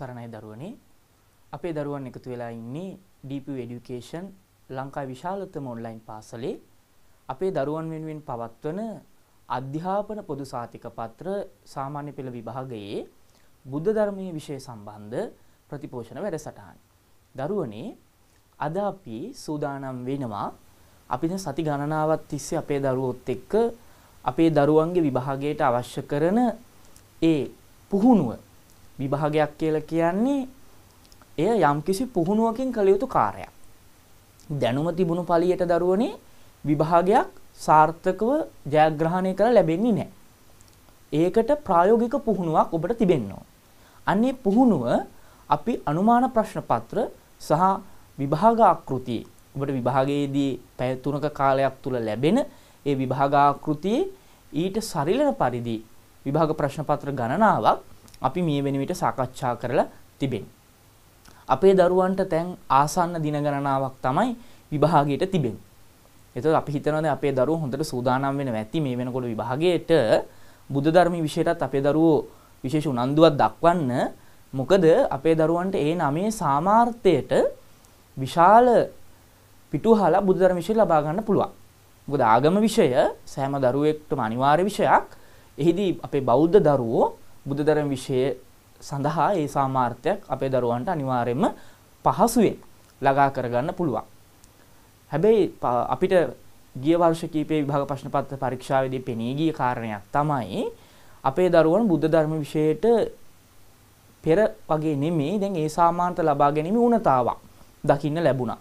සරණයි දරුවනේ අපේ දරුවන් එකතු වෙලා ඉන්නේ DPU Education ලංකා විශාලතම ඔන්ලයින් පාසලේ අපේ දරුවන් වෙනුවෙන් පවත්වන අධ්‍යාපන පොදු සාතික පත්‍ර සාමාන්‍ය පෙළ විභාගයේ බුද්ධ ධර්මයේ විෂය සම්බන්ධ ප්‍රතිපෝෂණ වැඩසටහන. දරුවනේ අද අපි සූදානම් වෙනවා අපිට සති ගණනාවක් තිස්සේ අපේ දරුවොත් එක්ක අපේ දරුවන්ගේ විභාගයට අවශ්‍ය කරන ඒ පුහුණුව විභාගයක් කියලා කියන්නේ එය යම්කිසි පුහුණුවකින් කළ යුතු කාර්යයක්. දැනුම තිබුණු පලියට දරුවනේ විභාගයක් සාර්ථකව ජයග්‍රහණය කර ලැබෙන්නේ නැහැ. ඒකට ප්‍රායෝගික පුහුණුවක් ඔබට තිබෙන්න අන්නේ පුහුණුව අපි අනුමාන ප්‍රශ්න පත්‍ර සහ විභාග ආකෘතියේ ඔබට විභාගයේදී පැය 3ක කාලයක් තුල ලැබෙන ඒ විභාග ආකෘතියේ ඊට සරිලන පරිදි විභාග ප්‍රශ්න පත්‍ර ගණනාවක් අපි මේ වෙනුවට සාකච්ඡා කරලා තිබෙන්නේ. අපේ දරුවන්ට දැන් ආසන්න දින ගණනාවක් තමයි විභාගයට තිබෙන්නේ. එතකොට අපි හිතනවා දැන් අපේ දරුවෝ හොඳට සූදානම් වෙනවා ඇති මේ වෙනකොට විභාගයට බුද්ධ ධර්මයේ විශේෂයටත් අපේ දරුවෝ විශේෂ උනන්දුවක් දක්වන්න මොකද අපේ දරුවන්ට ඒ නමේ සාමාර්ථයට විශාල පිටුහලා බුද්ධ ධර්ම විශේෂ ලබා ගන්න පුළුවන්. මොකද ආගම විෂය සෑම දරුවෙක්ටම අනිවාර්ය විෂයක්. එහිදී අපේ බෞද්ධ දරුවෝ බුදුදරම් විෂය සඳහා ඒ සාමාර්ථයක් අපේ දරුවන්ට අනිවාර්යයෙන්ම පහසුවෙන් ළඟා කරගන්න පුළුවන්. හැබැයි අපිට ගිය වර්ෂ කීපේ විභාග ප්‍රශ්න පත්‍ර පරීක්ෂාවේදී පෙනී ගිය කාරණයක් තමයි අපේ දරුවන් බුද්ධ ධර්ම විෂයට පෙර වගේ නෙමෙයි දැන් ඒ සාමාන්ත ලබා ගැනීම උනතාවක් දකින්න ලැබුණා.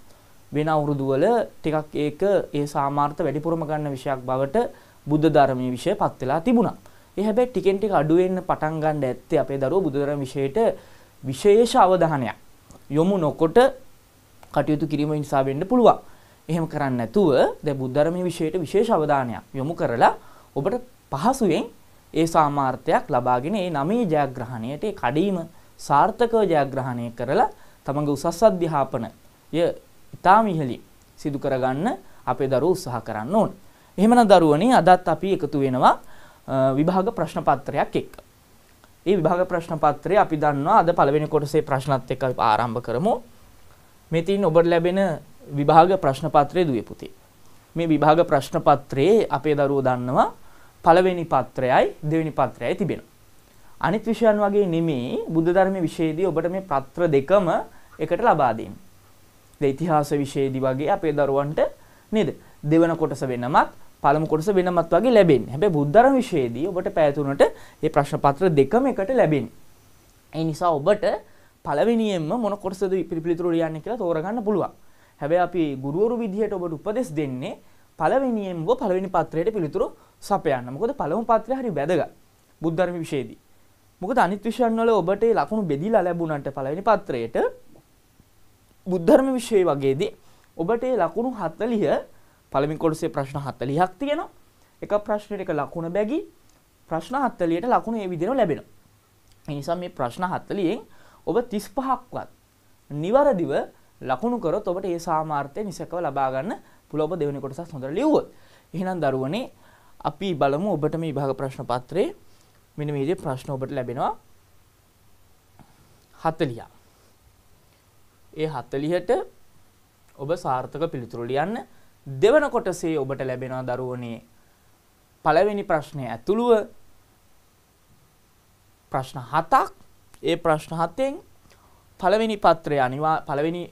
වෙන අවුරුදු වල ටිකක් ඒක ඒ සාමාර්ථ වැඩිපුරම ගන්න විෂයක් බවට බුද්ධ ධර්මයේ විෂය පත් වෙලා තිබුණා. ඒ හැබැයි ටිකෙන් ටික අඩු වෙන්න පටන් ගන්න ඇත්තේ අපේ දරුවෝ බුදුදරම විශේෂයට විශේෂ අවධානයක් යොමු නොකොට කටයුතු කිරීම නිසා වෙන්න පුළුවන්. එහෙම කරන්නේ නැතුව දැන් බුද්ධර්මයේ විශේෂයට විශේෂ අවධානයක් යොමු කරලා ඔබට පහසුවෙන් ඒ සාමාර්ථයක් ලබාගෙන ඒ නමේ ජයග්‍රහණයට ඒ කඩීම සාර්ථකව ජයග්‍රහණය කරලා තමගේ උසස් අධ්‍යාපනය ඉතාම ඉහළින් සිදු කරගන්න අපේ දරුවෝ උත්සාහ කරන්න ඕන. එහෙමනම් දරුවනේ අදත් අපි එකතු වෙනවා විභාග ප්‍රශ්න පත්‍රයක් එක්ක. ඒ විභාග ප්‍රශ්න පත්‍රය අපි දන්නවා අද පළවෙනි කොටසේ ප්‍රශ්නත් එක්ක ආරම්භ කරමු. මේ තියෙන ඔබට ලැබෙන විභාග ප්‍රශ්න පත්‍රයේ දුවේ පුතේ. මේ විභාග ප්‍රශ්න පත්‍රයේ අපේ දරුවෝ දන්නවා පළවෙනි පත්‍රයයි දෙවෙනි පත්‍රයයි තිබෙනවා. අනිත් විෂයන් වගේ නෙමෙයි බුද්ධ ධර්මයේ විෂයේදී ඔබට මේ පත්‍ර දෙකම එකට ලබා දෙන්නේ. ඉතිහාස විෂයේදී වගේ අපේ දරුවන්ට නේද? දෙවන කොටස වෙනමත් පළමු කොටස වෙනමත් වගේ ලැබෙන්නේ. හැබැයි බුද්ධාරම විෂයේදී ඔබට පැය තුනට මේ ප්‍රශ්න පත්‍ර දෙකම එකට ලැබෙන්නේ. ඒ නිසා ඔබට පළවෙනියෙන්ම මොන කොටසද පිළිතුරු ලියන්නේ කියලා තෝරගන්න පුළුවන්. හැබැයි අපි ගුරුවරු විදිහට ඔබට උපදෙස් දෙන්නේ පළවෙනියෙන්ම පළවෙනි පත්‍රයට පිළිතුරු සපයන්න. මොකද පළමු පත්‍රය හරි වැදගත්. බුද්ධාරම විෂයේදී. මොකද අනිත් විෂයන් වල ඔබට ඒ ලකුණු බෙදීලා ලැබුණාට පළවෙනි පත්‍රයට බුද්ධාරම විෂය වගේදී ඔබට ඒ ලකුණු 40 පළමි කොටසේ ප්‍රශ්න 40ක් තියෙනවා. එක ප්‍රශ්නෙට එක ලකුණ බැගි ප්‍රශ්න 40ට ලකුණු ඒ විදිහට ලැබෙනවා. ඒ නිසා මේ ප්‍රශ්න 40න් ඔබ 35ක්වත් නිවැරදිව ලකුණු කරොත් ඔබට ඒ සාමාර්ථය නිසකව ලබා ගන්න පුළුවන් ඔබ දෙවෙනි කොටසත් හොඳට ලියුවොත්. එහෙනම් දරුවනේ අපි බලමු ඔබට මේ විභාග ප්‍රශ්න පත්‍රයේ මෙන්න මේ විදිහේ ප්‍රශ්න ඔබට ලැබෙනවා 40ක්. ඒ 40ට ඔබ සාර්ථක පිළිතුරු ලියන්න දෙවන කොටසේ ඔබට ලැබෙනවා දරුවනේ පළවෙනි ප්‍රශ්නය ඇතුළුව ප්‍රශ්න හතක් ඒ ප්‍රශ්න හතෙන් පළවෙනි පත්‍රය අනිවා පළවෙනි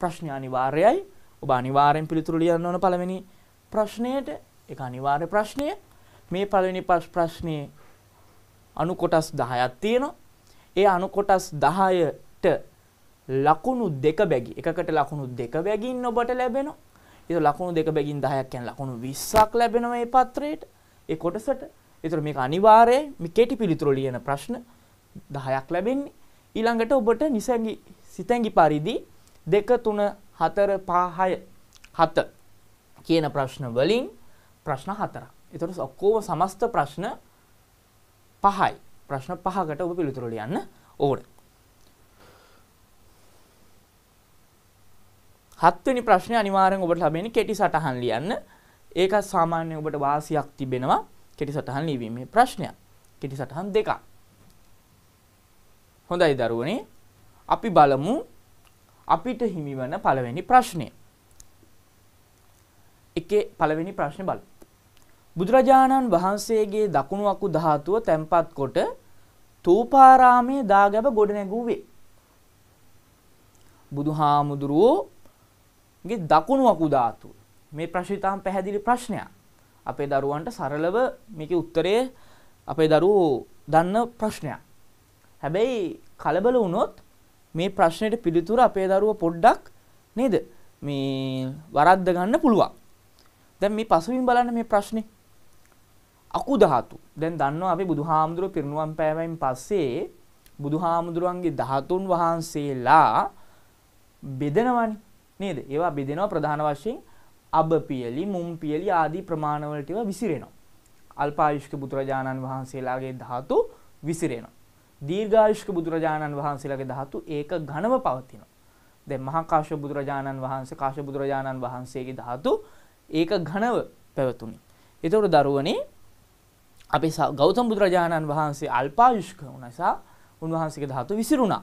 ප්‍රශ්නය අනිවාර්යයි ඔබ අනිවාර්යෙන් පිළිතුරු ලියන්න ඕන පළවෙනි ප්‍රශ්නයට ඒක අනිවාර්ය ප්‍රශ්නය මේ පළවෙනි ප්‍රශ්නයේ අණු කොටස් 10ක් තියෙනවා ඒ අණු කොටස් 10ට ලකුණු දෙක බැගි එකකට ලකුණු දෙක බැගින් ඔබට ලැබෙනවා ඒ ලකුණු දෙක බැගින් 10ක් කියන්නේ ලකුණු 20ක් ලැබෙනවා මේ පත්‍රයට. ඒ කොටසට. ඒතර මේක අනිවාර්යයි මේ කෙටි පිළිතුරු ලියන ප්‍රශ්න 10ක් ලැබෙන්නේ. ඊළඟට ඔබට නිසැඟි සිතැඟි පරිදි 2 3 4 5 6 කියන ප්‍රශ්න වලින් ප්‍රශ්න 4ක්. ඒතර ඔක්කොම සමස්ත ප්‍රශ්න 5යි. ප්‍රශ්න 5කට ඔබ පිළිතුරු ලියන්න ඕනේ. හත්වෙනි ප්‍රශ්නය අනිවාර්යෙන් ඔබට ලැබෙන්නේ කෙටි සටහන් ලියන්න. ඒක සාමාන්‍ය ඔබට වාසියක් තිබෙනවා කෙටි සටහන් ලියවීමේ ප්‍රශ්නයක්. කෙටි සටහන් දෙකක්. හොඳයි දරුවනේ. අපි බලමු අපිට හිමිවන පළවෙනි ප්‍රශ්නය. එකේ පළවෙනි ප්‍රශ්නේ බලමු. බුදුරජාණන් වහන්සේගේ දකුණු අකු ධාතුව තැන්පත් කොට තූපාරාමේ දාගැබ ගොඩනැගුවේ. බුදුහාමුදුරුවෝ ගේ දකුණු අකු ධාතුව මේ ප්‍රශ්නේ තාම පැහැදිලි ප්‍රශ්නයක් අපේ දරුවන්ට සරලව මේකේ උත්තරය අපේ දරුවෝ දන්න ප්‍රශ්නයක් හැබැයි කලබල වුණොත් මේ ප්‍රශ්නෙට පිළිතුර අපේ දරුවෝ පොඩ්ඩක් නේද මේ වරද්ද ගන්න පුළුවන් දැන් මේ පසුබිම් බලන්න මේ ප්‍රශ්නේ අකු ධාතු දැන් දන්නවා අපි බුදුහාමුදුරුවෝ පිරිනුවම් පෑවෙන් පස්සේ බුදුහාමුදුරුවන්ගේ ධාතුන් වහන්සේලා බෙදනවනේ නේද? ඒවා බෙදෙනවා ප්‍රධාන වශයෙන් අබ පියලි, මුම් පියලි ආදී ප්‍රමාණවලට ඒවා විසිරෙනවා. අල්පායුෂ්ක බුදුරජාණන් වහන්සේලාගේ ධාතු විසිරෙනවා. දීර්ඝායුෂ්ක බුදුරජාණන් වහන්සේලාගේ ධාතු ඒක ඝනව පවතිනවා. දැන් මහා කාශ්‍යප බුදුරජාණන් වහන්සේ කාශ්‍යප බුදුරජාණන් වහන්සේගේ ධාතු ඒක ඝනව පැවතුණි. ඒතකොට දරුවනේ අපේ ගෞතම බුදුරජාණන් වහන්සේ අල්පායුෂ්ක වුණ නිසා උන්වහන්සේගේ ධාතු විසිරුණා.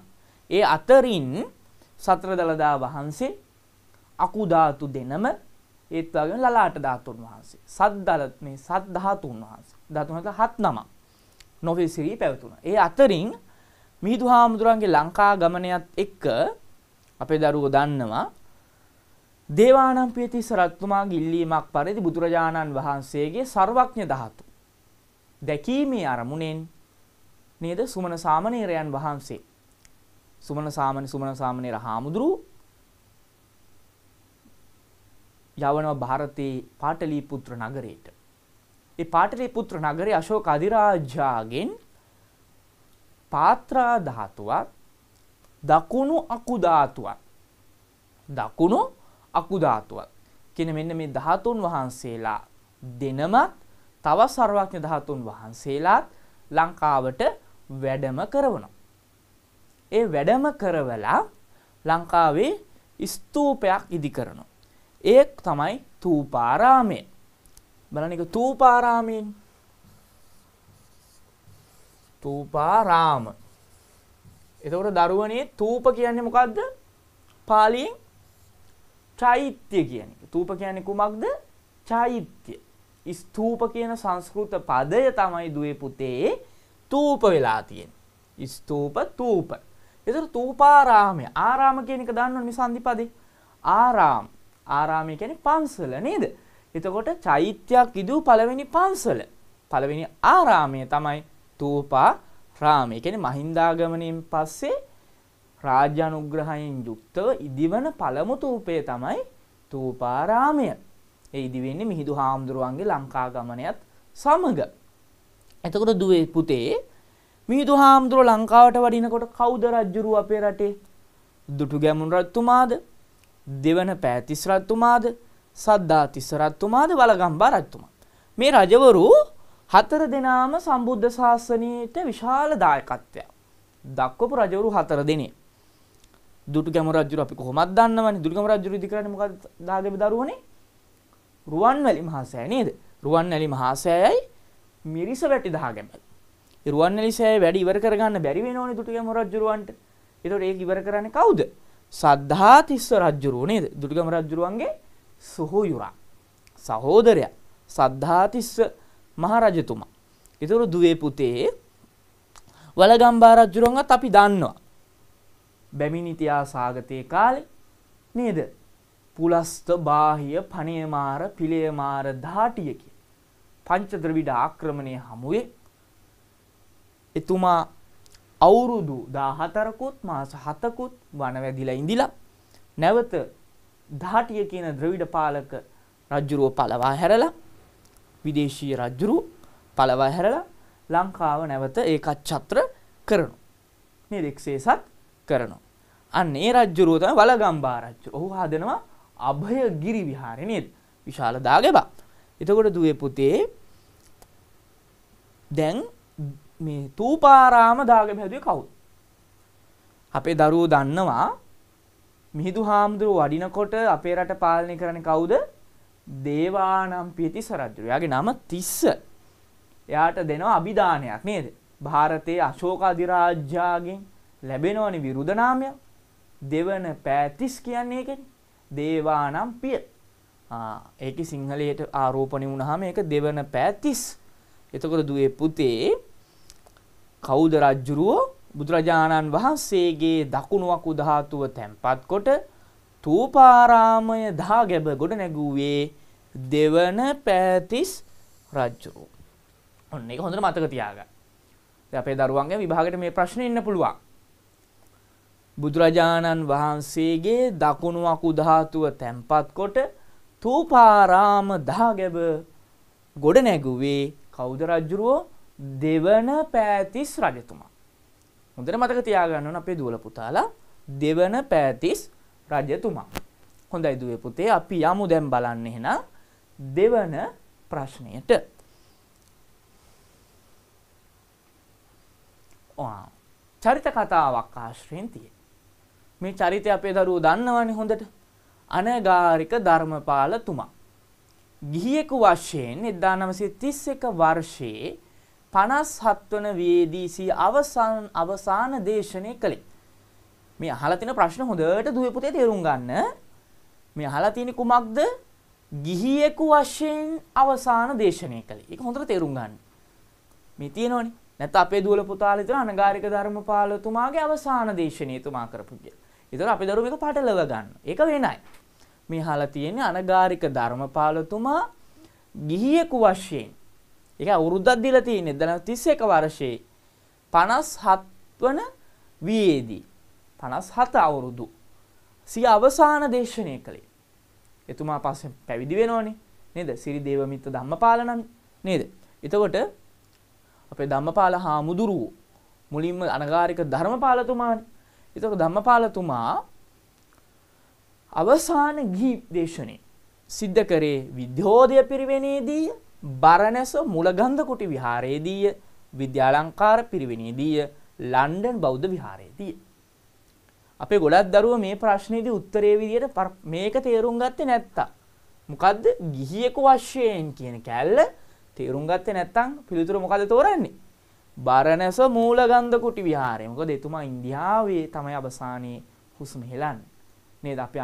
ඒ අතරින් සතරදලදා වහන්සේ අකු ධාතු දෙනම ඒත් වගේම ලලාට ධාතුන් වහන්සේ. සද්දල මේ සත් ධාතුන් වහන්සේ. ධාතුන් වහන්සේ හත් නම. නොවේසිරි පැවතුණා. ඒ අතරින් මිහිඳු හාමුදුරන්ගේ ලංකා ගමනයත් එක්ක අපේ දරුවෝ දන්නවා දේවානම්පියතිස්ස රත්තුමාගේ ඉල්ලීමක් පරිදි බුදුරජාණන් වහන්සේගේ ਸਰවඥ ධාතු දැකීමේ අරමුණෙන් නේද සුමන සාමණේරයන් වහන්සේ සුමන සාමණේ සුමන සාමණේර හාමුදුරුව යවනවා ಭಾರತයේ පාටලීපුත්‍ර නගරයට. ඒ පාටලීපුත්‍ර නගරයේ අශෝක අධිරාජාගෙන් පාත්‍රා ධාතුවක් දකුණු අකු ධාතුවක් දකුණු අකු ධාතුවක් කියන මෙන්න මේ ධාතුන් වහන්සේලා දෙනමත් තව ਸਰවඥ ධාතුන් වහන්සේලාත් ලංකාවට වැඩම කරනවා. ඒ වැඩම කරවලා ලංකාවේ ස්තූපයක් ඉදි කරනවා. ඒ තමයි තූපාරාමය. බලන්න එක තූපාරාමයෙන්. තූපාරාම. එතකොට දරුවනේ තූප කියන්නේ මොකද්ද? පාලියෙන් චෛත්‍ය කියන එක. තූප කියන්නේ කුමක්ද? චෛත්‍ය. ස්තූප කියන සංස්කෘත පදය තමයි දුවේ පුතේ තූප වෙලා තියෙන්නේ. ස්තූප තූප. ඒතර තූපාරාමය. ආරාම කියන එක දන්නවනේ මේ සම්දිපදේ. ආරාම ආරාමය කියන්නේ පන්සල නේද? එතකොට චෛත්‍යයක් ඉදූ පළවෙනි පන්සල පළවෙනි ආරාමය තමයි තූපා රාමය. ඒ කියන්නේ මහින්දාගමනයෙන් පස්සේ රාජානුග්‍රහයෙන් යුක්තව ඉදිවන පළමු තූපය තමයි තූපාරාමය. ඒ ඉදිවෙන්නේ මිහිඳු හාමුදුරුවන්ගේ ලංකා ගමනයත් සමග. එතකොට දුවේ පුතේ මිහිඳු හාමුදුරුව ලංකාවට වඩිනකොට කවුද රජුරු අපේ රටේ? දුටුගැමුණු රජතුමාද? දෙවන පෑතිස් රත්තුමාද සද්ධාතිස්ස රත්තුමාද වලගම්බා රත්තුමා. මේ රජවරු හතර දෙනාම සම්බුද්ධ ශාසනයට විශාල දායකත්වය. දක්වපු රජවරු හතර දෙනේ. දුටුගැමුණු රජුර අපි කොහොමද දන්නවන්නේ දුටුගැමුණු රජුර ඉදි කරන්නේ මොකද දාගැබි දරුවනේ? රුවන්වැලි මහසෑය නේද? රුවන්වැලි මහසෑයයි මිරිස වැටි දාගැබයි. ඒ රුවන්වැලි සෑය වැඩි ඉවර කරගන්න බැරි වෙනෝනේ දුටුගැමුණු රජුරවන්ට. ඒතකොට ඒක ඉවර කරන්නේ කවුද? සද්ධාතිස්ස රජ්ජුරුව නේද දුටුගම රජ්ජුරුවන්ගේ සොහොයුරා සහෝදරයා සද්ධාතිස්ස මහරජතුමා. ඒතර දුවේ පුතේ වලගම්බා රජ්ජුරුවන්වත් අපි දන්නවා. බැමිණිතියා සාගතයේ කාලේ නේද? පුලස්ත බාහිය පණේමාර පිළේමාර ධාටිය කිය. පංචද්‍රවිඩ ආක්‍රමණය හමුවේ එතුමා අවුරුදු දාහතරකුත් මාස හතකුත් වනවැදිලා ඉඳිලා නැවත දහටිය කියන ද්‍රවිඩ පාලක රජ්ජුරුව පලවා හැරලා විදේශී රජ්ජුරු පලවා හැරලා ලංකාව නැවත ඒකත් චත්‍ර කරනු. මේ දෙක්සේසත් කරනවා. අන්න ඒ රජ්ජුරුව තමයි වලගම්බා රජ්ජුර. ඔහු හදනවා අභයගිරි විහාරය නේද? විශාල දාගැබක්. එතකොට දුවේ පුතේ දැන් මේ තූපාරාම දාගම හැදුවේ කවුද? අපේ දරුවෝ දන්නවා මිහිඳු හාමුදුරුව වඩිනකොට අපේ රට පාලනය කරන්නේ කවුද? දේවානම්පිය තිස්ස රජු. එයාගේ නම තිස්ස. එයාට දෙනවා අභිදානයක් නේද? ಭಾರತයේ අශෝක අධිරාජ්‍යයෙන් ලැබෙනවනේ විරුද්ධ නාමයක්. දෙවන පෑතිස් කියන්නේ ඒකනේ. දේවානම්පිය. ආ ඒකේ සිංහලයට ආරෝපණය වුණාම ඒක දෙවන පෑතිස්. එතකොට දුවේ පුතේ කවුද රජ්ජුරුවෝ බුදුරජාණන් වහන්සේගේ දකුණුවක් උදාතුව තැන්පත් කොට තූපාරාමය දාගැබ ගොඩ නැගුවේ දෙවන පෑතිස් රජ්ජුරුවෝ. ඔන්න එක හොඳට මතක තියාගන්න. දැන් අපේ දරුවන්ගේ විභාගෙට මේ ප්‍රශ්නේ ඉන්න පුළුවන්. බුදුරජාණන් වහන්සේගේ දකුණු අකුධාතුව තැන්පත් කොට තූපාරාම දාගැබ ගොඩ නැගුවේ කවුද රජ්ජුරුවෝ දෙවන පෑතිස් රජතුමා. හොඳට මතක තියාගන්න ඕන අපේ දුවල පුතාලා දෙවන පෑතිස් රජතුමා. හොඳයි දුවේ පුතේ අපි යමු දැන් බලන්න එහෙනම් දෙවන ප්‍රශ්නයට. චරිත කතාවක් ආශ්‍රයෙන් තියෙන. මේ චරිතය අපේ දරුවෝ දන්නවනේ හොඳට. අනගාരിക ධර්මපාලතුමා. ගිහියෙකු වශයෙන් 1931 වර්ෂයේ පනස් හත්වන වයේදී සී අවසන් අවසාන දේශනය කළේ. මේ අහලතින ප්‍රශ්න හොඳට දුවපුතේ තේරුම් ගන්න මේ අහලතිනි කුමක්ද ගිහියෙකු වශයෙන් අවසාන දේශනය කළේ එක හොඳට තේරුම් ගන්න. මේ තියෙනවනි නැත අපේ දුවල පුතාල ඉතර අනගාරික ධර්මපාලතුමාගේ අවසාන දේශනය තුමා කරපු කිය. ඉතර අපි දරුව එක පටලව ගන්න. ඒක වෙනයි. මේ අහලා තියෙන්නේ අනගාරික ධර්මපාලතුමා ගිහියෙකු වශයෙන් ඒක අවුරුද්දක් දීලා තියෙන්නේ 1931 වර්ෂයේ 57 වන වියේදී 57 අවුරුදු සිය අවසාන දේශනය කළේ. එතුමා පස්සේ පැවිදි වෙනවනේ නේද? සිරිදේව මිත්‍ර ධම්මපාල නම් නේද? එතකොට අපේ ධම්මපාල හාමුදුරුවෝ මුලින්ම අනගාരിക ධර්මපාලතුමානේ. එතකොට ධම්මපාලතුමා අවසාන ගිහි දේශනේ සිද්ධ කරේ විද්‍යෝදය පිරිවෙනේදී බරණැස මුලගන්ධකුටි විහාරයේදීය විද්‍යාලංකාර පිරිවෙනේදීය ලන්ඩන් බෞද්ධ විහාරයේදීය. අපේ ගොඩක් දරුව මේ ප්‍රශ්නයේදී උත්තරේ විදියට මේක තේරුම් ගත්තේ නැත්තා. මොකද්ද ගිහියෙකු වශයෙන් කියන කැල්ල තේරුම් ගත්තේ නැත්නම් පිළිතුර මොකද තෝරන්නේ? බරණැස මූලගන්ධ කුටි විහාරය. මොකද එතුමා ඉන්දියාවේ තමයි අවසානයේ හුස්ම හෙලන්නේ. නේද? අපි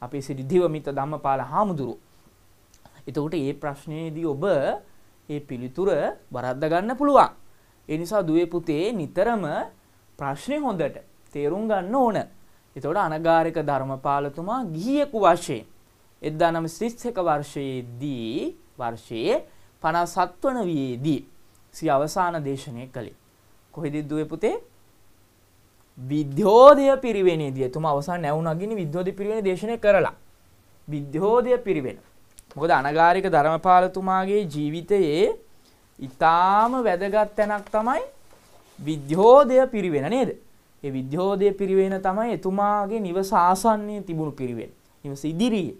අපි සිරිදිව මිත ධම්මපාල හාමුදුරුවෝ එතකොට ඒ ප්‍රශ්නයේදී ඔබ ඒ පිළිතුර බරද්ද ගන්න පුළුවන්. ඒ නිසා දුවේ පුතේ නිතරම ප්‍රශ්නේ හොඳට තේරුම් ගන්න ඕන. එතකොට අනගාരിക ධර්මපාලතුමා ගිහියෙකු වශයෙන් 1931 වර්ෂයේදී වර්ෂයේ 57 වන වියේදී සිය අවසාන දේශනය කළේ. කොහෙද දුවේ පුතේ? විද්‍යෝදය පිරිවෙනේදී එතුමා අවසාන නැවුණගිනි විද්‍යෝදය පිරිවෙන දේශනය කරලා. විද්‍යෝදය පිරිවෙන මොකද අනගාරික ධර්මපාලතුමාගේ ජීවිතයේ ඊටාම වැදගත් තැනක් තමයි විද්‍යෝදය පිරිවෙන නේද? ඒ විද්‍යෝදය පිරිවෙන තමයි එතුමාගේ නිවස ආසන්නයේ තිබුණු පිරිවෙන. නිවස ඉදිරියේ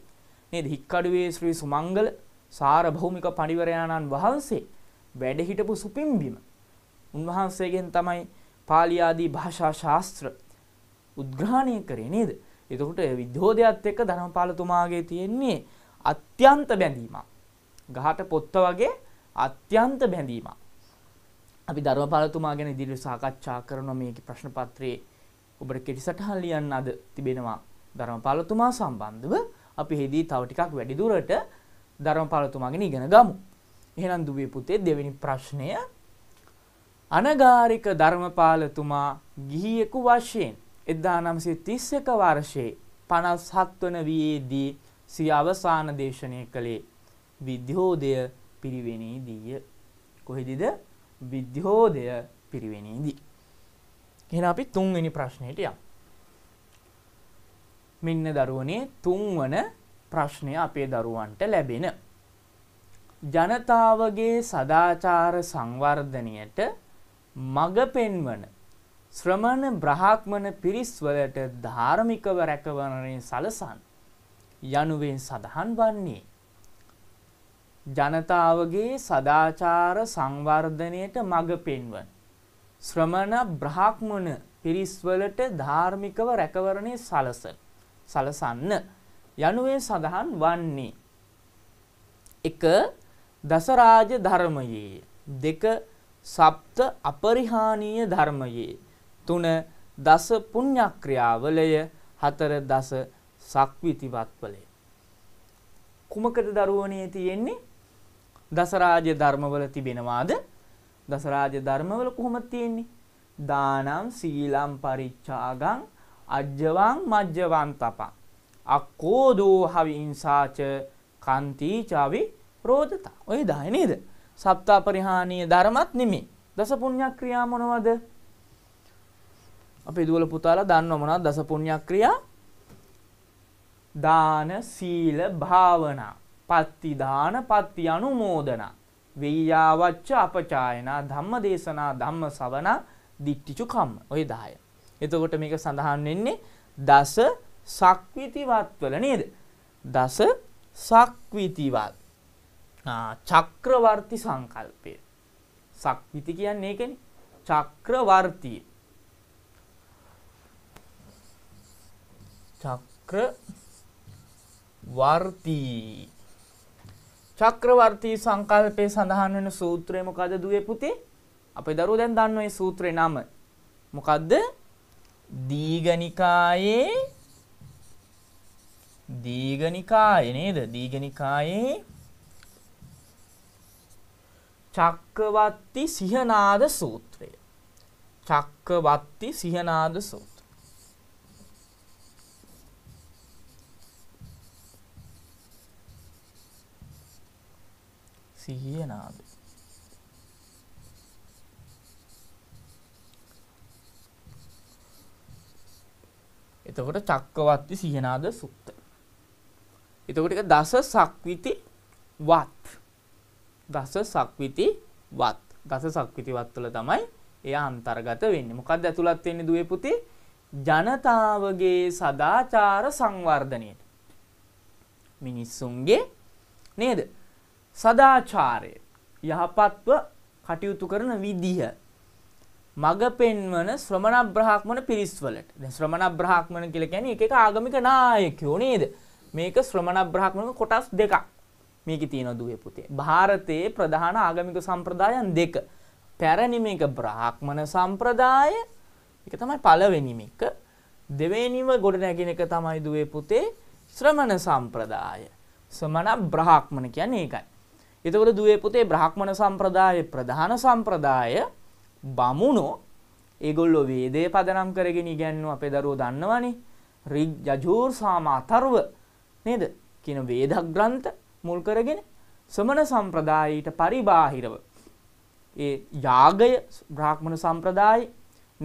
නේද? හික්කඩුවේ ශ්‍රී සුමංගල සාරභෞමික පඬිවරයාණන් වහන්සේ වැඩ හිටපු සුපින්බිම. උන්වහන්සේගෙන් තමයි පාලි ආදී භාෂා ශාස්ත්‍ර උද්ග්‍රහණය කරේ නේද? එතකොට විද්‍යෝදයත් එක්ක ධර්මපාලතුමාගේ තියෙන්නේ අත්‍යන්ත බැඳීමක්. ගහට පොත්ත වගේ අත්‍යන්ත බැඳීමක්. අපි ධර්මපාලතුමා ගැන ඉදිරියට සාකච්ඡා කරන මේ ප්‍රශ්න පත්‍රයේ ඔබට කෙටි සටහන් ලියන්න අද තිබෙනවා ධර්මපාලතුමා සම්බන්ධව අපි හෙදී තව ටිකක් වැඩි දුරට ධර්මපාලතුමාගෙන ඉගෙන ගමු. එහෙනම් දුවේ පුතේ දෙවෙනි ප්‍රශ්නය අනගාരിക ධර්මපාලතුමා ගිහියෙකු වශයෙන් 1931 වර්ෂයේ 57 වන වියේදී සිය අවසාන දේශනය කළේ විද්‍යෝදය පිරිවෙනීදීය. කොහෙදිද? විද්‍යෝදය පිරිවෙනීදී. එහෙනම් අපි තුන්වෙනි ප්‍රශ්නයට යමු. මෙන්න දරුවනේ තුන්වන ප්‍රශ්නය අපේ දරුවන්ට ලැබෙන ජනතාවගේ සදාචාර සංවර්ධනයට මඟ පෙන්වන ශ්‍රමණ බ්‍රහ්මණ පිරිස්වලට ධාර්මිකව රැකවරණය සලසන්න යනුවෙන් සඳහන් වන්නේ. ජනතාවගේ සදාචාර සංවර්ධනයට මඟ පෙන්වන. ශ්‍රමණ බ්‍රහ්මණ පිරිස්වලට ධාර්මිකව රැකවරණය සලස සලසන්න යනුවෙන් සඳහන් වන්නේ. එක දසරාජ ධර්මයේ දෙක සප්ත අපරිහානීය ධර්මයේ තුන දස පුණ්‍යක්‍රියාවලය හතර දස සක්විති වත්වලේ. කුමකට දරුවනේ තියෙන්නේ දසරාජ්‍ය ධර්මවල තිබෙනවාද දසරාජ්‍ය ධර්මවල කොහොමද තියෙන්නේ දානම් සීලම් පරිච්ඡාගං අජ්ජවං මජ්ජවං තපං අක්කෝ දෝහවි ඉන්සාච කන්ති චවි රෝධත ඔය 10 නේද සප්තා පරිහානීය ධර්මත් නෙමෙයි දස පුණ්‍යක්‍රියා මොනවද අපේ දුවල පුතාලා දන්නව මොනවද දස පුණ්‍යක්‍රියා දාන සීල භාවනා පත්ති දාන පත්ති අනුමෝදනා වෙය්‍යාවච්ච අපචායනා ධම්ම දේශනා ධම්ම සවනා දිට්ටිචු කම්ම ඔය 10. එතකොට මේක සඳහන් වෙන්නේ දස සක්විතිවත්වල නේද? දස සක්විතිවත් චක්‍රවර්ති සංකල්පය. සක්විති කියන්නේ ඒකනේ. චක්‍රවර්ති. චක්‍ර වර්තී චක්‍රවර්තී සංකල්පයේ සඳහන් වෙන සූත්‍රය මොකද දුවේ පුතේ? අපේ දරුවෝ දැන් දන්නවා මේ සූත්‍රේ නම. මොකද්ද? දීගනිකායේ දීගනිකායේ නේද? දීගනිකායේ චක්කවත්ති සිහනාද සූත්‍රය. චක්කවත්ති සිහනාද සූත්‍රය සිහිය නාද එතකොට චක්කවත්ති සිහනාද සුත්ත. එතකොට එක දස සක්විති වත්. දස සක්විති වත්. දස සක්විති වත් වල තමයි එයා අන්තර්ගත වෙන්නේ. මොකද්ද ඇතුළත් වෙන්නේ දුවේ පුතේ? ජනතාවගේ සදාචාර සංවර්ධනයට. මිනිස්සුන්ගේ නේද? සදාචාරය යහපත්ව කටයුතු කරන විදිහ මග පෙන්වන ශ්‍රමණ බ්‍රහ්මණ පිරිස්වලට දැන් ශ්‍රමණ බ්‍රහ්මණ කියලා කියන්නේ එක එක ආගමික නායකයෝ නේද මේක ශ්‍රමණ බ්‍රහ්මණ කොටස් දෙකක් මේකේ තියෙනවා දුවේ පුතේ ಭಾರತයේ ප්‍රධාන ආගමික සම්ප්‍රදායන් දෙක පැරණි මේක බ්‍රාහ්මණ සම්ප්‍රදාය ඒක තමයි පළවෙනි මේක දෙවෙනිම ගොඩ නැගෙන එක තමයි දුවේ පුතේ ශ්‍රමණ සම්ප්‍රදාය ශ්‍රමණ බ්‍රාහ්මණ කියන්නේ ඒකයි එතකොට දුවේ පුතේ බ්‍රාහ්මණ සම්ප්‍රදායේ ප්‍රධාන සම්ප්‍රදාය බමුණෝ ඒගොල්ලෝ වේදේ පදනම් කරගෙන ඉගැන්වුව අපේ දරුවෝ දන්නවනේ රිග් ජජූර් සාම අතර්ව නේද කියන වේද ග්‍රන්ථ මුල් කරගෙන සමන සම්ප්‍රදායට පරිබාහිරව ඒ යාගය බ්‍රාහ්මණ සම්ප්‍රදාය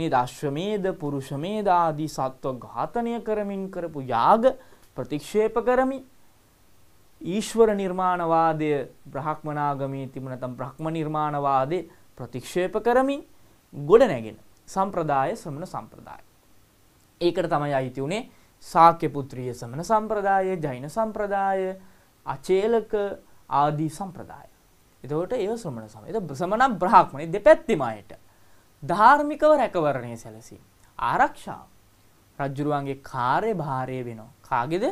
නේද අශ්වමේධ පුරුෂමේධ ආදී සත්ව ඝාතනය කරමින් කරපු යාග ප්‍රතික්ෂේප කරමින් ඊශ්වර නිර්මාණවාදය බ්‍රහ්මනාගමී තිබුණතම් බ්‍රහ්ම නිර්මාණවාදය ප්‍රතික්ෂේප කරමින් ගොඩ නැගෙන සම්ප්‍රදාය සමන සම්ප්‍රදාය. ඒකට තමයි අයිති වුණේ සාක්‍ය පුත්‍රිය සමන සම්ප්‍රදාය ජෛන සම්ප්‍රදාය අචේලක ආදී සම්ප්‍රදාය. එතකොට ඒ සමන සමය සමනම් බ්‍රහ්මණය දෙපැත්තිම අයට ධාර්මිකව රැකවරණය සැලසී. ආරක්ෂාව රජ්ජුරුවන්ගේ කාර්ය භාරය වෙනවා. කාගෙද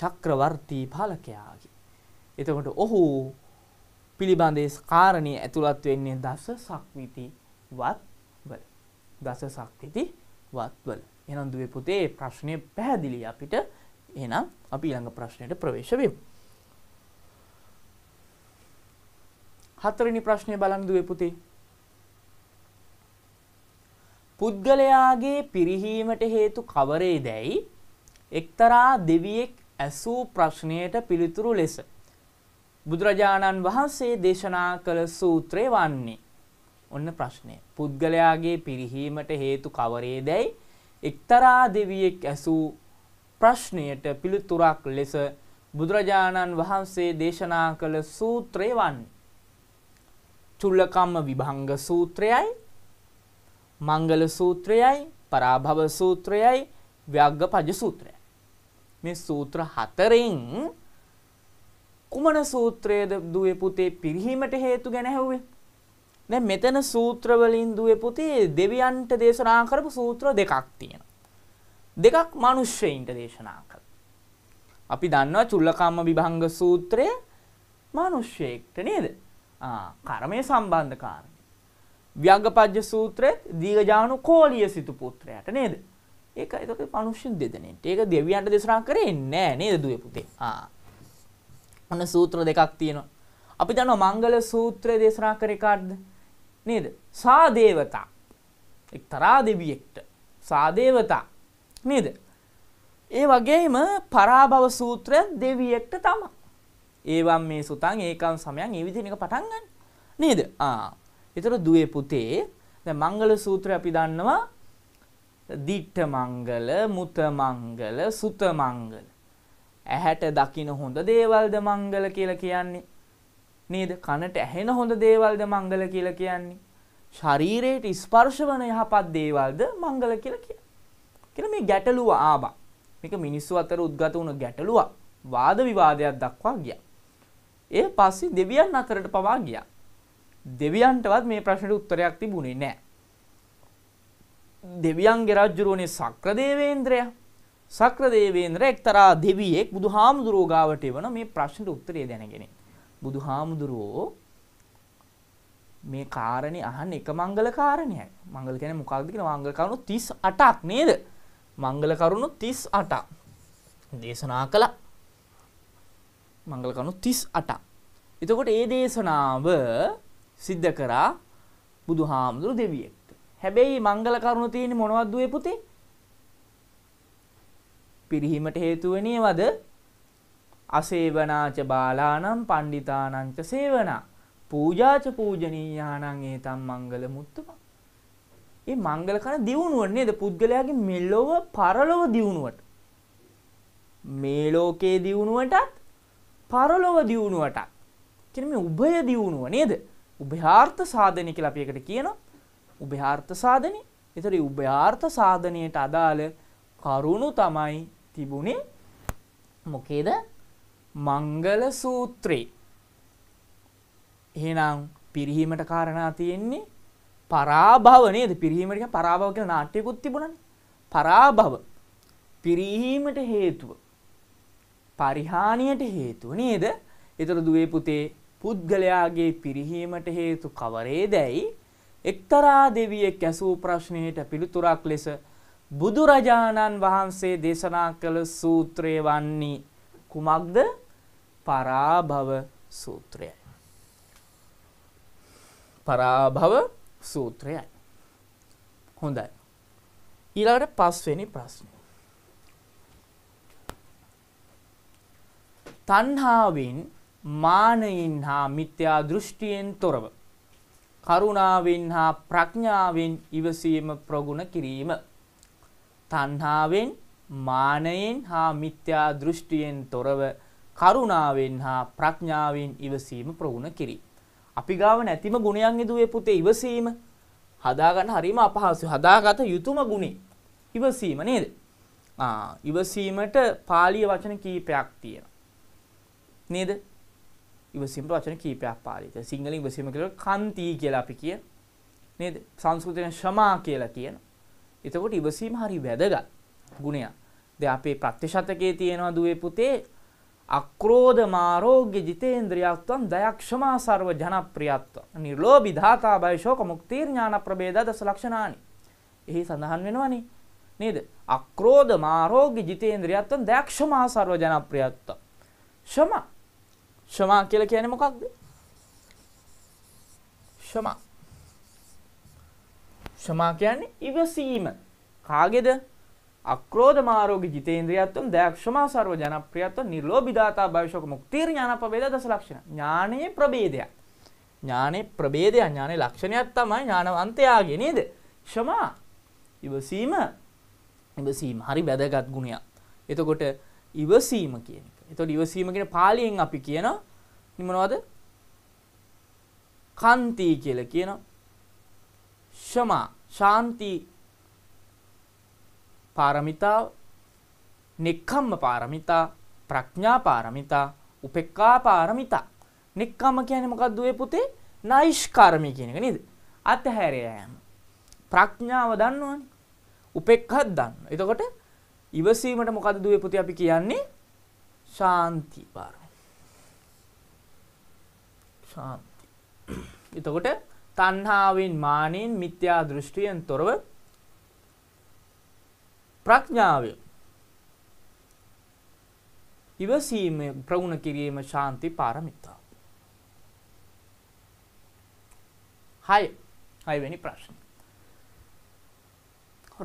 චක්‍රවර්තී පාලකයාගේ. එතකොට ඔහු පිළිබඳේ කාරණය ඇතුළත් වෙන්නේ දස සක්විති වත්වල. දස සක්විති වත්වල. එනම් දුවේ පුතේ ප්‍රශ්නය පැහැදිලි අපිට එනම් අපි ඊළඟ ප්‍රශ්නයට ප්‍රවේශ වෙමු. හතරවෙනි ප්‍රශ්නය බලන්න දුවේ පුතේ. පුද්ගලයාගේ පිරිහීමට හේතු කවරේදැයි එක්තරා දෙවියෙක් ඇසූ ප්‍රශ්නයට පිළිතුරු ලෙස බුදුරජාණන් වහන්සේ දේශනා කළ සූත්‍රය වන්නේ. ඔන්න ප්‍රශ්නය. පුද්ගලයාගේ පිරිහීමට හේතු කවරේදැයි එක්තරා දෙවියෙක් ඇසූ ප්‍රශ්නයට පිළිතුරක් ලෙස බුදුරජාණන් වහන්සේ දේශනා කළ සූත්‍රය වන්නේ. චුල්ලකම්ම විභංග සූත්‍රයයි මංගල සූත්‍රයයි පරාභව සූත්‍රයයි ව්‍යග්ගපජ සූත්‍රයයි. මේ සූත්‍ර හතරෙන් කුමන සූත්‍රයේද දුවේ පුතේ පිරිහීමට හේතු ගැන හැව්වේ? දැන් මෙතන සූත්‍රවලින් දුවේ පුතේ දෙවියන්ට දේශනා කරපු සූත්‍ර දෙකක් තියෙනවා. දෙකක් මිනිස්සෙයින්ට දේශනා කළා. අපි දන්නවා චුල්ලකම්ම විභංග සූත්‍රය මිනිස්සෙක්ට නේද? ආ කර්මයේ සම්බන්ධකාරය. ව්‍යග්ගපජ්ජ සූත්‍රයේ දීගජානු කෝලිය සිටු පුත්‍රයාට නේද? ඒක ඒක මිනිස්සුන් දෙදෙනෙන්ට. ඒක දෙවියන්ට දේශනා කරේ නැහැ නේද දුවේ පුතේ? ආ ඔන්න සූත්‍ර දෙකක් තියෙනවා. අපි දන්නවා මංගල සූත්‍රය දේශනා කරේ කාටද? නේද? සා දේවතා. එක්තරා දෙවියෙක්ට සා දේවතා. නේද? ඒ වගේම පරාභව සූත්‍රය දෙවියෙක්ට තමයි. ඒවම් මේ සුතන් ඒකම් සමයන් ඒ විදිහට පටන් ගන්න. නේද? ආ. ඒතර දුවේ පුතේ දැන් මංගල සූත්‍රය අපි දන්නවා දිට්ඨ මංගල, මුත මංගල, සුත මංගල. ඇහැට දකින හොඳ දේවල්ද මංගල කියලා කියන්නේ. නේද? කනට ඇහෙන හොඳ දේවල්ද මංගල කියලා කියන්නේ. ශරීරයට ස්පර්ශ වන යහපත් දේවල්ද මංගල කියලා කියන්නේ. කියලා මේ ගැටලුව ආවා. මේක මිනිස්සු අතර උද්ගත වුණු ගැටලුවක්. වාද විවාදයක් දක්වා ගියා. ඒ පස්සේ දෙවියන් අතරට පවා ගියා. දෙවියන්ටවත් මේ ප්‍රශ්නට උත්තරයක් තිබුණේ නැහැ. දෙවියන්ගේ රජුරෝනේ සක්‍රදේවේන්ද්‍රයා සක්‍රදේවේන්ද්‍ර එක්තරා දෙවියෙක් බුදුහාමුදුරුවෝ ගාවට එවන මේ ප්‍රශ්නට උත්තරය දැනගෙන. බුදුහාමුදුරුවෝ මේ කාරණේ අහන්නේ එක මංගල කාරණයක්. මංගල කියන්නේ මොකක්ද කියන මංගල කරුණු 38ක් නේද? මංගල කරුණු 38ක් දේශනා කළා. මංගල කරුණු 38ක්. එතකොට මේ දේශනාව සිද්ධ කරා බුදුහාමුදුරු දෙවියෙක්ට. හැබැයි මංගල කරුණ තියෙන්නේ මොනවද දුවේ පුතේ? පිරිහීමට හේතුවනේවද අසේවනාච බාලානම් පණ්ඩිතානංච සේවනා පූජාච පූජනීයානං ඒ තම් මංගල මුත්තම. ඒ මංගල කන දියුණුව නේද පුද්ගලයාගේ මෙල්ලොව පරලොව දියුණුවට. මේ ලෝකයේ දියුණුවටත් පරලොව දියුණුවටත්. කියන්නේ මේ උභය දියුණුව නේද? උභයාර්ථ සාධනෙ කියලා අපි එකට කියනවා. උභයාර්ථ සාධනෙ. ඒතර උභයාර්ථ සාධනයට අදාළ කරුණු තමයි තිබුණේ මොකේද මංගල සූත්‍රේ එහෙනම් පිරිහීමට කාරණා තියෙන්නේ පරාභව නේද පිරිහීමට කියන්නේ පරාභව කියලා නාට්‍යකුත් තිබුණානේ පරාභව පිරිහීමට හේතුව පරිහානියට හේතුව නේද ඒතර දුවේ පුතේ පුද්ගලයාගේ පිරිහීමට හේතු කවරේදැයි එක්තරා දෙවියෙක් ඇසූ ප්‍රශ්නයට පිළිතුරක් ලෙස බුදුරජාණන් වහන්සේ දේශනා කළ සූත්‍රය වන්නේ කුමක්ද? පරාභව සූත්‍රයයි. පරාභව සූත්‍රයයි. හොඳයි. ඊළඟට පස්වෙනි ප්‍රශ්නය. තණ්හාවෙන් මානයෙන් හා මිත්‍යා දෘෂ්ටියෙන් තොරව කරුණාවෙන් හා ප්‍රඥාවෙන් ඉවසීම ප්‍රගුණ කිරීම තණ්හාවෙන් මානයෙන් හා මිත්‍යා දෘෂ්ටියෙන් තොරව කරුණාවෙන් හා ප්‍රඥාවෙන් ඉවසීම ප්‍රගුණ කිරි. අපි ගාව නැතිම ගුණයන් ඉදුවේ පුතේ ඉවසීම හදාගන්න හරීම අපහසු. හදාගත යුතුම ගුණේ ඉවසීම නේද? ආ ඉවසීමට පාලිය වචන කීපයක් තියෙනවා. නේද? ඉවසීමට වචන කීපයක් පාලියට. සිංහලෙන් ඉවසීම කියලා කන්ති කියලා අපි කිය. නේද? සංස්කෘතයෙන් ශමා කියලා කියනවා. එතකොට ඉවසීම හරි වැදගත් ගුණයක්. දැන් අපේ ප්‍රත්‍යශතකයේ තියෙනවා දුවේ පුතේ අක්‍රෝධ මාරෝග්‍ය ජිතේන්ද්‍රියත්වම් දයක්ෂමා සර්ව ජනප්‍රියත්ව නිර්ලෝභී ධාතා භයශෝක මුක්ති ඥාන ප්‍රභේද දස ලක්ෂණානි. එහි සඳහන් වෙනවනේ නේද? අක්‍රෝධ මාරෝග්‍ය ජිතේන්ද්‍රියත්වම් දයක්ෂමා සර්ව ජනප්‍රියත්ව. ෂම ෂමා කියලා කියන්නේ මොකක්ද? ෂමා අක්ෂමා කියන්නේ ඉවසීම. කාගේද? අක්‍රෝධ මාරෝග ජිතේන්ද්‍රියත්වම් දයක්ෂමා සර්ව ජනප්‍රියත්ව නිර්ලෝභිදාතා භවිෂක මුක්තිර් ඥානපවේද දස ලක්ෂණ. ඥානයේ ප්‍රභේදය. ඥානයේ ප්‍රභේදය ඥානයේ ලක්ෂණයක් තමයි ඥානවන්තයාගේ නේද? ක්ෂමා ඉවසීම ඉවසීම හරි වැදගත් ගුණයක්. එතකොට ඉවසීම කියන එක. එතකොට ඉවසීම කියන පාලියෙන් අපි කියනවා මොනවද? කන්ති කියලා කියනවා. ක්ෂමා ශාන්ති පාරමිතා නෙක්ඛම්ම පාරමිතා ප්‍රඥා පාරමිතා උපෙක්ඛා පාරමිතා නෙක්ඛම්ම කියන්නේ මොකක්ද ඔය පුතේ නෛෂ්කර්මී කියන එක නේද අතහැර යාම ප්‍රඥාව දන්නවනේ උපෙක්ඛත් දන්න. එතකොට ඉවසීමට මොකද දුවේ පුතේ අපි කියන්නේ? ශාන්ති පාර. ශාන්ති. එතකොට තණ්හාවෙන් මානෙන් මිත්‍යා දෘෂ්ටියෙන් තොරව ප්‍රඥාව ඉවසීම ප්‍රගුණ කිරීම ශාන්ති පාරමිතා. හය හයවැනි ප්‍රශ්න.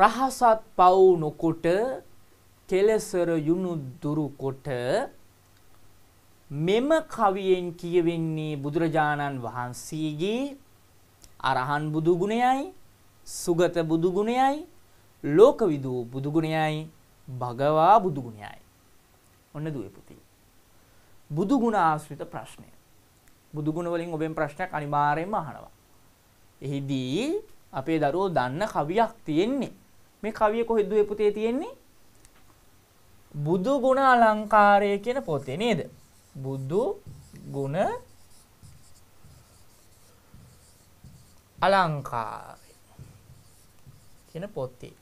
රහසත් පව් නොකොට කෙලෙසර යුණු දුරුකොට මෙම කවියෙන් කියවෙන්නේ බුදුරජාණන් වහන්සේගේ අරහන් බුදු ගුණයයි සුගත බුදු ගුණයයි ලෝකවිදූ බුදු ගුණයයි භගවා බුදු ගුණයයි. ඔන්න දුවේ පුතේ. බුදු ගුණ ආශ්‍රිත ප්‍රශ්නය. බුදු ගුණ වලින් ඔබෙන් ප්‍රශ්නයක් අනිවාර්යයෙන්ම අහනවා. එහිදී අපේ දරුවෝ දන්න කවියක් තියෙන්නේ. මේ කවිය කොහෙද දුවේ පුතේ තියෙන්නේ? බුදු ගුණ අලංකාරය කියන පොතේ නේද? බුදු ගුණ අලංකාරය කියන පොත්තේ.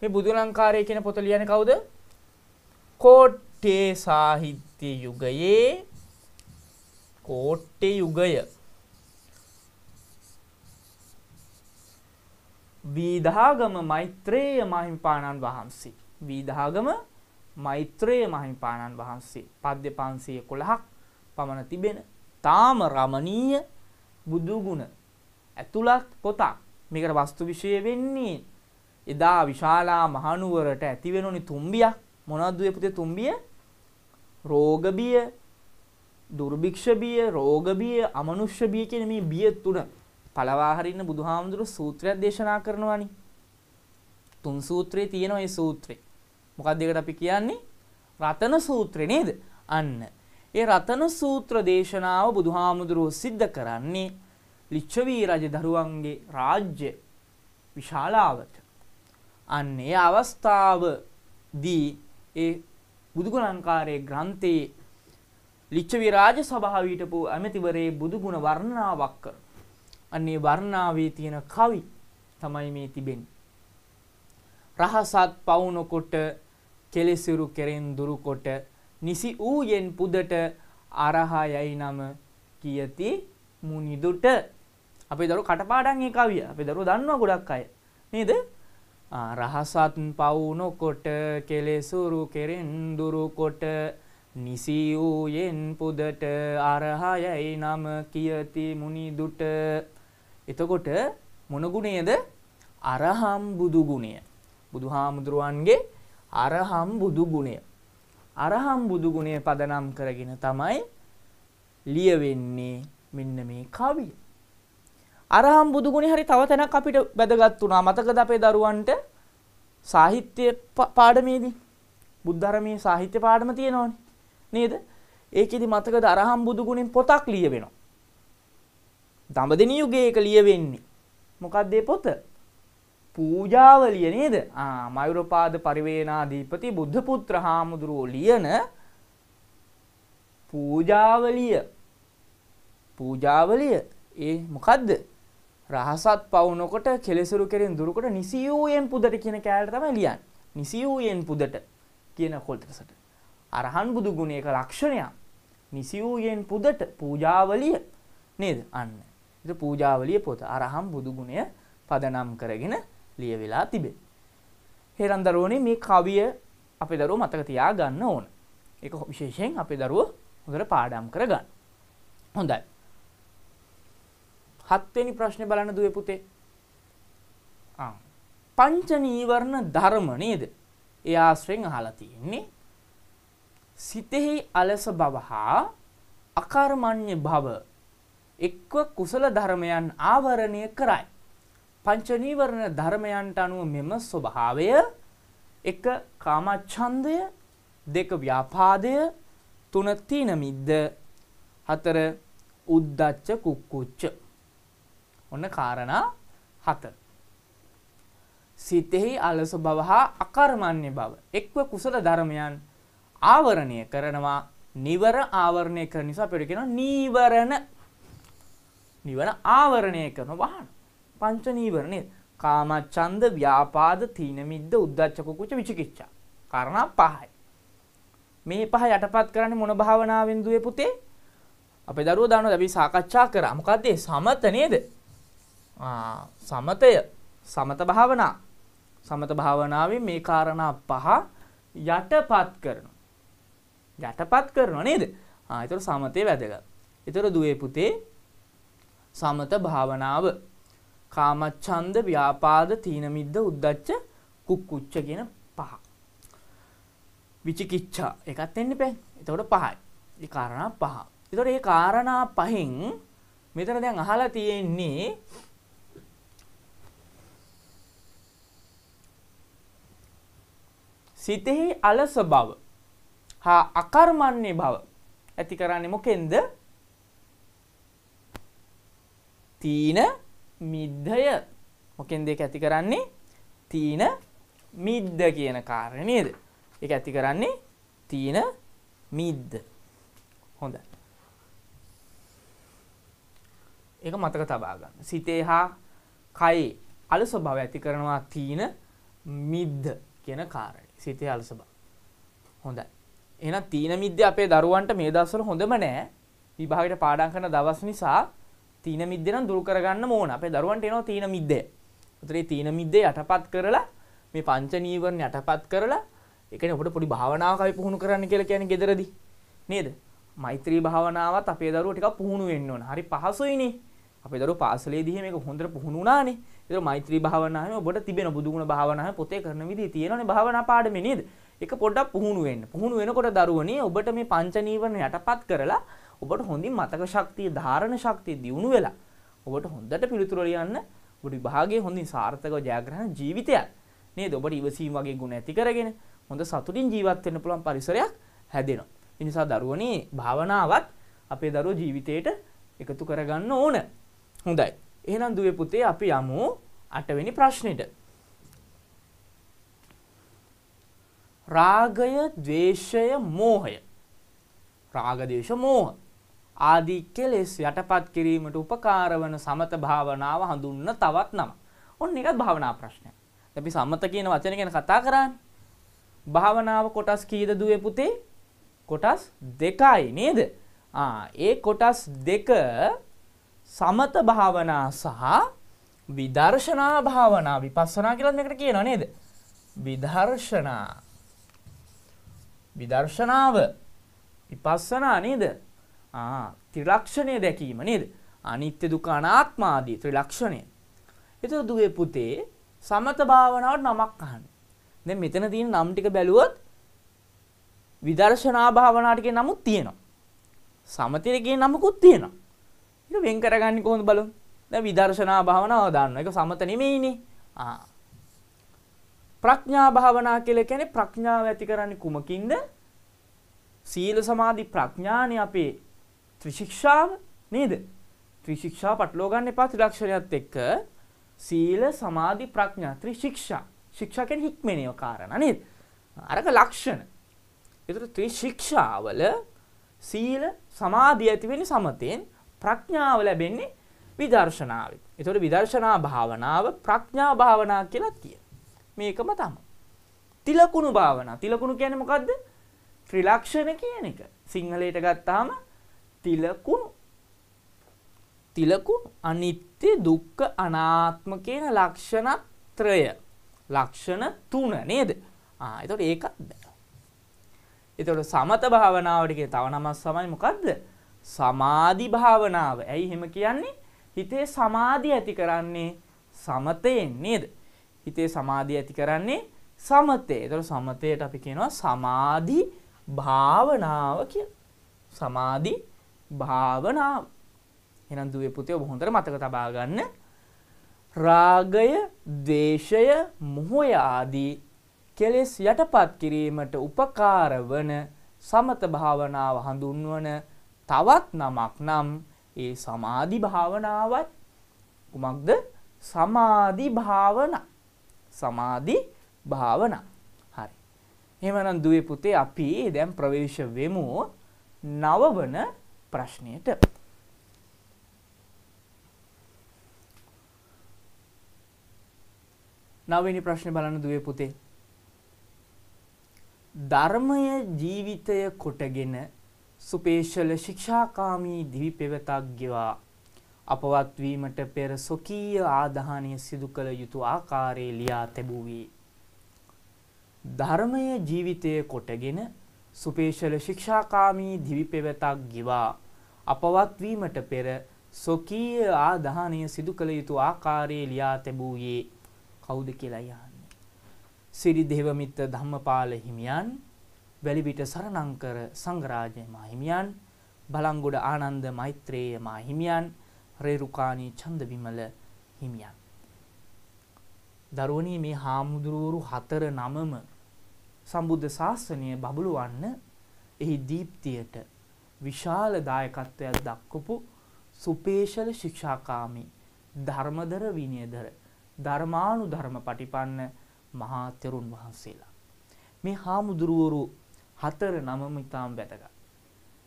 මේ බුදු ලංකාරය කියන පොත ලියන කවුද? කෝට්ටේ සාහිත්‍ය යුගයේ කෝට්ටේ යුගය වීදාගම මෛත්‍රේය මහින්පාණන් වහන්සේ. වීදාගම මෛත්‍රය මහින්පාණන් වහන්සේ පද්‍ය පන්සය කොළහක් පමණ තිබෙන තාම රමණීය බුදුගුණ ඇතුළත් පොතක් මේකට වස්තු විෂය වෙන්නේ එදා විශාලා මහනුවරට ඇතිවෙනුනි තුම්බියක් මොනවද දුවේ පුතේ තුම්බිය? රෝග බිය, දුර්භික්ෂ බිය, රෝග බිය, අමනුෂ්‍ය බිය කියන මේ බිය තුන පළවා හරින්න බුදුහාමුදුරු සූත්‍රයක් දේශනා කරනවානි. තුන් සූත්‍රයේ තියෙන ඒ සූත්‍රේ. මොකක්ද ඒකට අපි කියන්නේ? රතන සූත්‍රේ නේද? අන්න. ඒ රතන සූත්‍ර දේශනාව බුදුහාමුදුරුව සිද්ධ කරන්නේ ලිච්ඡවී රජ දරුවන්ගේ රාජ්‍ය විශාලාවට අන්න ඒ අවස්ථාවදී ඒ බුදුගුණංකාරයේ ග්‍රන්ථයේ ලිච්ඡවී රාජ සභාව හිටපු ඇමතිවරේ බුදුගුණ වර්ණනාවක් කර. අන්න ඒ වර්ණාවේ තියෙන කවි තමයි මේ තිබෙන්නේ. රහසත් පවුනකොට කෙලෙසිරු කෙරෙන් දුරුකොට නිසි ඌයෙන් පුදට අරහා යයි නම කියති මුනිදුට අපි දරු කටපාඩන් ඒ කවිය අපි දරු දන්නවා ගොඩක් අය නේද රහසත් පවුනොකොට කෙලෙසුරු කෙරෙන් දුරුකොට නිසිවූයෙන් පුදට අරහයයි නම කියති මුනිදුට එතකොට මොනගුණේද අරහම් බුදුගුණය බුදුහාමුදුරුවන්ගේ අරහම් බුදුගුණය අරහම් බුදුගුණය පදනම් කරගෙන තමයි ලියවෙන්නේ මෙන්න මේ කවිය අරහම් බුදු ගුණේ හරි තව තැනක් අපිට වැදගත් වුණා. මතකද අපේ දරුවන්ට සාහිත්‍ය පාඩමේදී බුද්ධ ධර්මයේ සාහිත්‍ය පාඩම තියෙනවනේ. නේද? ඒකෙදි මතකද අරහම් බුදු ගුණෙන් පොතක් ලියවෙනවා. දඹදෙනි යුගයේ ඒක ලියවෙන්නේ. මොකක්ද ඒ පොත? පූජාවලිය නේද? ආ මයුරපාද පරිවේනාධිපති බුද්ධ පුත්‍ර හාමුදුරුවෝ ලියන පූජාවලිය. පූජාවලිය ඒ මොකද්ද? රහසත් පවුනොකොට කෙලෙසුරු කෙරින් දුරකොට නිසියූයෙන් පුදට කියන කෑලට තමයි ලියන් නිසියූයෙන් පුදට කියන කොල්තරසට අරහන් බුදු ගුණයක ලක්ෂණයක් නිසියූයෙන් පුදට පූජාවලිය නේද අන්න එත පූජාවලිය පොත අරහම් බුදු ගුණය පදනම් කරගෙන ලියවෙලා තිබේ හෙරන්දරුවනේ මේ කවිය අපි දරුව මතක තියා ගන්න ඕන එක විශේෂයෙන් අපි දරුව හොඳට පාඩම් කරගන්න හොඳයි හත්වෙනි ප්‍රශ්නේ බලන්න දුවේ පුතේ. ආ. පංච නීවරණ ධර්ම නේද? ඒ ආශ්‍රයෙන් අහලා තියෙන්නේ. සිතෙහි අලස බව හා අකර්මණ්‍ය භව එක්ව කුසල ධර්මයන් ආවරණය කරයි. පංච නීවරණ ධර්මයන්ට අනුව මෙම ස්වභාවය එක කාමච්ඡන්දය දෙක ව්‍යාපාදය තුන තීන මිද්ද හතර උද්දච්ච කුක්කුච්ච ඔන්න කාරණා හත. සිතෙහි අලස බව හා අකර්මණ්‍ය බව එක්ව කුසල ධර්මයන් ආවරණය කරනවා නිවර ආවරණය කරන නිසා අපිට කියනවා නීවරණ නිවන ආවරණය කරන වහන පංච නීවරණේ කාමච්ඡන්ද ව්‍යාපාද තීන මිද්ද උද්ධච්ච කුච්ච විචිකිච්ඡා කාරණා පහයි මේ පහ යටපත් කරන්නේ මොන භාවනාවෙන්ද පුතේ අපේ දරුවෝ දන්නවා අපි සාකච්ඡා කරා මොකද්ද සමත නේද සමතය සමත භාවනා සමත භාවනාවේ මේ කාරණා පහ යටපත් කරනවා. යටපත් කරනවා නේද? ආ ඒතර සමතේ වැදගත්. ඒතර දුවේ පුතේ සමත භාවනාව කාමච්ඡන්ද ව්‍යාපාද තීන මිද්ද උද්දච්ච කුක්කුච්ච කියන පහ. විචිකිච්ඡා එකත් එන්න බෑ. එතකොට පහයි. ඒ කාරණා පහ. ඒතකොට මේ කාරණා පහෙන් මෙතන දැන් අහලා තියෙන්නේ සිතෙහි අලස බව හා අකර්මන්නේ බව ඇති කරන්නේ මොකෙන්ද? තීන මිද්දය. මොකෙන්ද ඒක ඇති කරන්නේ? තීන මිද්ද කියන කාරණේ නේද? ඒක ඇති කරන්නේ තීන මිද්ද. හොඳයි. ඒක මතක තබා ගන්න. සිතේ හා කයේ අලස බව ඇති කරනවා තීන මිද්ද කියන කාරණය. සිතේ අලස බව. හොඳයි. එහෙනම් තීන මිද්ද අපේ දරුවන්ට මේ දවස්වල හොඳම නෑ. විභාගයට පාඩම් කරන දවස් නිසා තීන මිද්ද නම් දුරු කරගන්න ඕන. අපේ දරුවන්ට එනවා තීන මිද්ද. උතරේ තීන මිද්ද යටපත් කරලා මේ පංච නීවරණ යටපත් කරලා ඒ කියන්නේ ඔබට පොඩි භාවනාවක් අපි පුහුණු කරන්න කියලා කියන්නේ gederedi. නේද? මෛත්‍රී භාවනාවත් අපේ දරුවෝ ටිකක් පුහුණු වෙන්න ඕන. හරි පහසුයිනේ. අපේ දරුවෝ පාසලේදී මේක හොඳට පුහුණු වුණානේ. ඒක මෛත්‍රී භාවනාවේ ඔබට තිබෙන බුදුගුණ භාවනාවේ පොතේ කරන විදිහ තියෙනනේ භාවනා පාඩමේ නේද? ඒක පොඩ්ඩක් පුහුණු වෙන්න. පුහුණු වෙනකොට දරුවනේ ඔබට මේ පංච නීවරණ යටපත් කරලා ඔබට හොඳින් මතක ශක්තිය, ධාරණ ශක්තිය දියුණු වෙලා ඔබට හොඳට පිළිතුර ලියන්න ඔබට විභාගයේ හොඳින් සාර්ථකව ජයග්‍රහණ ජීවිතයක් නේද? ඔබට ඉවසීම වගේ ගුණ ඇති කරගෙන හොඳ සතුටින් ජීවත් වෙන්න පුළුවන් පරිසරයක් හැදෙනවා. ඒ නිසා දරුවනේ භාවනාවත් අපේ දරුවෝ ජීවිතේට එකතු කරගන්න ඕන. හොඳයි. එහෙනම් දුවේ පුතේ අපි යමු 8 වෙනි ප්‍රශ්නෙට. රාගය, ద్వේෂය, මෝහය. රාග, ద్వේෂ, මෝහ ආදී කෙලෙස් යටපත් කිරීමට උපකාර වන සමත භාවනාව හඳුන්වන තවත් නම. ඔන්න එකත් භාවනා ප්‍රශ්නයක්. අපි සමත කියන වචනේ ගැන කතා කරානේ. භාවනාව කොටස් කීයද දුවේ පුතේ? කොටස් දෙකයි නේද? ආ ඒ කොටස් දෙක සමත භාවනා සහ විදර්ශනා භාවනා විපස්සනා කියලා මේකට කියනවා නේද? විදර්ශනා විදර්ශනාව විපස්සනා නේද? ආ ත්‍රිලක්ෂණය දැකීම නේද? අනිත්‍ය දුක්ඛ අනාත්ම ආදී ත්‍රිලක්ෂණය. එතකොට දුවේ පුතේ සමත භාවනාවට නමක් අහන්න. දැන් මෙතන තියෙන නම් ටික බැලුවොත් විදර්ශනා භාවනාවට කියන නමුත් තියෙනවා. සමතිර කියන නමකුත් තියෙනවා. එක වෙන් කරගන්න කොහොමද බලමු. දැන් විදර්ශනා භාවනාව දාන්න. ඒක සමත නෙමෙයිනේ. ආ. ප්‍රඥා භාවනා කියලා කියන්නේ ප්‍රඥාව ඇති කරන්නේ කුමකින්ද? සීල සමාධි ප්‍රඥානේ අපේ ත්‍රිශික්ෂාව නේද? ත්‍රිශික්ෂා පටලවා ගන්න එපා ත්‍රිලක්ෂණයත් එක්ක. සීල සමාධි ප්‍රඥා ත්‍රිශික්ෂා. ශික්ෂා කියන්නේ හික්මනේ කාරණා නේද? අරක ලක්ෂණ. ඒතර ත්‍රිශික්ෂාවල සීල සමාධිය ඇති වෙන්නේ සමතෙන්. ප්‍රඥාව ලැබෙන්නේ විදර්ශනාවෙන්. ඒතකොට විදර්ශනා භාවනාව ප්‍රඥා භාවනා කියලා කියන. මේකම තමයි. තිලකුණු භාවනා. තිලකුණු කියන්නේ මොකද්ද? ත්‍රිලක්ෂණ කියන එක. සිංහලයට ගත්තාම තිලකුණු. තිලකුණු අනිත්‍ය දුක්ඛ අනාත්ම කියන ලක්ෂණ ත්‍රය. ලක්ෂණ තුන නේද? ආ ඒතකොට ඒකත් බෑ. ඒතකොට සමත භාවනාවට කියන තව නමක් තමයි මොකද්ද? සමාධි භාවනාව. ඇයි එහෙම කියන්නේ? හිතේ සමාධිය ඇති කරන්නේ සමතයෙන් නේද? හිතේ සමාධිය ඇති කරන්නේ සමතේ. ඒතකොට සමතේට අපි කියනවා සමාධි භාවනාව කියලා. සමාධි භාවනාව. එහෙනම් දුවේ පුතේ ඔබ හොඳට මතක තබා ගන්න. රාගය, ද්වේෂය, මොහය ආදී කෙලෙස් යටපත් කිරීමට උපකාර වන සමත භාවනාව හඳුන්වන තවත් නමක් නම් ඒ සමාධි භාවනාවත් කුමක්ද සමාධි භාවනා සමාධි භාවනා හරි එහෙමනම් දුවේ පුතේ අපි දැන් ප්‍රවේශ වෙමු නවවන ප්‍රශ්නයට නවවෙනි ප්‍රශ්නේ බලන්න දුවේ පුතේ ධර්මය ජීවිතය කොටගෙන සුපේශල ශික්ෂාකාමී දිවි පෙවතක් ගෙවා අපවත්වීමට පෙර සොකීය ආධානය සිදු කළ යුතු ආකාරයේ ලියා තැබුවේ. ධර්මය ජීවිතය කොටගෙන සුපේශල ශික්ෂාකාමී දිවි පෙවතක් ගෙවා අපවත්වීමට පෙර සොකීය ආධානය සිදු කළ යුතු ආකාරයේ ලියා තැබූයේ කවුද කියලා යහන්නේ. සිරිදේවමිත්ත ධම්මපාල හිමියන් වැලිවිට සරණංකර සංගරාජය මාහිමියන් බලංගොඩ ආනන්ද මෛත්‍රේය මාහිමියන් රේරුකාණී චන්දවිමල හිමියන්. දරුවනී මේ හාමුදුරුවරු හතර නමම සම්බුද්ධ ශාස්ත්‍රනය බබළුවන්න එහි දීප්තියට විශාල දායකත්වයක් දක්වපු සුපේශල ශික්ෂාකාමි ධර්මදර විනයදර ධර්මානු ධර්ම පටිපන්න මහාතෙරුන් වහන්සේලා. මේ හාමුදුරුවරු හතර නමම ඉතාම වැදගත්.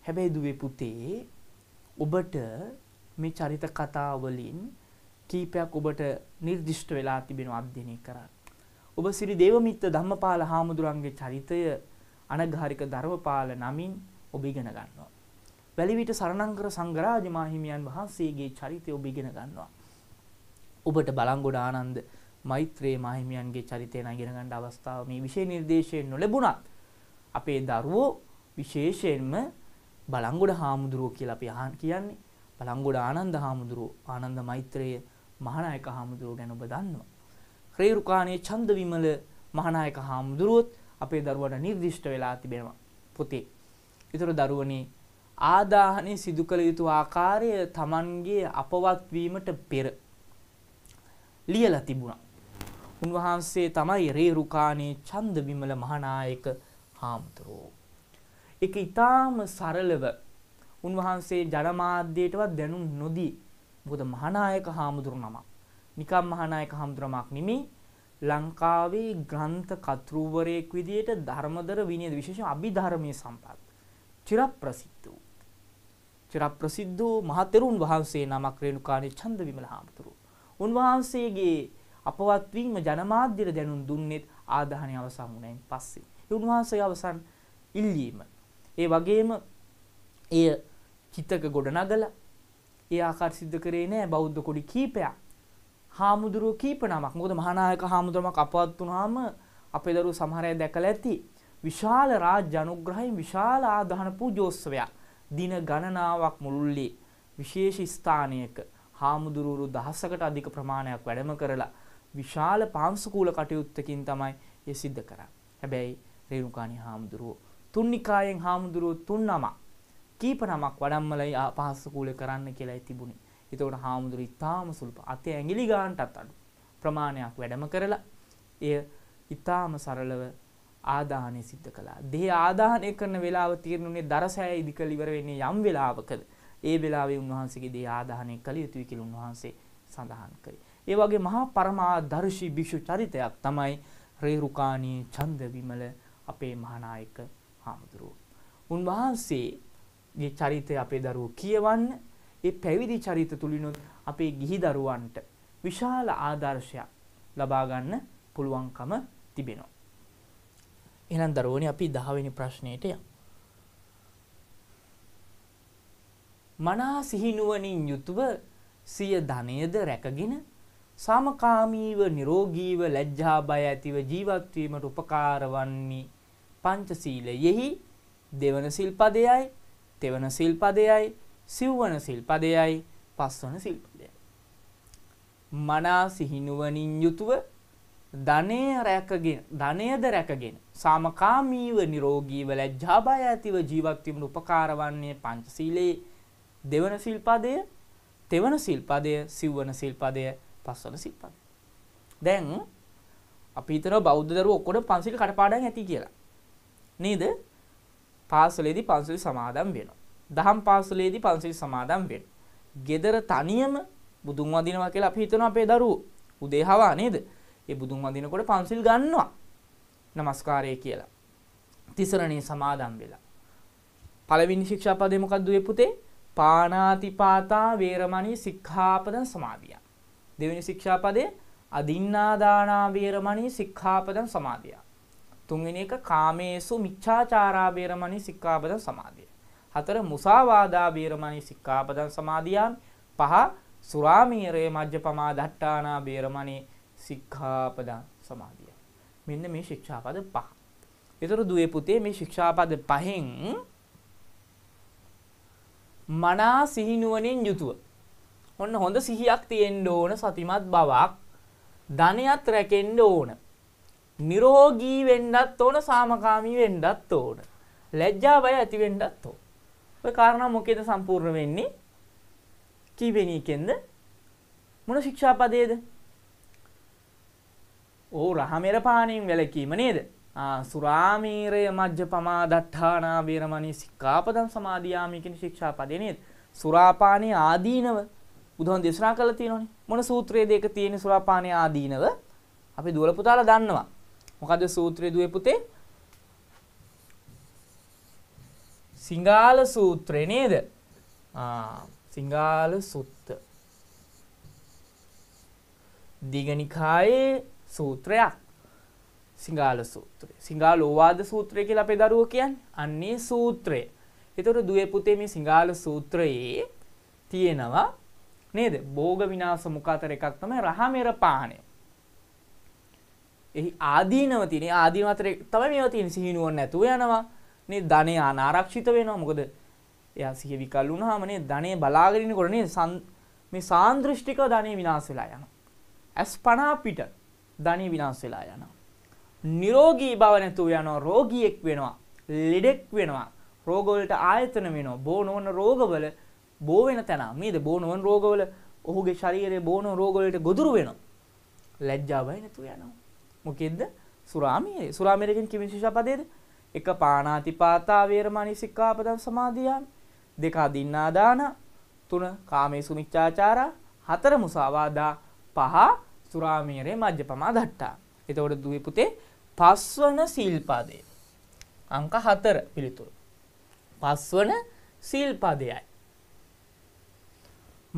හැබැයි දුවේ පුතේ ඔබට මේ චරිත කතා වලින් කීපයක් ඔබට නිර්දිෂ්ට වෙලා තිබෙනවා අධ්‍යයනය කරන්න. ඔබ සිරි දේවමිත්ත ධම්මපාල හාමුදුරන්ගේ චරිතය අනගාരിക ධර්මපාල නමින් ඔබ ඉගෙන ගන්නවා. වැලිවිට සරණංකර සංඝරාජ මාහිමියන් වහන්සේගේ චරිතය ඔබ ඉගෙන ගන්නවා. ඔබට බලංගොඩ ආනන්ද මෛත්‍රේ මාහිමියන්ගේ චරිතය ඉගෙන ගන්න අවස්ථාව මේ විෂය නිර්දේශයෙන් නොලැබුණත් අපේ දරුවෝ විශේෂයෙන්ම බලංගොඩ හාමුදුරුවෝ කියලා අපි අහන් කියන්නේ. බලංගොඩ ආනන්ද හාමුදුරුවෝ ආනන්ද මෛත්‍රේය මහානායක හාමුදුරුවෝ ගැන ඔබ දන්නවා. ක්‍රේරුකාණේ චන්දවිමල මහානායක හාමුදුරුවොත් අපේ දරුවන්ට නිර්දිෂ්ට වෙලා තිබෙනවා පොතේ. ඒතර දරුවනේ ආදාහනය සිදු කළ යුතු ආකාරය තමන්ගේ අපවත්වීමට පෙර ලියලා තිබුණා. උන්වහන්සේ තමයි රේරුකාණේ චන්දවිමල මහානායක හාමුදුරුවෝ. එක ඉතාම සරලව උන්වහන්සේ ජනමාධ්‍යයටවත් දැනුම් නොදී මොකද මහනායක හාමුදුරු නමක්. නිකම් මහනායක හාමුදුරමක් නෙමෙයි ලංකාවේ ග්‍රන්ථ කතෘවරයෙක් විදියට ධර්මදර විනයද විශේෂ අභිධර්මයේ සම්පත්. චිරප්‍රසිද්ධ වූ. චිරප්‍රසිද්ධ වූ මහතෙරුන් වහන්සේ නමක් රේණුකාණේ චන්දවිමල හාමුදුරුවෝ. උන්වහන්සේගේ අපවත්වීම ජනමාධ්‍යයට දැනුම් දුන්නේත් ආදාහනය අවසන් වුණයින් පස්සේ. උන්වහන්සේ අවසන් ඉල්ලීම. ඒ වගේම එය හිතක ගොඩනගලා ඒ ආකාර සිද්ධ කරේ නෑ බෞද්ධ කොඩි කීපයක්. හාමුදුරුවෝ කීප නමක්. මොකද මහානායක හාමුදුරුවමක් අපවත් වුණාම අපේ දරුවෝ සමහර අය දැකලා ඇති. විශාල රාජ්‍ය අනුග්‍රහයෙන් විශාල ආදාන පූජෝත්සවයක්. දින ගණනාවක් මුළුල්ලේ විශේෂ ස්ථානයක හාමුදුරුවරු දහසකට අධික ප්‍රමාණයක් වැඩම කරලා විශාල පාංශුකූල කටයුත්තකින් තමයි ඒ සිද්ධ කරන්නේ. හැබැයි රේණුකාණී හාමුදුරුවෝ තුන්නිකායෙන් හාමුදුරුවෝ තුන් නමක් කීප නමක් වඩම්මලයි පහස්සකූල කරන්න කියලායි තිබුණේ. එතකොට හාමුදුරු ඉතාම සුළු අතේ ඇඟිලි ගන්නටත් අඩු ප්‍රමාණයක් වැඩම කරලා එය ඉතාම සරලව ආදාහනය සිද්ධ කළා. දේ ආදාහනය කරන වෙලාව තීරණුනේ දරසෑ ඉදිකල ඉවර වෙන්නේ යම් වෙලාවකද. ඒ වෙලාවේ උන්වහන්සේගේ දේ ආදාහනය කළ යුතුයි කියලා උන්වහන්සේ සඳහන් කරේ. ඒ වගේ මහා පරමාදර්ශී භික්ෂු චරිතයක් තමයි රේරුකාණී චන්ද විමල අපේ මහානායක හාමුදුරුවෝ. උන්වහන්සේගේ චරිතය අපේ දරුවෝ කියවන්න ඒ පැවිදි චරිත තුලිනුත් අපේ ගිහි දරුවන්ට විශාල ආදර්ශයක් ලබා ගන්න පුළුවන්කම තිබෙනවා. එහෙනම් දරුවනි අපි 10 වෙනි ප්‍රශ්නයට යමු. මනා සිහිනුවණින් යුතුව සිය ධනයද රැකගෙන සාමකාමීව නිරෝගීව ලැජ්ජා බය ඇතිව ජීවත් වීමට උපකාර වන්නේ පංචශීලයෙහි දෙවන සිල්පදයයි තෙවන සිල්පදයයි සිව්වන සිල්පදයයි පස්වන සිල්පදයයි. මනා සිහිනුවනින් යුතුව ධනය රැකගෙන ධනයද රැකගෙන සාමකාමීව නිරෝගීව ලැජ්ජාභය ඇතිව ජීවත්වීමට උපකාරවන්නේ පංචශීලයේ දෙවන සිල්පදය තෙවන සිල්පදය සිව්වන සිල්පදය පස්වන සිල්පදය. දැන් අපි හිතනවා බෞද්ධ දරුවෝ ඔක්කොම පන්සිල් කටපාඩම් ඇති කියලා. නේද? පාසලේදී පන්සල් සමාදම් වෙනවා. දහම් පාසලේදී පන්සල් සමාදම් වෙනවා. gedara තනියම බුදුන් වඳිනවා කියලා අපි හිතනවා අපේ දරුවෝ. උදේ හවා නේද? ඒ බුදුන් වඳිනකොට පන්සල් ගන්නවා. নমස්කාරය කියලා. තිසරණේ සමාදම් වෙලා. පළවෙනි ශික්ෂාපදේ මොකද්ද ඔය පුතේ? පාණාතිපාතා වේරමණී සික්ඛාපදං සමාදියා. දෙවෙනි ශික්ෂාපදේ අදින්නාදානා වේරමණී සික්ඛාපදං සමාදියා. තුන්වෙනි එක කාමේසු මිච්ඡාචාරා බේරමණී සික්ඛාපදං සමාදිය. හතර මුසාවාදා බේරමණී සික්ඛාපදං සමාදියාමි. පහ සුරාමීරේ මජ්ජපමා දට්ඨානා බේරමණී සික්ඛාපදං සමාදිය. මෙන්න මේ ශික්ෂාපද පහ. ඒතර දුවේ පුතේ මේ ශික්ෂාපද පහෙන් මනා සිහිනුවණින් යුතුව ඔන්න හොඳ සිහියක් තියෙන්න ඕන සතිමත් බවක් ධනයත් රැකෙන්න ඕන නිරෝගී වෙන්නත් ඕන සාමකාමී වෙන්නත් ඕන. ලැජ්ජා බය ඇති වෙන්නත් ඕන. ඔය කාරණා මොකේද සම්පූර්ණ වෙන්නේ? කීවෙනි එකෙන්ද? මොන ශික්ෂාපදයේද? ඕ රහමෙර පාණින් වැළකීම නේද? ආ සුරාමීරය මජ්ජපමා දට්ඨානා වේරමණී සික්ඛාපදං සමාදියාමි කියන ශික්ෂාපදේ නේද? සුරාපානේ ආදීනව බුදුන් දේශනා කළා තියෙනවනේ. මොන සූත්‍රයේද ඒක තියෙන්නේ සුරාපානේ ආදීනව? අපි දුවල පුතාලා දන්නවා. මොකද සූත්‍රය දුවේ පුතේ? සිංගාල සූත්‍රය නේද? ආ සිංගාල සුත්ත. දීගනිකායේ සූත්‍රයක්. සිංගාල සූත්‍රය. සිංගාල ඕවාද සූත්‍රය කියලා අපේ දරුවෝ කියන්නේ. අන්නේ සූත්‍රය. ඒතර දුවේ පුතේ මේ සිංගාල සූත්‍රයේ තියෙනවා නේද? භෝග විනාශ මුඛාතර එකක් තමයි රහමෙර පාණය. එහි ආදීනව තියෙන ආදීන අතරේ තමයි මේවා තියෙන්නේ සිහි නුවණ නැතුව යනවා නේ ධනෙ අනාරක්ෂිත වෙනවා මොකද එයා සිහිය විකල් වුණාම නේ ධනෙ බලාගෙන ඉන්නකොට නේ මේ සාන්දෘෂ්ටිකව ධනෙ විනාශ වෙලා යනවා ඇස් පණ පිට ධනෙ විනාශ වෙලා යනවා නිරෝගී බව නැතුව යනවා රෝගියෙක් වෙනවා ලෙඩෙක් වෙනවා රෝගවලට ආයතන වෙනවා බෝ නොවන රෝගවල බෝ වෙන තැන මේද බෝ නොවන රෝගවල ඔහුගේ ශරීරයේ බෝ නොවන රෝගවලට ගොදුරු වෙනවා ලැජ්ජාවයි නැතුව යනවා මොකෙද්ද සුරාමීරය සුරාමීරයෙන් කිම ශිෂපදේද එක පානාතිපාතා වේරමණී සික්ඛාපදං සමාදියාමි දෙක අදින්නා දාන තුන කාමේසු මිච්ඡාචාරා හතර මුසාවාදා පහ සුරාමීරේ මජ්ජපමා දට්ටා එතකොට දුවේ පුතේ පස්වන සීල්පදේ අංක 4 පිළිතුරු පස්වන සීල්පදයයි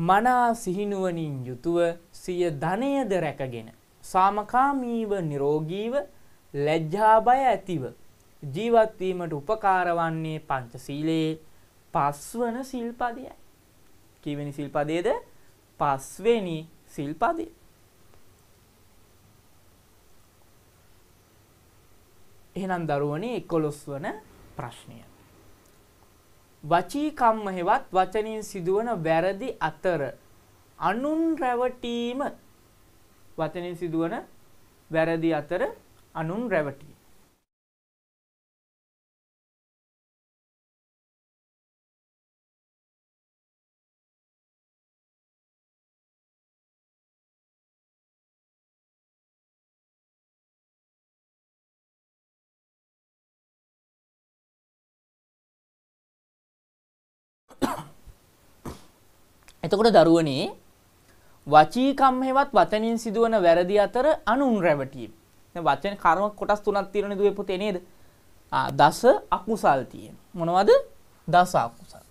මනා සිහිනුවණින් යුතුව සිය ධනයද රැකගෙන සාමකාමීව නිරෝගීව ලැජ්ජාබය ඇතිව ජීවත්වීමට උපකාරවන්නේ පංචසීලයේ පස්වන සිල්පදයයි. කිවෙනි සිල්පදේද පස්වෙනි සිල්පදේ. එහෙනම් දරුවනේ එකොළොස් වන ප්‍රශ්නය. වචීකම්ම හෙවත් වචනින් සිදුවන වැරදි අතර අනුන් රැවටීම වචනෙන් සිදුවන වැරදි අතර අනුන් රැවටී. එතකොට දරුවනේ වචීකම්හෙවත් වචනින් සිදුවන වැරදි අතර අනුන් රැවටීම. වචන කර්ම කොටස් තුනක් තියෙන දුවේ පුතේ නේද? දස අකුසල් තියෙන. මොනවද? දස අකුසල්.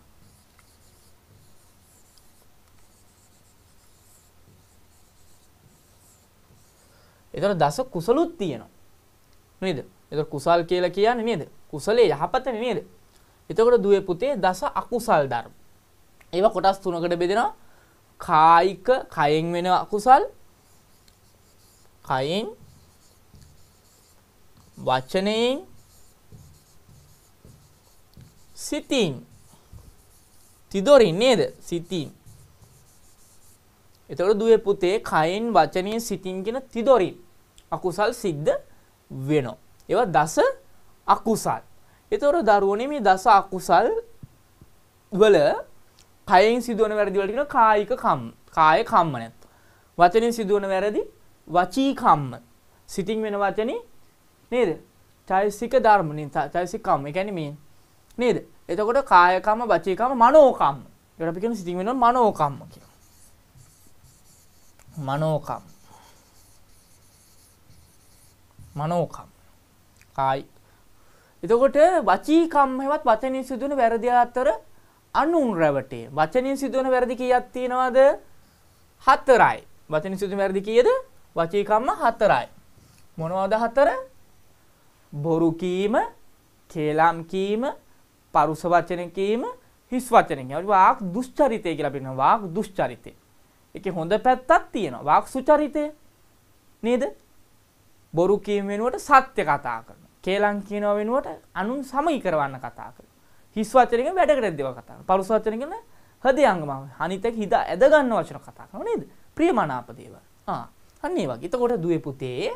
ඒතර දස කුසලුත් තියෙනවා. නේද? ඒතර කුසල් කියලා කියන්නේ නේද? කුසලේ යහපතනේ නේද? එතකොට දුවේ පුතේ දස අකුසල් ධර්ම. ඒවා කොටස් තුනකට බෙදෙනවා. කායික කයෙන් වෙන අකුසල් කයෙන් වචනයෙන් සිතින් තිදොරින් නේද සිතින් එතකොට දුවේ පුතේ කයෙන් වචනයෙන් සිතින් කියන තිදොරින් අකුසල් සිද්ධ වෙනවා ඒවා දස අකුසල් එතකොට දරුවනේ මේ දස අකුසල් වල කයෙන් සිදුවන වැරදිවලට කියන කායික කම් කාය කම්ම නැත්ත. වචනින් සිදුවන වැරදි වචී කම්ම. සිතින් වෙන වචනේ නේද? චෛසික ධර්ම නේද? චෛසික කම්. ඒ කියන්නේ මේ නේද? එතකොට කාය කම්ම, වචී කම්ම, මනෝ කම්ම. ඒකට අපි කියන සිතින් වෙනවා මනෝ කම්ම කියලා. මනෝ කම්ම. මනෝ කම්ම. කායි. එතකොට වචී කම්ම හෙවත් වචනින් සිදුවන වැරදි අතර අනුන් රැවටේ. වචනින් සිදුවන වැරදි කීයක් තියෙනවද? 4යි. වචනින් සිදුවන වැරදි කීයද? වචීකම්ම 4යි. මොනවද 4? බොරු කීම, කේලම් කීම, පරුස වචන කීම, හිස් වචන කීම. වාක් දුස්චරිතය කියලා අපි කියනවා. වාක් දුස්චරිතය. ඒකේ හොඳ පැත්තක් තියෙනවා. වාක් සුචරිතය. නේද? බොරු කීම වෙනුවට සත්‍ය කතා කරනවා. කේලම් කියනවා වෙනුවට අනුන් සමී කරවන්න කතා කරනවා. හිස් වචනකින් වැඩකට දේව කතා කරනවා. පරුස වචනකින් හදයංගම හනිතක හිත ඇද ගන්න වචන කතා කරනවා නේද? ප්‍රියමනාප දේවල්. ආ අන්න ඒ වගේ. එතකොට දුවේ පුතේ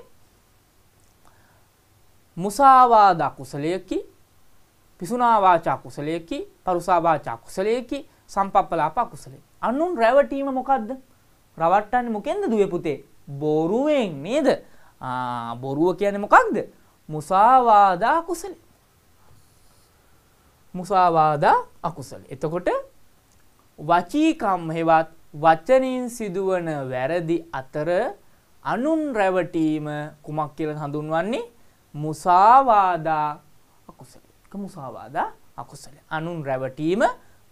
මුසාවාද කුසලයේකි පිසුනා වාචා කුසලයේකි පරුසා වාචා කුසලයේකි සම්පප්පලාප කුසලයේ. අනුන් රැවටීම මොකද්ද? රවට්ටන්නේ මොකෙන්ද දුවේ පුතේ? බොරුවෙන් නේද? ආ බොරුව කියන්නේ මොකක්ද? මුසාවාදා කුසලයේ. මුසාවාදා අකුසල. එතකොට වචීකම් හෙවත් වචනින් සිදුවන වැරදි අතර අනුන් රැවටීම කුමක් කියලා හඳුන්වන්නේ මුසාවාදා අකුසල. ඒක මුසාවාදා අකුසල. අනුන් රැවටීම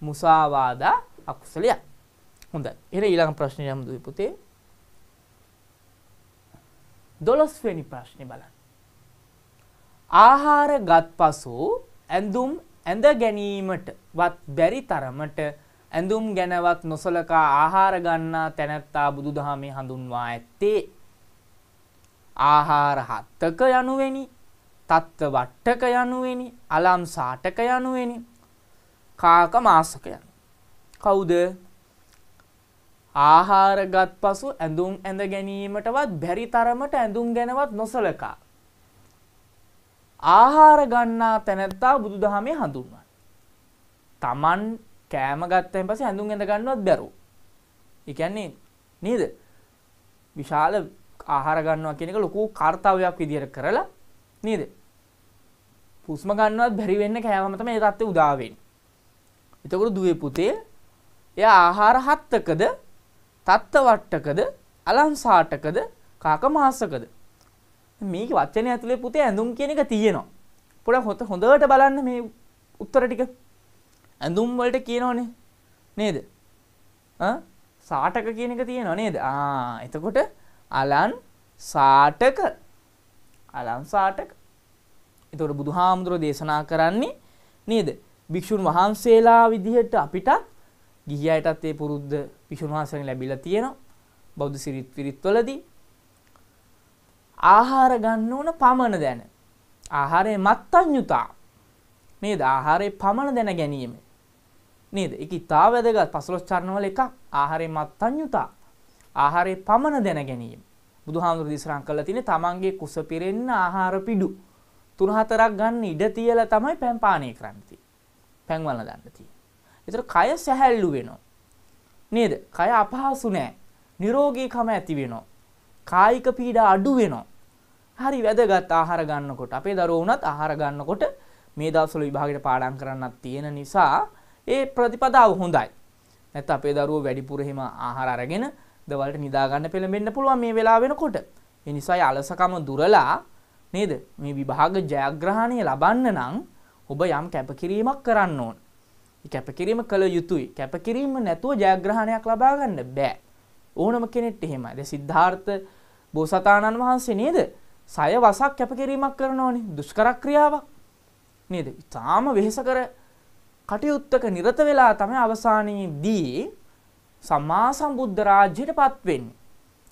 මුසාවාදා අකුසලයක්. හොඳයි. එහෙනම් ඊළඟ ප්‍රශ්නේ යමු දුවේ පුතේ. 12 වෙනි ප්‍රශ්නේ බලන්න. ආහාර ගත් පසු ඇඳුම් ඇඳ ගැනීමට වත් බැරි තරමට ඇඳුම් ගැනවත් නොසලකා ආහාර ගන්නා තැනැත්තා බුදුදහමේ හඳුන්වා ඇත්තේ. ආහාර හත්තක යනුවෙනි තත්ත්ව වට්ටක යනුවෙනි අලම් සාටක යනුවෙනි කාක මාසක යනු. කවුද ආහාරගත් පසු ඇඳුම් ඇඳ ගැනීමටවත් බැරි තරමට ඇඳුම් ගැනවත් නොසලකා ආහාර ගන්නා තැනැත්තා බුදුදහමේ හඳුන්වන්නේ. Taman කෑම ගත්තයින් පස්සේ ඇඳුම් ඇඳ ගන්නවත් බැරුව. ඒ කියන්නේ නේද? විශාල ආහාර ගන්නවා කියන එක ලොකු කාර්යයක් විදියට කරලා නේද? හුස්ම ගන්නවත් බැරි වෙන්න කෑවම තමයි ඒ தත්ත්වේ උදා වෙන්නේ. එතකොට දුවේ පුතේ එයා ආහාර හත්තකද, තත්ත වට්ටකද, අලංසාටකද, කාක මාසකද මේක වචනය ඇතුලේ පුතේ ඇඳුම් කියන එක තියෙනවා. පොඩක් හොත හොඳට බලන්න මේ උත්තර ටික. ඇඳුම් වලට කියනෝනේ. නේද? ආ සාටක කියන එක තියෙනවා නේද? ආ එතකොට අලන් සාටක අලන් සාටක. එතකොට බුදුහාමුදුරෝ දේශනා කරන්නේ නේද? භික්ෂුන් වහන්සේලා විදිහට අපිට ගිහි අයටත් ඒ පුරුද්ද භික්ෂුන් වහන්සේලාගෙන් ලැබිලා තියෙනවා. බෞද්ධ සිරිත් විරිත්වලදී ආහාර ගන්න ඕන පමණ දැන. ආහාරයේ මත්ඤ්‍යුතා. නේද? ආහාරයේ පමණ දැන ගැනීම. නේද? ඒක ඉතා වැදගත් 15 චරණවල එකක්. ආහාරයේ මත්ඤ්‍යුතා. ආහාරයේ පමණ දැන ගැනීම. බුදුහාමුදුරු දිස්රම් කළා තියෙන්නේ තමන්ගේ කුස පිරෙන්න ආහාර පිඩු තුන හතරක් ගන්න ඉඩ තියලා තමයි පැන් පානය කරන්න තියෙන්නේ. පැන් වලන දාන්න තියෙන්නේ. ඒතර කය සැහැල්ලු වෙනවා. නේද? කය අපහසු නෑ. නිරෝගීකම ඇති වෙනවා. කායික පීඩා අඩු වෙනවා. හරි වැදගත් ආහාර ගන්නකොට අපේ දරුවෝ වුණත් ආහාර ගන්නකොට මේ දවස්වල විභාගෙට පාඩම් කරන්නත් තියෙන නිසා ඒ ප්‍රතිපදාව හොඳයි. නැත්නම් අපේ දරුවෝ වැඩිපුර හිම ආහාර අරගෙන දවල්ට නිදා ගන්න පෙළඹෙන්න පුළුවන් මේ වෙලාව වෙනකොට. ඒ නිසා අලසකම දුරලා නේද? මේ විභාග ජයග්‍රහණය ලබන්න නම් ඔබ යම් කැපකිරීමක් කරන්න ඕන. කැපකිරීම කළ යුතුයි. කැපකිරීම නැතුව ජයග්‍රහණයක් ලබා ගන්න බෑ. ඕනම කෙනෙක්ට එහෙමයි. දැන් සිද්ධාර්ථ බෝසතාණන් වහන්සේ නේද? සය වසක් කැපකිරීමක් කරනවනේ. දුෂ්කර ක්‍රියාවක්. නේද? ඊටාම වෙහෙසකර කටයුත්තක නිරත වෙලා තමයි අවසානයේදී සම්මා සම්බුද්ධ රාජ්‍යයටපත් වෙන්නේ.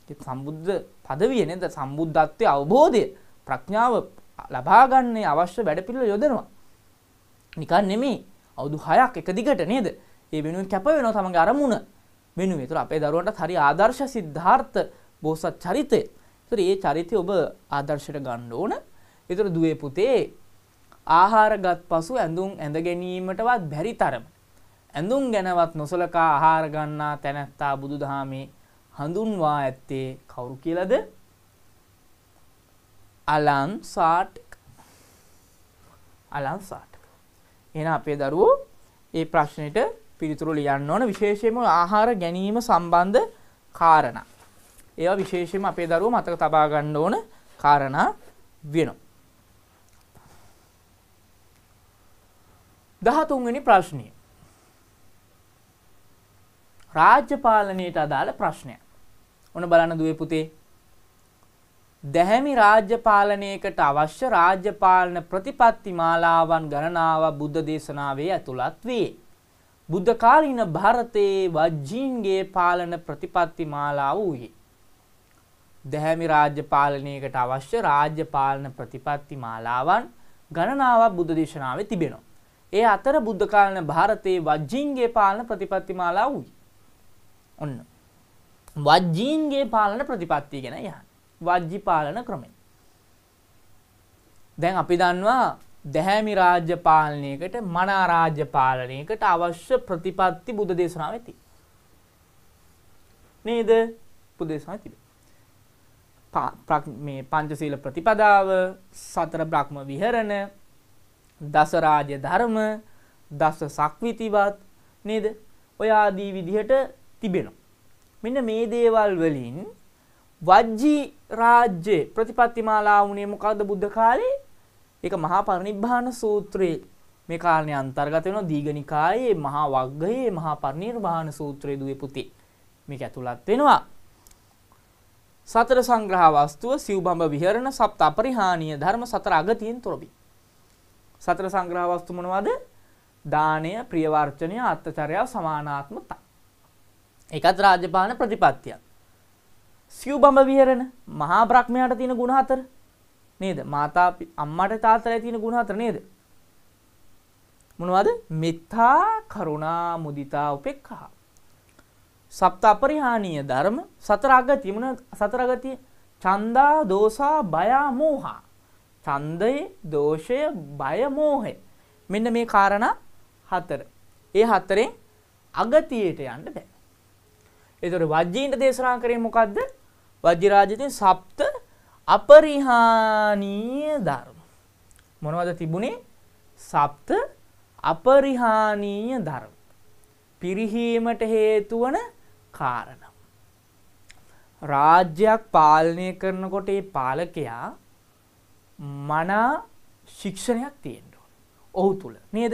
ඒ සම්බුද්ධ পদවිය නේද? සම්බුද්ධත්වයේ අවබෝධය, ප්‍රඥාව ලබා ගන්න අවශ්‍ය වැඩපිළිවෙල යොදනවා. නිකන් නෙමෙයි. අවුරුදු 6ක් එක දිගට නේද? ඒ වෙනුවෙන් කැප වෙනවා තමගේ අරමුණ. වෙනුවේ. ඒතර අපේ දරුවන්ට හරි ආදර්ශ සිද්ධාර්ථ බෝසත් චරිතය. ඒතර මේ චරිතය ඔබ ආදර්ශයට ගන්න ඕන. ඒතර දුවේ පුතේ ආහාරගත් පසු ඇඳුම් ඇඳ ගැනීමටවත් බැරි තරම. ඇඳුම් ගැනවත් නොසලකා ආහාර ගන්නා තැනැත්තා බුදුදහමේ හඳුන්වා ඇත්තේ කවුරු කියලාද? අලන් සාට් අලන් සාට්. එහෙනම් අපේ දරුවෝ මේ ප්‍රශ්නෙට පිළිතුරු ලියන්න ඕන විශේෂයෙන්ම ආහාර ගැනීම සම්බන්ධ කාරණා. ඒවා විශේෂයෙන්ම අපේ දරුවෝ මතක තබා ගන්න ඕන කාරණා වෙනවා. 13 වෙනි ප්‍රශ්නය. රාජ්‍ය පාලනයට අදාළ ප්‍රශ්නයක්. ඔන්න බලන්න දුවේ පුතේ. දැහැමි රාජ්‍ය පාලනයකට අවශ්‍ය රාජ්‍ය පාලන ප්‍රතිපත්ති මාලාවන් ගණනාව බුද්ධ දේශනාවේ ඇතුළත් වේ. බුද්ධ කාලීන ಭಾರತයේ වජ්ජීන්ගේ පාලන ප්‍රතිපත්ති මාලාව වූයේ දැහැමි රාජ්‍ය පාලනයකට අවශ්‍ය රාජ්‍ය පාලන ප්‍රතිපත්ති මාලාවන් ගණනාවක් බුද්ධ දේශනාවේ තිබෙනවා. ඒ අතර බුද්ධ කාලන ಭಾರತයේ වජ්ජීන්ගේ පාලන ප්‍රතිපත්ති මාලාව උයි. ඔන්න. වජ්ජීන්ගේ පාලන ප්‍රතිපත්තිය ගැන යහන්. වජ්ජි පාලන ක්‍රමය. දැන් අපි දන්නවා දැහැමි රාජ්‍ය පාලනයකට මනා රාජ්‍ය පාලනයකට අවශ්‍ය ප්‍රතිපත්ති බුද්ධ දේශනාව ඇති. නේද බුදේශනා තිබේ. මේ පංචශීල ප්‍රතිපදාව සතර බ්‍රහ්ම විහරණ දස රාජ්‍ය ධර්ම දස සක්විතිවත් නේද ඔය ආදී විදිහට තිබෙනවා. මෙන්න මේ දේවල් වලින් වජ්ජී රාජ්‍ය ප්‍රතිපත්තිමාලා වුණේ මොකද්ද බුද්ධ කාලේ ඒක මහා පරිනිබ්බාන සූත්‍රයේ මේ කාරණේ අන්තර්ගත වෙනවා දීඝනිකායේ මහා වග්ගයේ මහා පරිනිර්වාණ සූත්‍රයේ දුවේ පුතේ. මේක ඇතුළත් වෙනවා. සතර සංග්‍රහ වස්තුව සිව්බඹ විහරණ සප්ත අපරිහානීය ධර්ම සතර අගතියෙන් තොරබි. සතර සංග්‍රහ වස්තු මොනවද? දානය, ප්‍රියවර්චනය, අත්චරය, සමානාත්මතා. ඒකත් රාජපාලන ප්‍රතිපත්තියක්. සිව්බඹ විහරණ මහා බ්‍රහ්මයාට තියෙන ගුණ හතර. නේද? මාතා අම්මට තාත්තලා තියෙන ගුණ හතර නේද? මොනවද? මෙත්තා, කරුණා, මුදිතා, උපේක්ඛා. සප්ත අපරිහානීය ධර්ම සතර අගති මොන සතර අගති? ඡන්දා, දෝසා, බය, මෝහා. ඡන්දේ, දෝෂය, බය, මෝහය. මෙන්න මේ காரணා හතර. ඒ හතරෙන් අගතියට යන්න බෑ. ඒතර වජ්ජීන්ට දේශනා කරේ මොකද්ද? වජ්ජිරාජිතින් සප්ත අපරිහානීය ධර්ම. මොනවද තිබුණේ? සප්ත අපරිහානීය ධර්ම. පිරිහීමට හේතු වන කාරණා. රාජ්‍යයක් පාලනය කරනකොට ඒ පාලකයා මනා ශික්ෂණයක් තියෙන්න ඕන. ඔහු තුල නේද?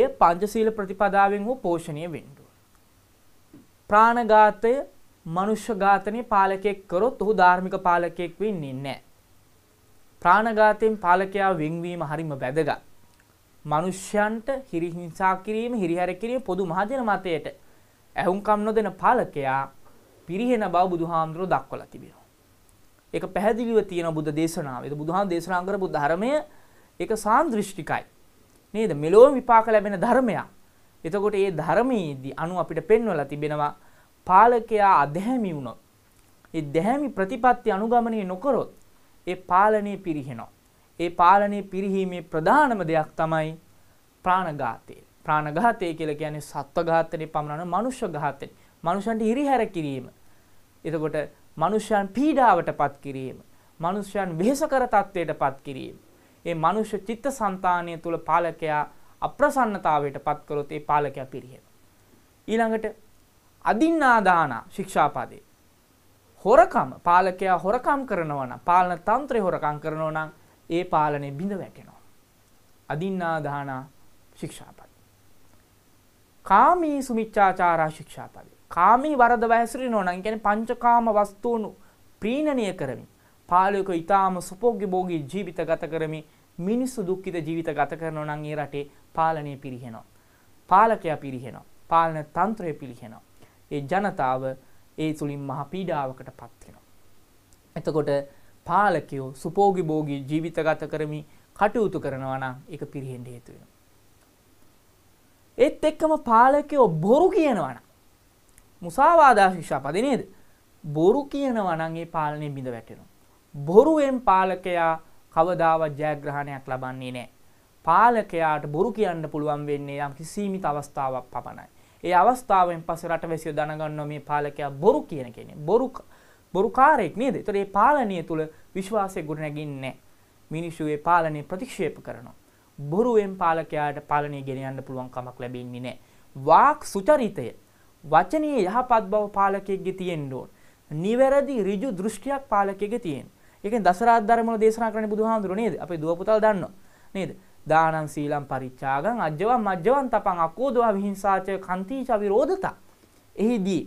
ඒ පංචශීල ප්‍රතිපදාවෙන් හෝ පෝෂණය වෙන්න ඕන. ප්‍රාණඝාතය මනුෂ්‍ය ඝාතනය පාලකයෙක් කරොත් ඔහු ධාර්මික පාලකයෙක් වෙන්නේ නැහැ. ප්‍රාණඝාතයෙන් පාලකයා වෙන්වීම හරිම වැදගත්. මනුෂ්‍යයන්ට හිරිහිංසා කිරීම හිරිහැර කිරීම පොදු මහජන මතයට ඇහුම්කම් නොදෙන පාලකයා පිරිහෙන බව බුදුහාමුදුරුවෝ දක්වලා තිබෙනවා. ඒක පැහැදිලිව තියෙන බුද්ධ දේශනාවේ. ඒක බුදුහාම දේශනා කරපු ධර්මය ඒක සාන්දෘෂ්ටිකයි. නේද? මෙලොව විපාක ලැබෙන ධර්මයක්. එතකොට මේ ධර්මයේදී අනු අපිට පෙන්වලා තිබෙනවා පාලකයා අදැහැමි වුණොත් ඒ දැහැමි ප්‍රතිපත්ති අනුගමනය නොකරොත් ඒ පාලනය පිරිහෙනවා. ඒ පාලනය පිරිහීමේ ප්‍රධානම දෙයක් තමයි ප්‍රාණඝාතය. ප්‍රාණඝාතය කියලා කියන්නේ සත්ව ඝාතනයේ පමණන මනුෂ්‍ය ඝාතනය. මනුෂ්‍යන්ට හිරිහැර කිරීම. එතකොට මනුෂ්‍යයන් පීඩාවටපත් කිරීම. මනුෂ්‍යයන් වෙහෙසකර තත්ත්වයටපත් කිරීම. ඒ මනුෂ්‍ය චිත්ත సంతානය තුල පාලකයා අප්‍රසන්නතාවයට පත් කරොත් ඒ පාලකයා පිරිහෙනවා. ඊළඟට අදින්නාදාන ශික්ෂාපදේ. හොරකම් පාලකයා හොරකම් කරනවන පාලන තන්ත්‍රය හොරකම් කරනෝ නම් ඒ පාලනය බිඳ වැටෙනවා. අදින්නාදාන ශික්ෂාපද. කාමී සුමිච්චාචාරා ශික්ෂාපද. කාමී වරද වැැසිරි නොනන් ගැන පංචකාම වස්තුූනු ප්‍රීණනය කරමින් පාලයක ඉතාම සුපෝග්‍ය බෝගී ජීවිත ගත කරමි මිනිස්සු දුක්කිත ජීවිත ගත කරන නංගේ රටේ පාලනය පිරිහෙනවා. පාලකයා පිරිහෙනවා. පාලන තන්ත්‍රය පිළිහෙනවා. ඒ ජනතාව ඒ තුළින් මහ පීඩාවකට පත්වෙනවා. එතකොට පාලකයෝ සුපෝගි බෝගී ජීවිත ගත කරමි කටයුතු කරනවා නම් එක පිරිහෙන්ට හේතුවෙන. ඒත් එක්කම පාලකයෝ බොරු කියනවන මුසාවාදා ශිෂා පදිනේද බොරු කියනවනන්ගේ පාලනය බිඳ වැටෙනවා. බොරුවෙන් පාලකයා කවදාවත් ජයග්‍රහණයක් ලබන්නේ නෑ. පාලකයාට බොරු කියන්න පුළුවන් වෙන්නේ යම් කිසිීමිත අවස්ථාවක් පමණයි. ඒ අවස්ථාවෙන් පස්සේ රටවැසියෝ දැනගන්නවා මේ පාලකයා බොරු කියන කෙනෙක්. බොරු බොරුකාරයෙක් නේද? ඒතර මේ පාලනය තුල විශ්වාසය ගොඩනැගින්නේ නැහැ. මිනිස්සු ඒ පාලනය ප්‍රතික්ෂේප කරනවා. බොරුවෙන් පාලකයාට පාලනය ගෙන යන්න පුළුවන් කමක් ලැබෙන්නේ නැහැ. වාක් සුචරිතය වචනයේ යහපත් බව පාලකයෙක්ගේ තියෙන්න ඕන. නිවැරදි ඍජු දෘෂ්ටියක් පාලකයෙක්ගේ තියෙන්න. ඒකෙන් දසරාත් ධර්මවල දේශනා කරන්නේ බුදුහාමුදුරුවෝ නේද? අපේ දුව පුතල් දන්නවා. නේද? දානං සීලං පරිත්‍යාගං අජ්ජවං මජ්ජවං තපං අකෝදවා විහිංසාච කන්තිච විරෝධතා. එහිදී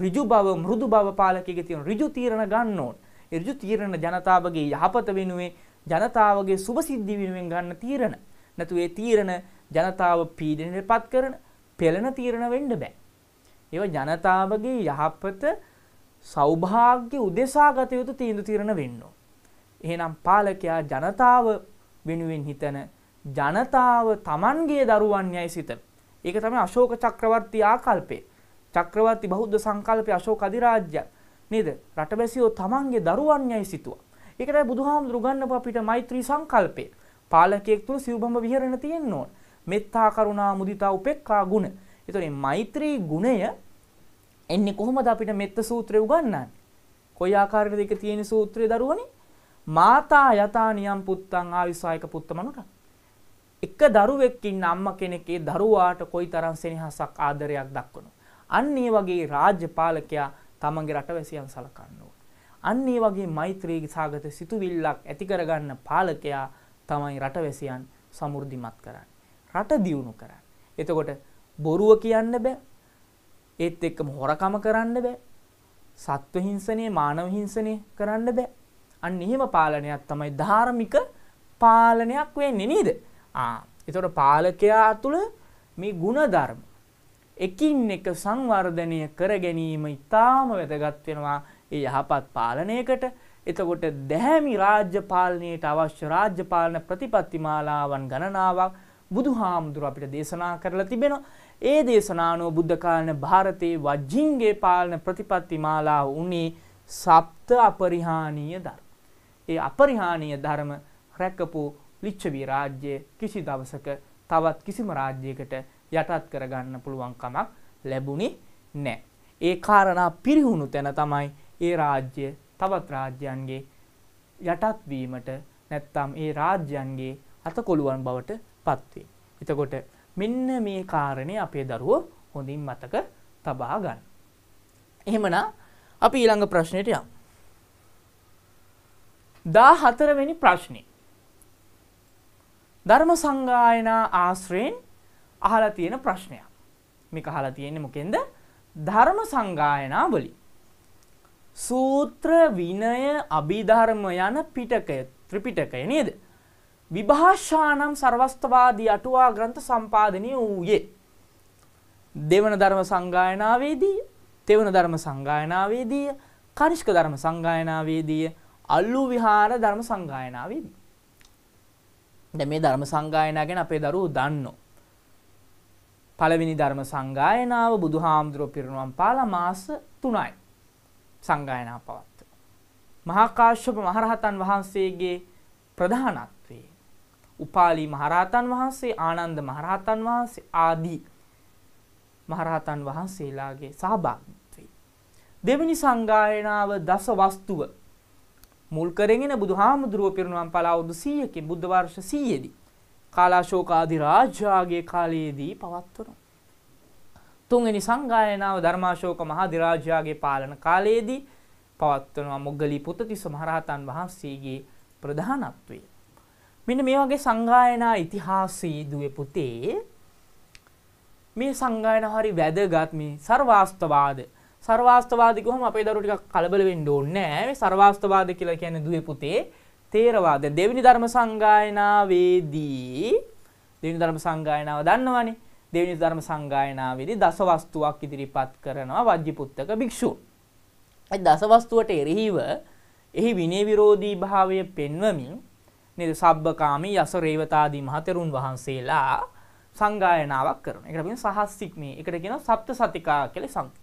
ඍජු බව මෘදු බව පාලකයේ තියෙන ඍජු තීරණ ගන්න ඕන. ඒ ඍජු තීරණ ජනතාවගේ යහපත වෙනුවේ ජනතාවගේ සුභසිද්ධි වෙනුවෙන් ගන්න තීරණ. නැතු ඒ තීරණ ජනතාව පීඩනයටපත් කරන පෙළෙන තීරණ වෙන්න බෑ. ඒවා ජනතාවගේ යහපත සෞභාග්‍ය උදෙසා ගත යුතු තීන්දුව තීරණ වෙන්න ඕන. එහෙනම් පාලකයා ජනතාව වෙනුවෙන් හිතන ජනතාව තමන්ගේ දරුවන් යයි සිතන. ඒක තමයි අශෝක චක්‍රවර්ති ආකල්පේ. චක්‍රවර්ති බෞද්ධ සංකල්පය අශෝක අධිරාජ්‍ය නේද? රටබැසියෝ තමන්ගේ දරුවන් යයි සිතුවා. ඒකටයි බුදුහාමුදුරු ගන්නපුව අපිට මෛත්‍රී සංකල්පේ. පාලකයෙක් තුල සිව්බඹ විහරණ තියෙන්න ඕන. මෙත්තා කරුණා මුදිතා උපේක්ඛා ගුණ. ඒතකොට මෛත්‍රී ගුණය එන්නේ කොහොමද අපිට මෙත්ත සූත්‍රය උගන්වන්නේ? කොයි ආකාරයකද ඒක තියෙන සූත්‍රය දරුවනේ? මාතා යතා නියම් පුත්තං ආවිසායක පුත්තමනුරා එක දරුවෙක් ඉන්න අම්මා කෙනෙක් ඒ දරුවාට කොයිතරම් සෙනෙහසක් ආදරයක් දක්වනවා. අන්න ඒ වගේ රාජ්‍ය පාලකයා තමන්ගේ රටවැසියන් සලකන්න අන්න ඒ වගේ මෛත්‍රී සාගත සිතුවිල්ලක් ඇති කරගන්න පාලකයා තමයි රටවැසියන් සමෘද්ධිමත් කරන්නේ. රට දියුණු කරන්නේ. එතකොට බොරුව කියන්න බෑ. ඒත් එක්කම හොරකම කරන්න බෑ. සත්ව හිංසනය, මානව හිංසනය කරන්න බෑ. අන්න එහෙම පාලනයක් තමයි ධාර්මික පාලනයක් වෙන්නේ නේද? එතොට පාලකයා තුළ මේ ගුණධර්ම එකින් එක සංවර්ධනය කර ගැනීම ඉතාම වැදගත්වෙනවා ඒ යහපත් පාලනයකට එතකොට දැහැමි රාජ්‍ය පාලනයට අවශ්‍ය රාජ්‍ය පාලන ප්‍රතිපත්තිමාලාවන් ගණනාවක් බුදු හාමුදුර අපිට දේශනා කරලා තිබෙන ඒ දේශනානුව බුද්ධකාලන භාරතයේ වජ්ජින්ගේ පාලන ප්‍රතිපත්තිමාලාව වනේ සප්ත අපරිහානීය ධර්. ඒ අපරිහානීය ධර්ම රැකපු ලිච්ඡවී රාජ්‍යය කිසි දවසක තවත් කිසිම රාජ්‍යයකට යටත් කරගන්න පුළුවන් කමක් ලැබුණේ නැහැ. ඒ කාරණා පිරිහුණු තැන තමයි ඒ රාජ්‍ය තවත් රාජ්‍යයන්ගේ යටත් වීමට නැත්නම් ඒ රාජ්‍යයන්ගේ අතකොළුවන් බවට පත්වේ. එතකොට මෙන්න මේ කාරණේ අපේ දරුවෝ හොඳින් මතක තබා ගන්න. එහෙමනම් අපි ඊළඟ ප්‍රශ්නෙට යමු. 14 වෙනි ප්‍රශ්නේ ධර්ම සංගායනා ආශ්‍රයෙන් අහලා තියෙන ප්‍රශ්නයක්. මේක අහලා තියෙන්නේ මොකෙන්ද? ධර්ම සංගායනා වලින්. සූත්‍ර විනය අභිධර්ම යන පිටකය ත්‍රිපිටකය නේද? විභාෂානම් සර්වස්තවාදී අටුවා ග්‍රන්ථ සම්පාදනය වූයේ. දෙවන ධර්ම සංගායනාවේදී, තෙවන ධර්ම සංගායනාවේදී, කනිෂ්ක ධර්ම සංගායනාවේදී, අල්ලු විහාර ධර්ම සංගායනාවේදී දැන් මේ ධර්ම සංගායනා ගැන අපේ දරුවෝ දන්නෝ. පළවෙනි ධර්ම සංගායනාව බුදුහාමුදුරුව පිරිනුවම් පාලා මාස 3යි සංගායනා පවත්වන. මහා කාශ්‍යප මහරහතන් වහන්සේගේ ප්‍රධානත්වයේ උපාලි මහරහතන් වහන්සේ ආනන්ද මහරහතන් වහන්සේ ආදී මහරහතන් වහන්සේලාගේ සහභාගීත්වය. දෙවෙනි සංගායනාව දස වස්තුව මුල් කරගෙන බුදුහාමුදුරුව පිරිනුවම් පලා අවුරුදු 100කින් බුද්ධ වර්ෂ 100දී කාලාශෝක ආදි රාජ්‍යාගේ කාලයේදී පවත්වනවා. තුන්වෙනි සංගායනාව ධර්මාශෝක මහදි රාජ්‍යාගේ පාලන කාලයේදී පවත්වනවා මොග්ගලී පුතතිස්ස මහරහතන් වහන්සේගේ ප්‍රධානත්වය. මෙන්න මේ වගේ සංගායනා ඉතිහාසයේ දුවේ පුතේ මේ සංගායනා හරි වැදගත් මේ සර්වාස්තවාද සර්වාස්තවාදිකවම අපේ දරුවෝ ටිකක් කලබල වෙන්න ඕනේ නෑ. මේ සර්වාස්තවාද කියලා කියන්නේ දුවේ පුතේ තේරවාද දෙවෙනි ධර්ම සංගායනාවේදී දෙවෙනි ධර්ම සංගායනාව දන්නවනේ. දෙවෙනි ධර්ම සංගායනාවේදී දසවස්තුවක් ඉදිරිපත් කරනවා වජ්ජිපුත්තක භික්ෂුව. ඒ දසවස්තුවට එරෙහිව එහි විනය විරෝධී භාවය පෙන්වමින් නේද සබ්බකාමී යස රේවතාදී මහතෙරුන් වහන්සේලා සංගායනාවක් කරනවා. ඒකට කියන සහස්තික්මේ. ඒකට කියනවා සප්ත සතිකා කියලා සංකේත.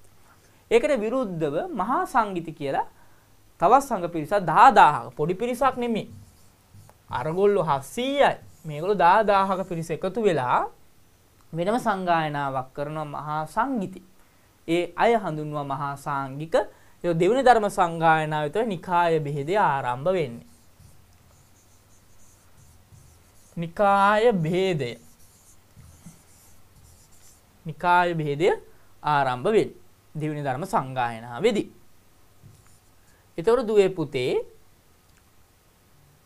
ඒකට විරුද්ධව මහා සංගීති කියලා තවත් සංඝ පිරිසක් 10000ක පොඩි පිරිසක් නෙමෙයි. අරගොල්ලෝ 700යි. මේගොල්ලෝ 10000ක පිරිස එකතු වෙලා වෙනම සංගායනාවක් කරනවා මහා සංගීති. ඒ අය හඳුන්වනවා මහා සාංගික. ඒ දෙවෙනි ධර්ම සංගායනාව විතර නිකාය බෙහෙදේ ආරම්භ වෙන්නේ. නිකාය ભેදය. නිකාය ભેදය ආරම්භ වෙන්නේ. දිවිනි ධර්ම සංගායනාවේදී. ඒතවර දුවේ පුතේ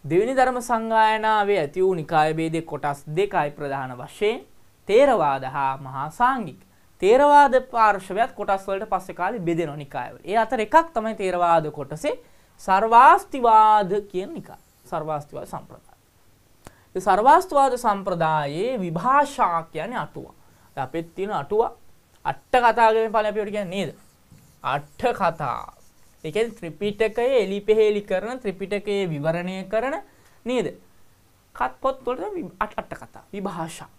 දෙවෙනි ධර්ම සංගායනාවේ ඇති වූ නිකාය ભેදේ කොටස් දෙකයි ප්‍රධාන වශයෙන් තේරවාද හා මහා සාංගික. තේරවාද පාර්ශවයත් කොටස් වලට පස්සේ කාලේ බෙදෙනවා නිකායවල. ඒ අතර එකක් තමයි තේරවාද කොටසේ සර්වාස්තිවාද කියන නිකාය. සර්වාස්තිවාද සම්ප්‍රදාය. ඒ සර්වාස්තිවාද සම්ප්‍රදායේ විභාෂා කියන්නේ අටුව. අපෙත් තියෙන අටුවක් අට්ට කතාගෙන පල අපිට කියන්නේ නේද? අට්ට කතා. ඒ කියන්නේ ත්‍රිපිටකයේ එලිපෙහෙලි කරන ත්‍රිපිටකයේ විවරණය කරන නේද? කත් පොත් වල අට්ට කතා විභාෂා.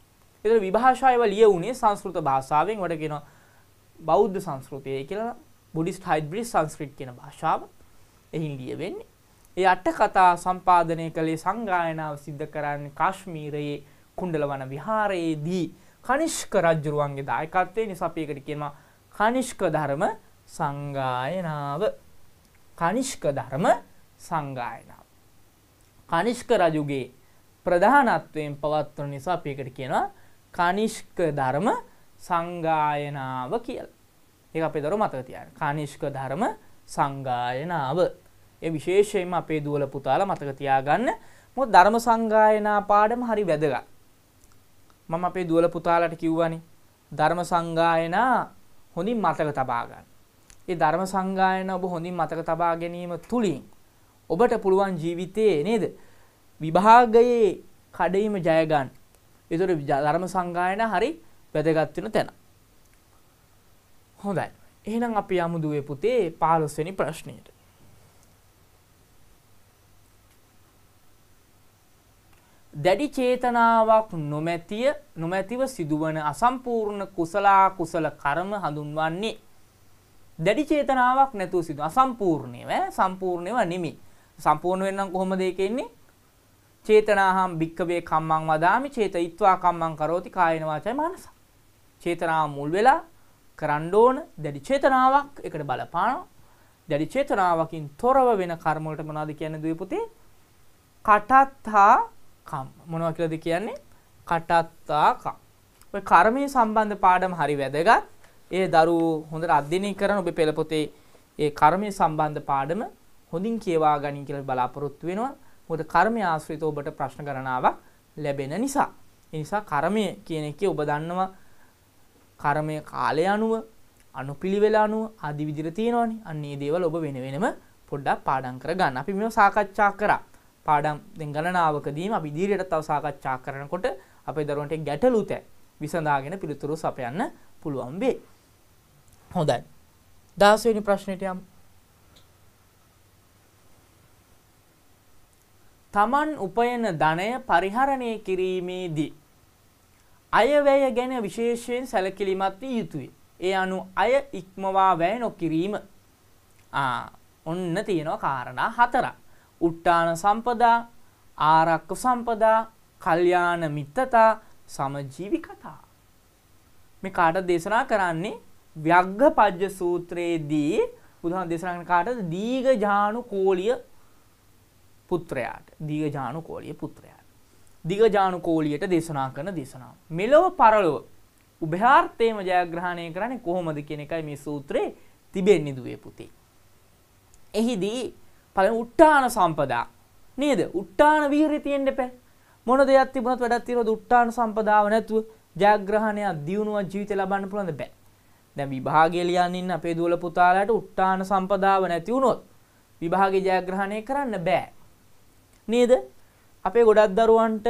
ඒතර විභාෂාව ලියුනේ සංස්කෘත භාෂාවෙන් වඩ කියනවා බෞද්ධ සංස්කෘතිය කියලා බුද්දිස්ට් හයිබ්‍රිඩ් සංස්කෘත කියන භාෂාව එහින් ලියවෙන්නේ. ඒ අට කතා සම්පාදනය කළේ සංගායනාව සිද්ධ කරන්නේ කාශ්මීරයේ කුණ්ඩලවන විහාරයේදී කනිෂ්ක රජ්ජුරුවන්ගේ දායකත්වය නිසා අපි ඒකට කියනවා කනිෂ්ක ධර්ම සංගායනාව. කනිෂ්ක ධර්ම සංගායනාව. කනිෂ්ක රජුගේ ප්‍රධානත්වයෙන් පවත්වන නිසා අපි ඒකට කියනවා කනිෂ්ක ධර්ම සංගායනාව කියලා. ඒක අපේ දරුවෝ මතක තියාගන්න. කනිෂ්ක ධර්ම සංගායනාව. ඒ විශේෂයෙන්ම අපේ දුවල පුතාලා මතක තියාගන්න. මොකද ධර්ම සංගායනා පාඩම හරි වැදගත්. මම අපේ දුවල පුතාලට කිව්වනේ ධර්ම සංගායන හොඳින් මතක තබා ගන්න. ඒ ධර්ම සංගායන ඔබ හොඳින් මතක තබා ගැනීම තුලින් ඔබට පුළුවන් ජීවිතයේ නේද විභාගයේ කඩයිම ජය ගන්න. ඒතර ධර්ම සංගායන හරි වැදගත් වෙන තැන. හොඳයි. එහෙනම් අපි යමු දුවේ පුතේ 15 වෙනි ප්‍රශ්නෙට. දැඩි චේතනාවක් නොමැතිය නොමැතිව සිදුවන අසම්පූර්ණ කුසලා කුසල කර්ම හඳුන්වන්නේ දැඩි චේතනාවක් නැතුව සිදු අසම්පූර්ණේව සම්පූර්ණේව නෙමෙයි සම්පූර්ණ වෙන්නම් කොහොමද ඒකේ ඉන්නේ චේතනාහම් භික්කවේ කම්මං වදාමි චේතයිත්වා කම්මං කරෝති කායන වාචය මනස චේතනාව මුල් වෙලා කරන්න ඕන දැඩි චේතනාවක් එකට බලපානවා දැඩි චේතනාවකින් තොරව වෙන කර්ම වලට මොනවද කියන්නේ දුවේ පුතේ කටත් හා කම් මොනව කියලාද කියන්නේ කටත්තාකම්. ඔය කර්මයේ සම්බන්ධ පාඩම හරි වැදගත්. ඒ දරුවෝ හොඳට අධ්‍යයනය කරන ඔබේ පෙළ පොතේ ඒ කර්මයේ සම්බන්ධ පාඩම හොඳින් කියවා ගනින් කියලා බලාපොරොත්තු වෙනවා. මොකද කර්මය ආශ්‍රිතව ඔබට ප්‍රශ්න ගණනාවක් ලැබෙන නිසා. ඒ නිසා කර්මය කියන එකේ ඔබ දන්නවා කර්මය කාලය අනුව අනුපිළිවෙල අනුව ආදි විදිහට තියෙනවනේ. අන්න ඒ දේවල් ඔබ වෙන වෙනම පොඩ්ඩක් පාඩම් කර ගන්න. අපි මේව සාකච්ඡා කරා. පාඩම් දැන් ගණනාවකදීම අපි ඉදිරියට තව සාකච්ඡා කරනකොට අපේ දරුවන්ට ගැටලු තැ විසඳාගෙන පිළිතුරු සපයන්න පුළුවන් වේ. හොඳයි. 10 වෙනි ප්‍රශ්නෙට යමු. තමන් උපයන ධනය පරිහරණය කිරීමේදී අයවැය ගැන විශේෂයෙන් සැලකිලිමත් විය යුතුය. ඒ අනුව අය ඉක්මවා වැය නොකිරීම. ආ ඔන්න තියෙනවා කාරණා හතරක්. උට්ටාන සම්පදා ආරක්ක සම්පදා කල්යාණ මිත්තතා සමජීවි කතා. මේ කාට දේශනා කරන්නේ ව්‍යග්ග පජ්ජ සූත්‍රයේදී බුදුහන් දේශනා කරන කාටද දීඝ ජානු කෝලිය පුත්‍රයාට. දීඝ ජානු කෝලිය පුත්‍රයාට. දීඝ ජානු කෝලියට දේශනා කරන දේශනාව. මෙලොව පරලොව උභයාර්ථේම ජයග්‍රහණය කරන්නේ කොහොමද කියන එකයි මේ සූත්‍රේ තිබෙන්නේ දුවේ පුතේ. එහිදී පළවෙනි උට්ටාන සම්පදා. නේද? උට්ටාන විහිරි තියෙන්න එපා. මොන දෙයක් තිබුණත් වැඩක් තියනොත් උට්ටාන සම්පදාව නැතුව ජයග්‍රහණය දියුණුව ජීවිතේ ලබන්න පුළුවන්ද බෑ. දැන් විභාගය ලියන්න ඉන්න අපේ දුවල පුතාලාට උට්ටාන සම්පදාව නැති වුණොත් විභාගේ ජයග්‍රහණය කරන්න බෑ. නේද? අපේ ගොඩක් දරුවන්ට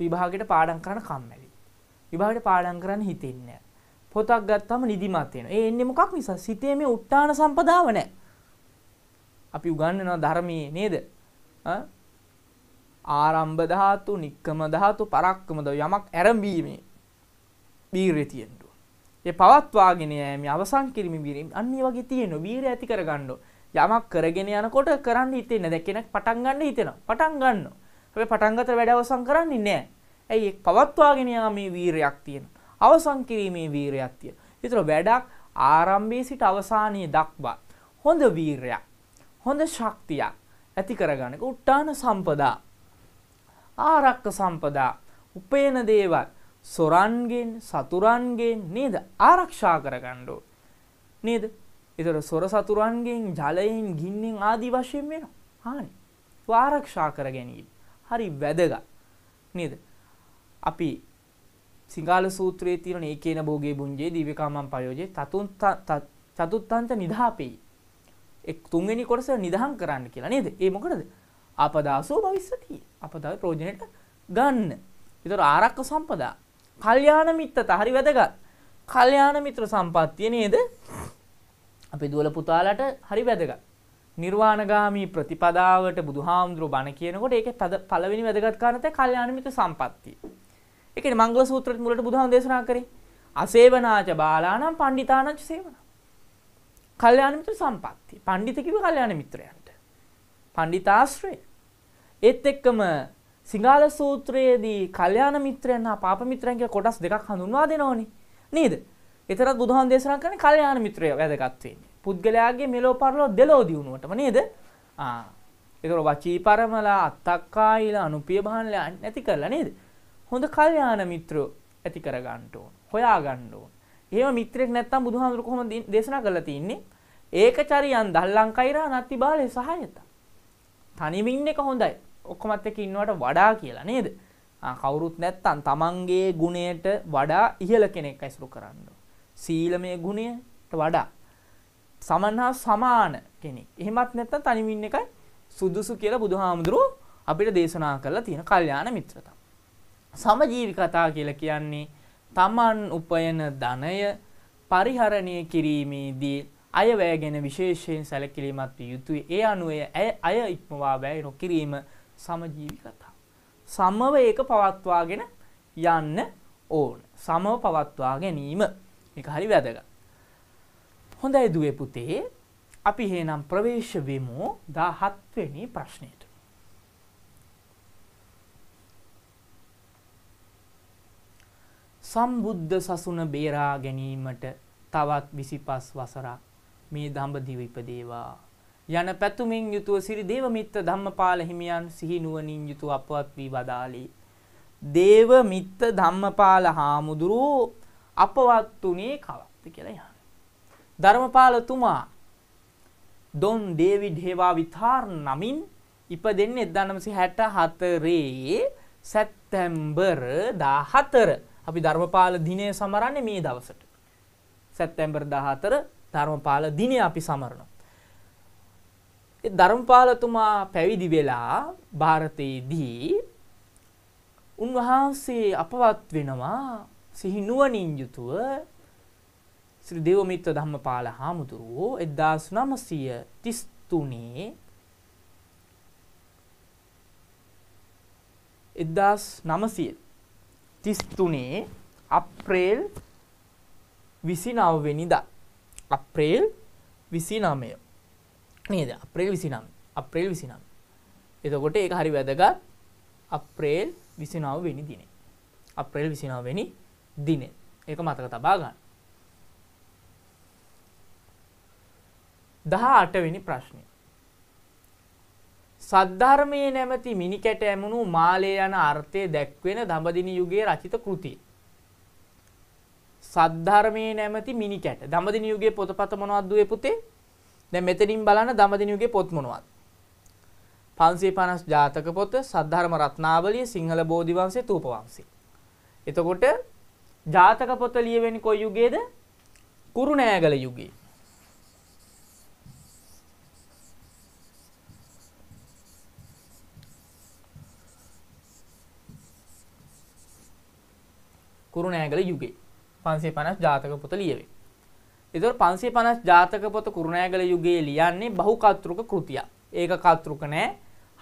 විභාගයට පාඩම් කරන්න කම්මැලි. විභාගයට පාඩම් කරන්න හිතෙන්නේ පොතක් ගත්තම නිදිමත් වෙනවා. ඒ එන්නේ මොකක් නිසා? සිතේ මේ උට්ටාන සම්පදාව නැහැ. අපි උගන්වනවා ධර්මයේ නේද? ආරම්භ ධාතු, නික්කම ධාතු, පරක්කම ධාතු යමක් ඇරඹීමේ වීරිය තියෙන්න ඕන. ඒ පවත්වාගෙන යෑමේ අවසන් කිරීමේ වීරිය අන්න ඒ වගේ තියෙනවා. වීරිය ඇති කරගන්න ඕන. යමක් කරගෙන යනකොට කරන්න හිතෙන්නේ නැහැ. කෙනෙක් පටන් ගන්න හිතෙනවා. පටන් ගන්නවා. හැබැයි පටන් ගත වැඩ අවසන් කරන්නේ නැහැ. ඇයි ඒ පවත්වාගෙන යාමේ වීරයක් තියෙනවා. අවසන් කිරීමේ වීරයක් තියෙනවා. ඒතර වැඩක් ආරම්භයේ සිට අවසානයේ දක්වා හොඳ වීරයක්. හොඳ ශක්තියක් ඇති කරගන්නක උට්ටාන සම්පදා ආරක්ක සම්පදා උපේන දේවල් සොරන්ගෙන් සතුරන්ගෙන් නේද ආරක්ෂා කරගණ්ඩෝ නේද එතට සොර සතුරන්ගෙන් ජලයෙන් ගින්නෙන් ආදී වශයෙන් වෙන හානි ආරක්ෂා කර ගැනීම හරි වැදග නේද අපි සිංහල සූත්‍රයේ තියෙන ඒකේන භෝගේ බුන්ජේ දීවිකාමන් පයෝජේ චතුත්තන්ත නිදාපෙයි එක් තුන්වෙනි කොටස නිදහම් කරන්න කියලා නේද? ඒ මොකටද? අපදාසෝ භවිස්සති. අපදාව ප්‍රයෝජනෙට ගන්න. ඒතර ආරක්ක සම්පදා. කල්යාණ මිත්‍රත හරි වැදගත්. කල්යාණ මිත්‍ර සම්පත්තිය නේද? අපේ දුවල පුතාලට හරි වැදගත්. නිර්වාණගාමී ප්‍රතිපදාවට බුදුහාමුදුරුවෝ බණ කියනකොට ඒකේ පළවෙනි වැදගත් කාරණේ කල්යාණ මිත්‍ර සම්පත්තිය. ඒකනේ මංගල සූත්‍රයේ මුලට බුදුහාමුදුරුවෝ දේශනා කරේ. අසේවනාච බාලානම් පණ්ඩිතානංච සේවනා. කල්යාණ මිත්‍ර සම්පත්තිය. පඬිත කිව්ව කල්යාණ මිත්‍රයන්ට. පඬිතාශ්‍රය. ඒත් එක්කම සිංහල සූත්‍රයේදී කල්යාණ මිත්‍රයන් හා පාප මිත්‍රයන් කියලා කොටස් දෙකක් හඳුන්වා දෙනවනේ. නේද? ඒතරත් බුදුහන් දේශනා කරන්නේ කල්යාණ මිත්‍රය වැදගත් වෙන්නේ. පුද්ගලයාගේ මෙලෝ පරලෝ දෙලෝ දියුණුවටම නේද? ආ. ඒතර වචී පරමලා අත්තක්කායිලා අනුපිය බහන්ලා නැති කරලා නේද? හොඳ කල්යාණ මිත්‍රෝ ඇති කර ගන්න ඕන. හොයා ගන්න ඕන. එහෙම මිත්‍රෙක් නැත්තම් බුදුහාමුදුර කොහොමද දේශනා කරලා තින්නේ? ඒකචරියන් දල්ලංකෛරා නත්ති බාලේ සහායත. තනිවින් එක හොඳයි. ඔක්කොමත් එක්ක ඉන්නවට වඩා කියලා නේද? ආ කවුරුත් නැත්තම් තමන්ගේ ගුණයට වඩා ඉහළ කෙනෙක් ඇසුරු කරන්න. සීලමය ගුණයට වඩා සමන්හා සමාන කෙනෙක්. එහෙමත් නැත්තම් තනිවින් එකයි සුදුසු කියලා බුදුහාමුදුරුවෝ අපිට දේශනා කරලා තියෙන කල්යාණ මිත්‍රතා. සමජීවි කතා කියලා කියන්නේ තමන් උපයන ධනය පරිහරණය කිරීමේදී අයවැය ගැන විශේෂයෙන් සැලකිලිමත් යුතුයි ඒ අනුවය ඇය අය ඉක්මවා වැය නොකිරීම සමජීවි කතා. සමව ඒක පවත්වාගෙන යන්න ඕන සමව පවත්වා ගැනීම එක හරි වැදග. හොඳ ඇදුවේ පුතේ අපි හේනම් ප්‍රවේශ වෙමෝ දා හත්වනි ප්‍රශ්නය. සම්බුද්ධ සසුන බේරා ගැනීමට තවත් 25 වසරක් මේ දඹදිව ඉපදේවා යන පැතුමින් යුතුව සිරි දේවමිත්ත ධම්මපාල හිමියන් සිහි නුවණින් යුතුව අපවත් වී වදාළේ දේවමිත්ත ධම්මපාල හාමුදුරුවෝ අපවත් උනේ කවද්ද කියලා යහන ධර්මපාලතුමා දොන් ඩේවිඩ් හේවා විතාර් නමින් ඉපදෙන්නේ 1964 සැප්තැම්බර් 14 අපි ධර්මපාල දිනය සමරන්නේ මේ දවසට. සැප්තැම්බර් 14 ධර්මපාල දිනය අපි සමරනවා. ඒ ධර්මපාලතුමා පැවිදි වෙලා ಭಾರತයේදී උන්වහන්සේ අපවත් වෙනවා සිහි නුවණින් යුතුව ශ්‍රී දේවමිත්‍ර ධම්මපාල හාමුදුරුවෝ 1933 1900 තිස්තුනේ අප්‍රේල් විසි නවවෙනිදා අප්‍රේල් විසි නමය නේද අප්‍රේල් විසිනම් අප්‍රේල් විසිනම් එතකොට ඒ හරි වැදගත් අප්‍රේල් විසිනාව වෙනි දින අප්‍රේල් විසිනාවවෙනි දින ඒක මතක තබා ගන්න දහ අටවෙනි ප්‍රශ්නය සද්ධර්මයේ නැමැති මිනිකැට ඇමුණු මාලය යන අර්ථය දැක්වෙන දඹදින යුගයේ රචිත කෘතිය. සද්ධර්මයේ නැමැති මිනිකැට. දඹදින යුගයේ පොතපත මොනවද දුවේ පුතේ? දැන් මෙතනින් බලන්න දඹදින යුගයේ පොත් මොනවද? 550 ජාතක පොත, සද්ධර්ම රත්නාවලිය, සිංහල බෝධි වංශය, තූප වංශය. එතකොට ජාතක පොත ලියවෙන්නේ කොයි යුගයේද? කුරුණෑගල යුගයේ. කුරුණෑගල යුගයේ පන්සේ පනස් ජාතක පොත ලියවේ. එතුොට පන්සේ පනස් ජාතක පොත කුරුණෑගල යුගයේ ලියන්නේ බහු කතෘක කෘතිය ඒක කතෘක නෑ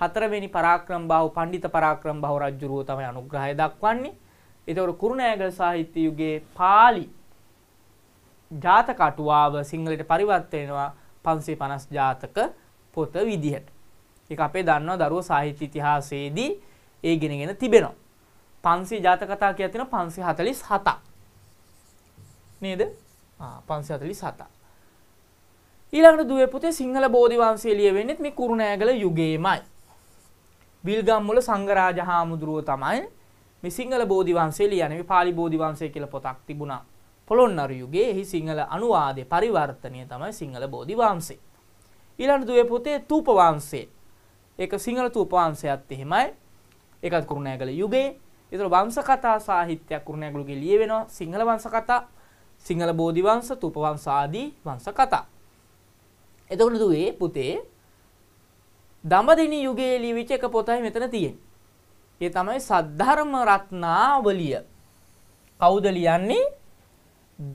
හතරවෙනි පරාක්‍රම් බාව පණ්ඩිත පරාක්‍රම් බහු රජ්ජුරුව තම අනුග්‍රහය දක්වන්නේ එතවට කුරුණෑගල සාහිත්‍ය යුගයේ පාලි ජාතකටුවාව සිංහලට පරිවර්තයෙනවා පන්සේ පනස් ජාතක පොත විදිහට. එක අපේ දන්නවා දරුව සාහිත්‍ය ඉතිහාසයේදී ඒ ගෙනගෙන තිබෙනවා. 500 ජාතක කතා කියලා තියෙනවා 547ක්. නේද? ආ 547ක්. ඊළඟට දුවේ පුතේ සිංහල බෝධි වංශය ලියවෙන්නේ මේ කුරුණෑගල යුගයේමයි. බිල්ගම්මුල සංඝරාජ හාමුදුරුව තමයි මේ සිංහල බෝධි වංශය ලියන්නේ. මේ pāli බෝධි වංශය කියලා පොතක් තිබුණා. පොළොන්නරු යුගයේ එහි සිංහල අනුවාදයේ පරිවර්තනය තමයි සිංහල බෝධි වංශය. ඊළඟට දුවේ පුතේ තූප වංශය. ඒක සිංහල තූප වංශයත් එහෙමයි. ඒකත් කුරුණෑගල යුගයේ ඒතර වංශ කතා සාහිත්‍යයක් කුරුණෑගලුගේ ලියවෙනවා සිංහල වංශ කතා සිංහල බෝධි වංශ තුප වංශ ආදී වංශ කතා එතකොට දුවේ පුතේ දඹදිනි යුගයේ ලියවිච්ච එක පොතයි මෙතන තියෙන්නේ ඒ තමයි සද්ධර්ම රත්නාවලිය කවුද ලියන්නේ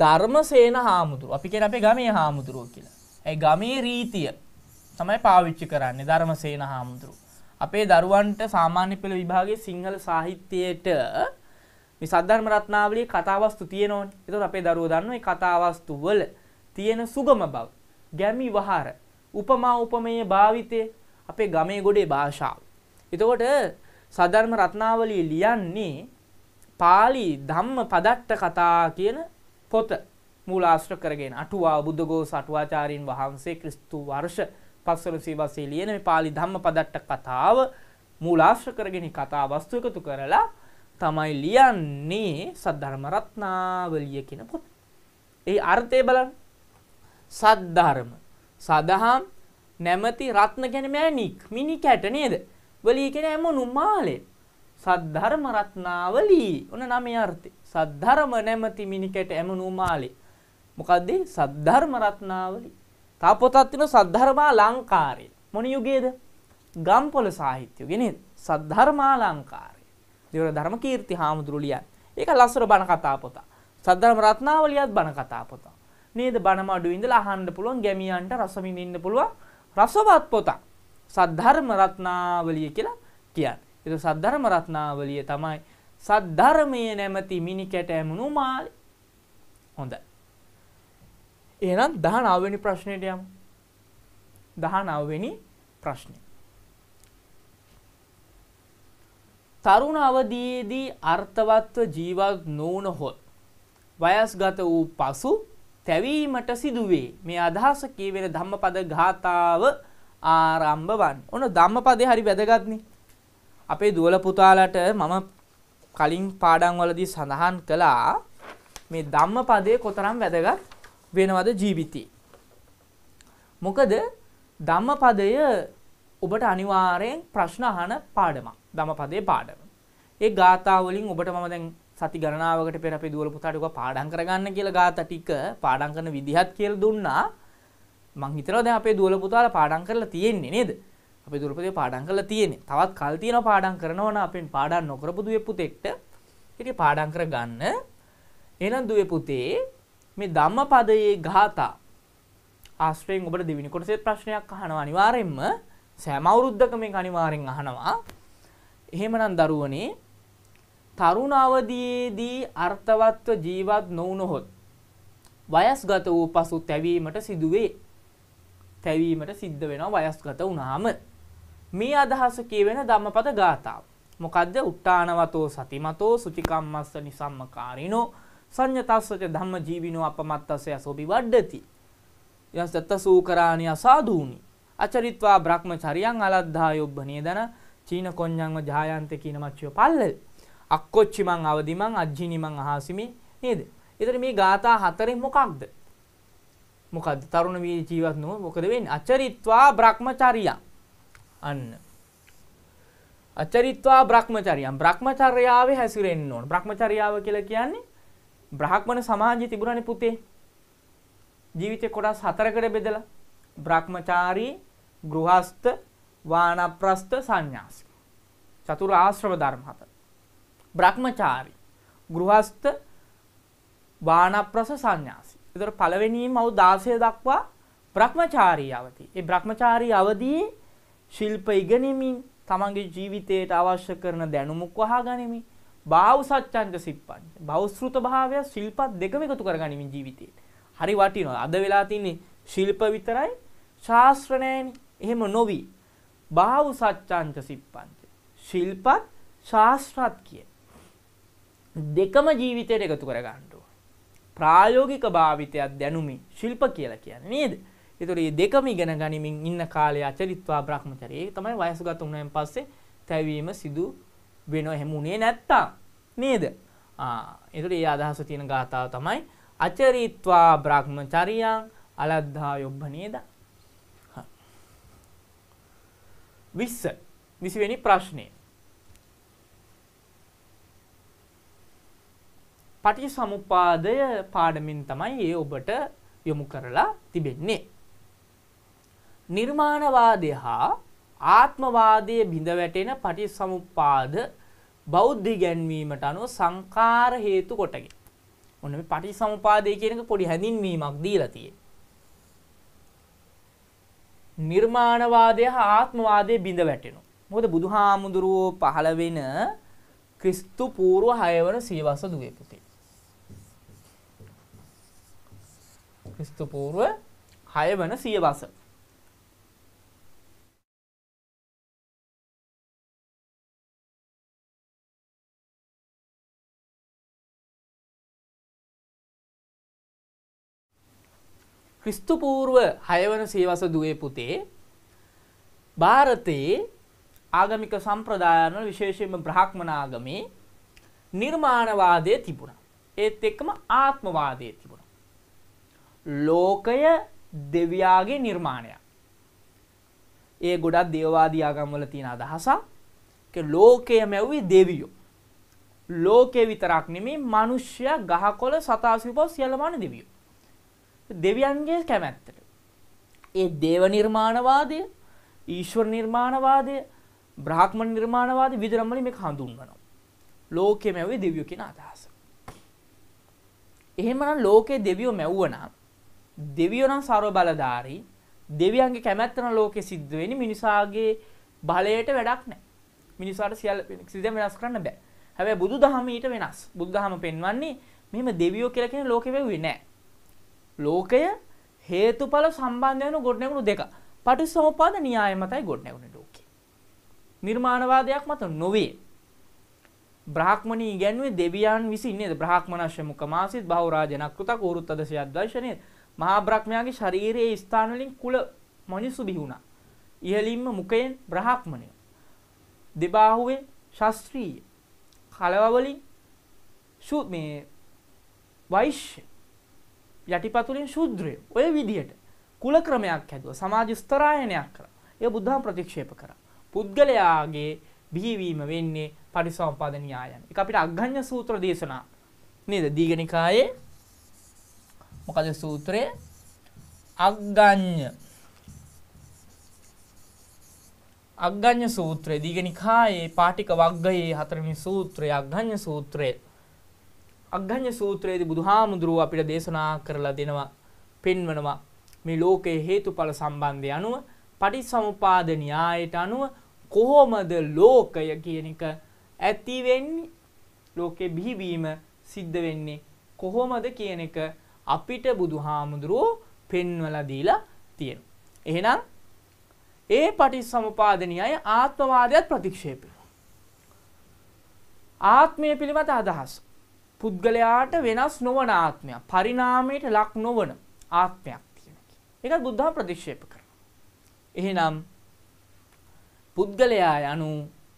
ධර්මසේන හාමුදුරුව අපි කියන අපේ ගමේ හාමුදුරුවෝ කියලා ඒ ගමේ රීතිය තමයි පාවිච්චි කරන්නේ ධර්මසේන හාමුදුරුවෝ අපේ දරුවන්ට සාමාන්‍ය පෙළ විභාගයේ සිංහල සාහිත්‍යයට මේ සද්ධර්ම රත්නාවලියේ කතාවස්තු තියෙනෝනේ. ඒතකොට අපේ දරුවෝ දන්නවා මේ කතාවස්තු වල තියෙන සුගම බව, ගැමි වහර, උපමා උපමේය භාවිතය, අපේ ගමේ ගොඩේ භාෂාව. එතකොට සධර්ම රත්නාවලිය ලියන්නේ පාලි ධම්ම පදට්ට කතා කියන පොත මූලාශ්‍ර කරගෙන අටුවා බුද්ධඝෝස අටුවාචාරීන් වහන්සේ ක්‍රිස්තු වර්ෂ පස්වන සීවසේ ලියන මේ පාලි ධම්ම පදට්ට කතාව මූලාශ්‍ර කරගෙන කතා වස්තු එකතු කරලා තමයි ලියන්නේ සද්ධර්ම රත්නාවලිය කියන පොත. ඒ අර්ථය බලන්න. සද්ධර්ම සදහම් නැමැති රත්න ගැන මෑණික් මිනි කැට නේද? වලී කියන හැමෝනු මාලේ. සද්ධර්ම රත්නාවලි. ඔන්න නමේ අර්ථය. සද්ධර්ම නැමැති මිනි කැට හැමෝනු මාලේ. මොකද්ද? සද්ධර්ම රත්නාවලි. තව පොතක් තියෙනවා සද්ධර්මා ලංකාරය. මොන යුගයේද? ගම්පොළ සාහිත්‍ය යුගය නේද? සද්ධර්මා ලංකාරය. දේවර ධර්ම කීර්ති හාමුදුරු ලියන. ඒක ලස්සර බණ කතා පොත. සද්ධර්ම රත්නාවලියත් බණ කතා පොත. නේද? බණ මඩුවේ ඉඳලා අහන්න පුළුවන් ගැමියන්ට රස විඳින්න පුළුවන් රසවත් පොතක්. සද්ධර්ම රත්නාවලිය කියලා කියන්නේ. ඒක සද්ධර්ම රත්නාවලිය තමයි සද්ධර්මයේ නැමැති මිනි කැටෑමුණු මාළි. හොඳයි. එහෙනම් 19 වෙනි ප්‍රශ්නෙට යමු. 19 වෙනි ප්‍රශ්නය. තරුණ අවදියේදී අර්ථවත්ව ජීවත් නොවන හොත් වයස්ගත වූ පසු තැවීමට සිදුවේ. මේ අදහස කියවෙන ධම්මපද ඝාතාව ආරම්භ වන්නේ. ඔන්න ධම්මපදේ හරි වැදගත්නේ. අපේ දුවල පුතාලට මම කලින් පාඩම් වලදී සඳහන් කළා මේ ධම්මපදේ කොතරම් වැදගත් වෙනවද ජීවිතේ. මොකද ධම්මපදය ඔබට අනිවාර්යෙන් ප්‍රශ්න අහන පාඩමක්. ධම්මපදයේ පාඩම. ඒ ගාථා වලින් ඔබට මම දැන් සති ගණනාවකට පෙර අපි දුවල පුතාට ඔක පාඩම් කරගන්න කියලා ගාථා ටික පාඩම් කරන විදිහත් කියලා දුන්නා. මං හිතනවා දැන් අපේ දුවල පුතාලා පාඩම් කරලා තියෙන්නේ නේද? අපේ දුවලපතේ පාඩම් කරලා තියෙන්නේ. තවත් කල් තියෙනවා පාඩම් කරනවා නම් අපෙන් පාඩම් නොකරපු දුවේ පුතෙක්ට ඉතින් පාඩම් කරගන්න. එහෙනම් දුවේ පුතේ මේ ධම්මපදයේ ගාථා ආශ්‍රයෙන් ඔබට දෙවෙනි කොටසේ ප්‍රශ්නයක් අහනවා අනිවාර්යෙන්ම සෑම අවුරුද්දක මේක අනිවාර්යෙන් අහනවා. එහෙමනම් දරුවනේ තරුණ අවදියේදී අර්ථවත්ව ජීවත් නොවුනොත් වයස්ගත වූ පසු තැවීමට සිදුවේ. තැවීමට සිද්ධ වෙනවා වයස්ගත වුණාම. මේ අදහස කියවෙන ධම්මපද ගාථාව. මොකද්ද? උට්ටානවතෝ සතිමතෝ සුචිකම්මස්ස නිසම්මකාරිනෝ සංයතස්සක ධම්ම ජීවිනෝ අපමත්තසය සොබි වඩ්ඩති. යස් දත්ත සූකරාණය සාධූනි. අචරිත්වා බ්‍රහ්මචරියන් අලද්ධා යොබ්බනේ දන චීන කොඥංව ජායන්ත කියන මච්චයෝ පල්ල. අක්කොච්චිමං අවදිමං අජ්ජිනිමං අහාසිමි නේද. එතර මේ ගාථා හතරෙන් මොකක්ද. මොකද තරුණ වී ජීවත් නොව මොකද වෙන් අචරිත්වා බ්‍රහ්මචරියන් අන්න. අචරිත්වා බ්‍රහ්මචරියම් බ්‍රහ්මචර්යාවේ හැසිරෙන්න ඕන. බ්‍රහ්මචර්යාව කියලා කියන්නේ බ්‍රහ්මණ සමාජය තිබුණනේ පුතේ. ජීවිතේ කොටස් හතරකට බෙදලා බ්‍රහ්මචාරී, ගෘහස්ත, වානප්‍රස්ත, සංന്യാසී. චතුරා ආශ්‍රම ධර්ම හතර. බ්‍රහ්මචාරී, ගෘහස්ත, වානප්‍රස්ත, සංന്യാසී. ඒතර පළවෙනිම අවු 16 දක්වා බ්‍රහ්මචාරී අවදි. ඒ බ්‍රහ්මචාරී අවදී ශිල්ප ඉගෙනීමෙන් තමන්ගේ ජීවිතයට අවශ්‍ය කරන දැනුමුක් වහා ගනිමින් බාවසච්ඡන්ද සිප්පංච. බෞස්ෘත භාවය ශිල්පත් දෙකම එකතු කරගනිමින් ජීවිතේ. හරි වටිනවා. අද වෙලා තින්නේ ශිල්ප විතරයි ශාස්ත්‍ර එහෙම නොවි. බාවසච්ඡන්ද සිප්පංච. ශිල්පත් ශාස්ත්‍රත් කිය. දෙකම ජීවිතයට එකතු කරගන්න ප්‍රායෝගික භාවිතයක් දැනුමි ශිල්ප කියලා කියන්නේ නේද? ඒතකොට මේ දෙකම ඉගෙන ගනිමින් ඉන්න කාලය අචරිත්වා බ්‍රහ්මචරයේ තමයි වයසගත වුණාන් පස්සේ තැවීම සිදු වෙන හැමුණේ නැත්තා නේද එතුට ඒ අදහස තියෙන ගාථාව තමයි අචරීත්වා බ්‍රහ්ම චරියන් අලද්ධා යොබ්භ නේද විස්ස විසිවෙනි ප්‍රශ්නය පටි සමුපාදය පාඩමින් තමයි ඒ ඔබට යොමු කරලා තිබෙන්නේ. නිර්මාණවාදය හා ආත්මවාදයේ බිඳ වැටෙන පටිසමුප්පාද බෞද්ධ ගැන්වීමට අනුව සංකාර හේතු කොටගෙන. ඔන්න මේ පටිසමුපාදය කියන එක පොඩි හැඳින්වීමක් දීලා තියෙනවා. නිර්මාණවාදය හා ආත්මවාදය බිඳ වැටෙනවා. මොකද බුදුහාමුදුරුවෝ පහළ වෙන ක්‍රිස්තු පූර්ව 6 වන සියවස දුවේ පුතේ. ක්‍රිස්තු පූර්ව 6 වන සියවස. ක්‍රිස්තුපූර්ව හයවන සේවස දුවේ පුතේ භාරතයේ ආගමික සම්ප්‍රදායන විශේෂයෙන්ම බ්‍රහ්මනාගමේ නිර්මාණවාදය තිබුණා. ඒත් එක්කම ආත්මවාදය තිබුණා. ලෝකය දෙවියාගේ නිර්මාණයක්. ඒ ගොඩක් දේවවාදී ආගම්වල තියෙන අදහසක් ලෝකය මැව්වේ දෙවියෝ. ලෝකේ විතරක් නෙමේ මිනිස්සයා ගහකොළ සතා සිව්පව් සියල්ලම දෙවියෝ. දෙවියන්ගේ කැමැත්තට. ඒ දේව නිර්මාණවාදය ඊශ්වර නිර්මාණවාදය බ්‍රහ්මණ නිර්මාණවාද විතරමලින් මේක හඳුන්වනවා. ලෝකේ මැව්වේ දෙවියෝ කියන අදහස. එහෙමනම් ලෝකේ දෙවියෝ මැව්වනම් දෙවියෝ නම් ਸਰව බලධාරී දෙවියන්ගේ කැමැත්තන ලෝකේ සිද්ධ වෙන්නේ මිනිසාගේ බලයට වැඩක් නැහැ. මිනිසාට සියල්ල සිදෙම වෙනස් කරන්න බෑ. හැබැයි බුදුදහම ඊට වෙනස්. බුදුදහම පෙන්වන්නේ මෙහෙම දෙවියෝ කියලා කියන ලෝකෙ වෙව්වේ නැහැ. ලෝකය හේතුඵල සම්බන්ධ වෙන ගොඩනැගුණු දෙක. පටිසමුපාද න්‍යාය මතයි ගොඩනැගුණේ ලෝකේ. නිර්මාණවාදයක් මත නොවේ. බ්‍රාහ්මණී ඉගැන්වේ දෙවියන් විසින් නේද? බ්‍රාහ්මනශ්‍ය මුකමාසිත බහුරාජනක්ෘතක උරුත්තද සියද්වයිෂණේ මහා බ්‍රහ්මයාගේ ශරීරයේ ස්ථාන වලින් කුල මිනිසු බිහි වුණා. ඉහළින්ම මුකයෙන් බ්‍රාහ්මණය. දෙබාහුවේ ශාස්ත්‍රීය. කලව වලින් ශු මේ වෛශ්‍ය යටිපතුලින් ශුද්‍රය ඔය විදිහට කුල ක්‍රමයක් හැදුව සමාජ ස්තරායනයක් කරා. ඒ බුද්ධාම ප්‍රතික්ෂේප කරා. පුද්ගලයාගේ බිහිවීම වෙන්නේ පරිසම්පාද න්‍යායන්. ඒක අපිට අග්ගඤ්ඤ සූත්‍ර දේශනා. නේද? දීඝනිකායේ මොකද සූත්‍රය? අග්ගඤ්ඤ අග්ගඤ්ඤ සූත්‍රය දීඝනිකායේ පාටික වග්ගයේ හතරවෙනි සූත්‍රය අග්ගඤ්ඤ සූත්‍රය අග්ගඤ්ඤ සූත්‍රයේදී බුදුහාමුදුරුව අපිට දේශනා කරලා දෙනවා පෙන්වනවා මේ ලෝකයේ හේතුඵල සම්බන්ධය අනුව පටිච්චසමුපාද න්‍යායට අනුව කොහොමද ලෝකය කියන එක ඇති වෙන්නේ ලෝකේ බිහිවීම සිද්ධ වෙන්නේ කොහොමද කියන එක අපිට බුදුහාමුදුරුව පෙන්වලා දීලා තියෙනවා. එහෙනම් ඒ පටිච්චසමුපාද න්‍යාය ආත්මවාදයට ප්‍රතික්ෂේප ආත්මය පිළිබඳ අදහස් පුද්ගලයාට වෙනස් නොවන ආත්මයක් පරිණාමයට ලක් නොවන ආත්මයක් තියෙනවා. ඒකත් බුද්ධ ප්‍රතික්ෂේප කරනවා. එහෙනම් පුද්ගලයා යනු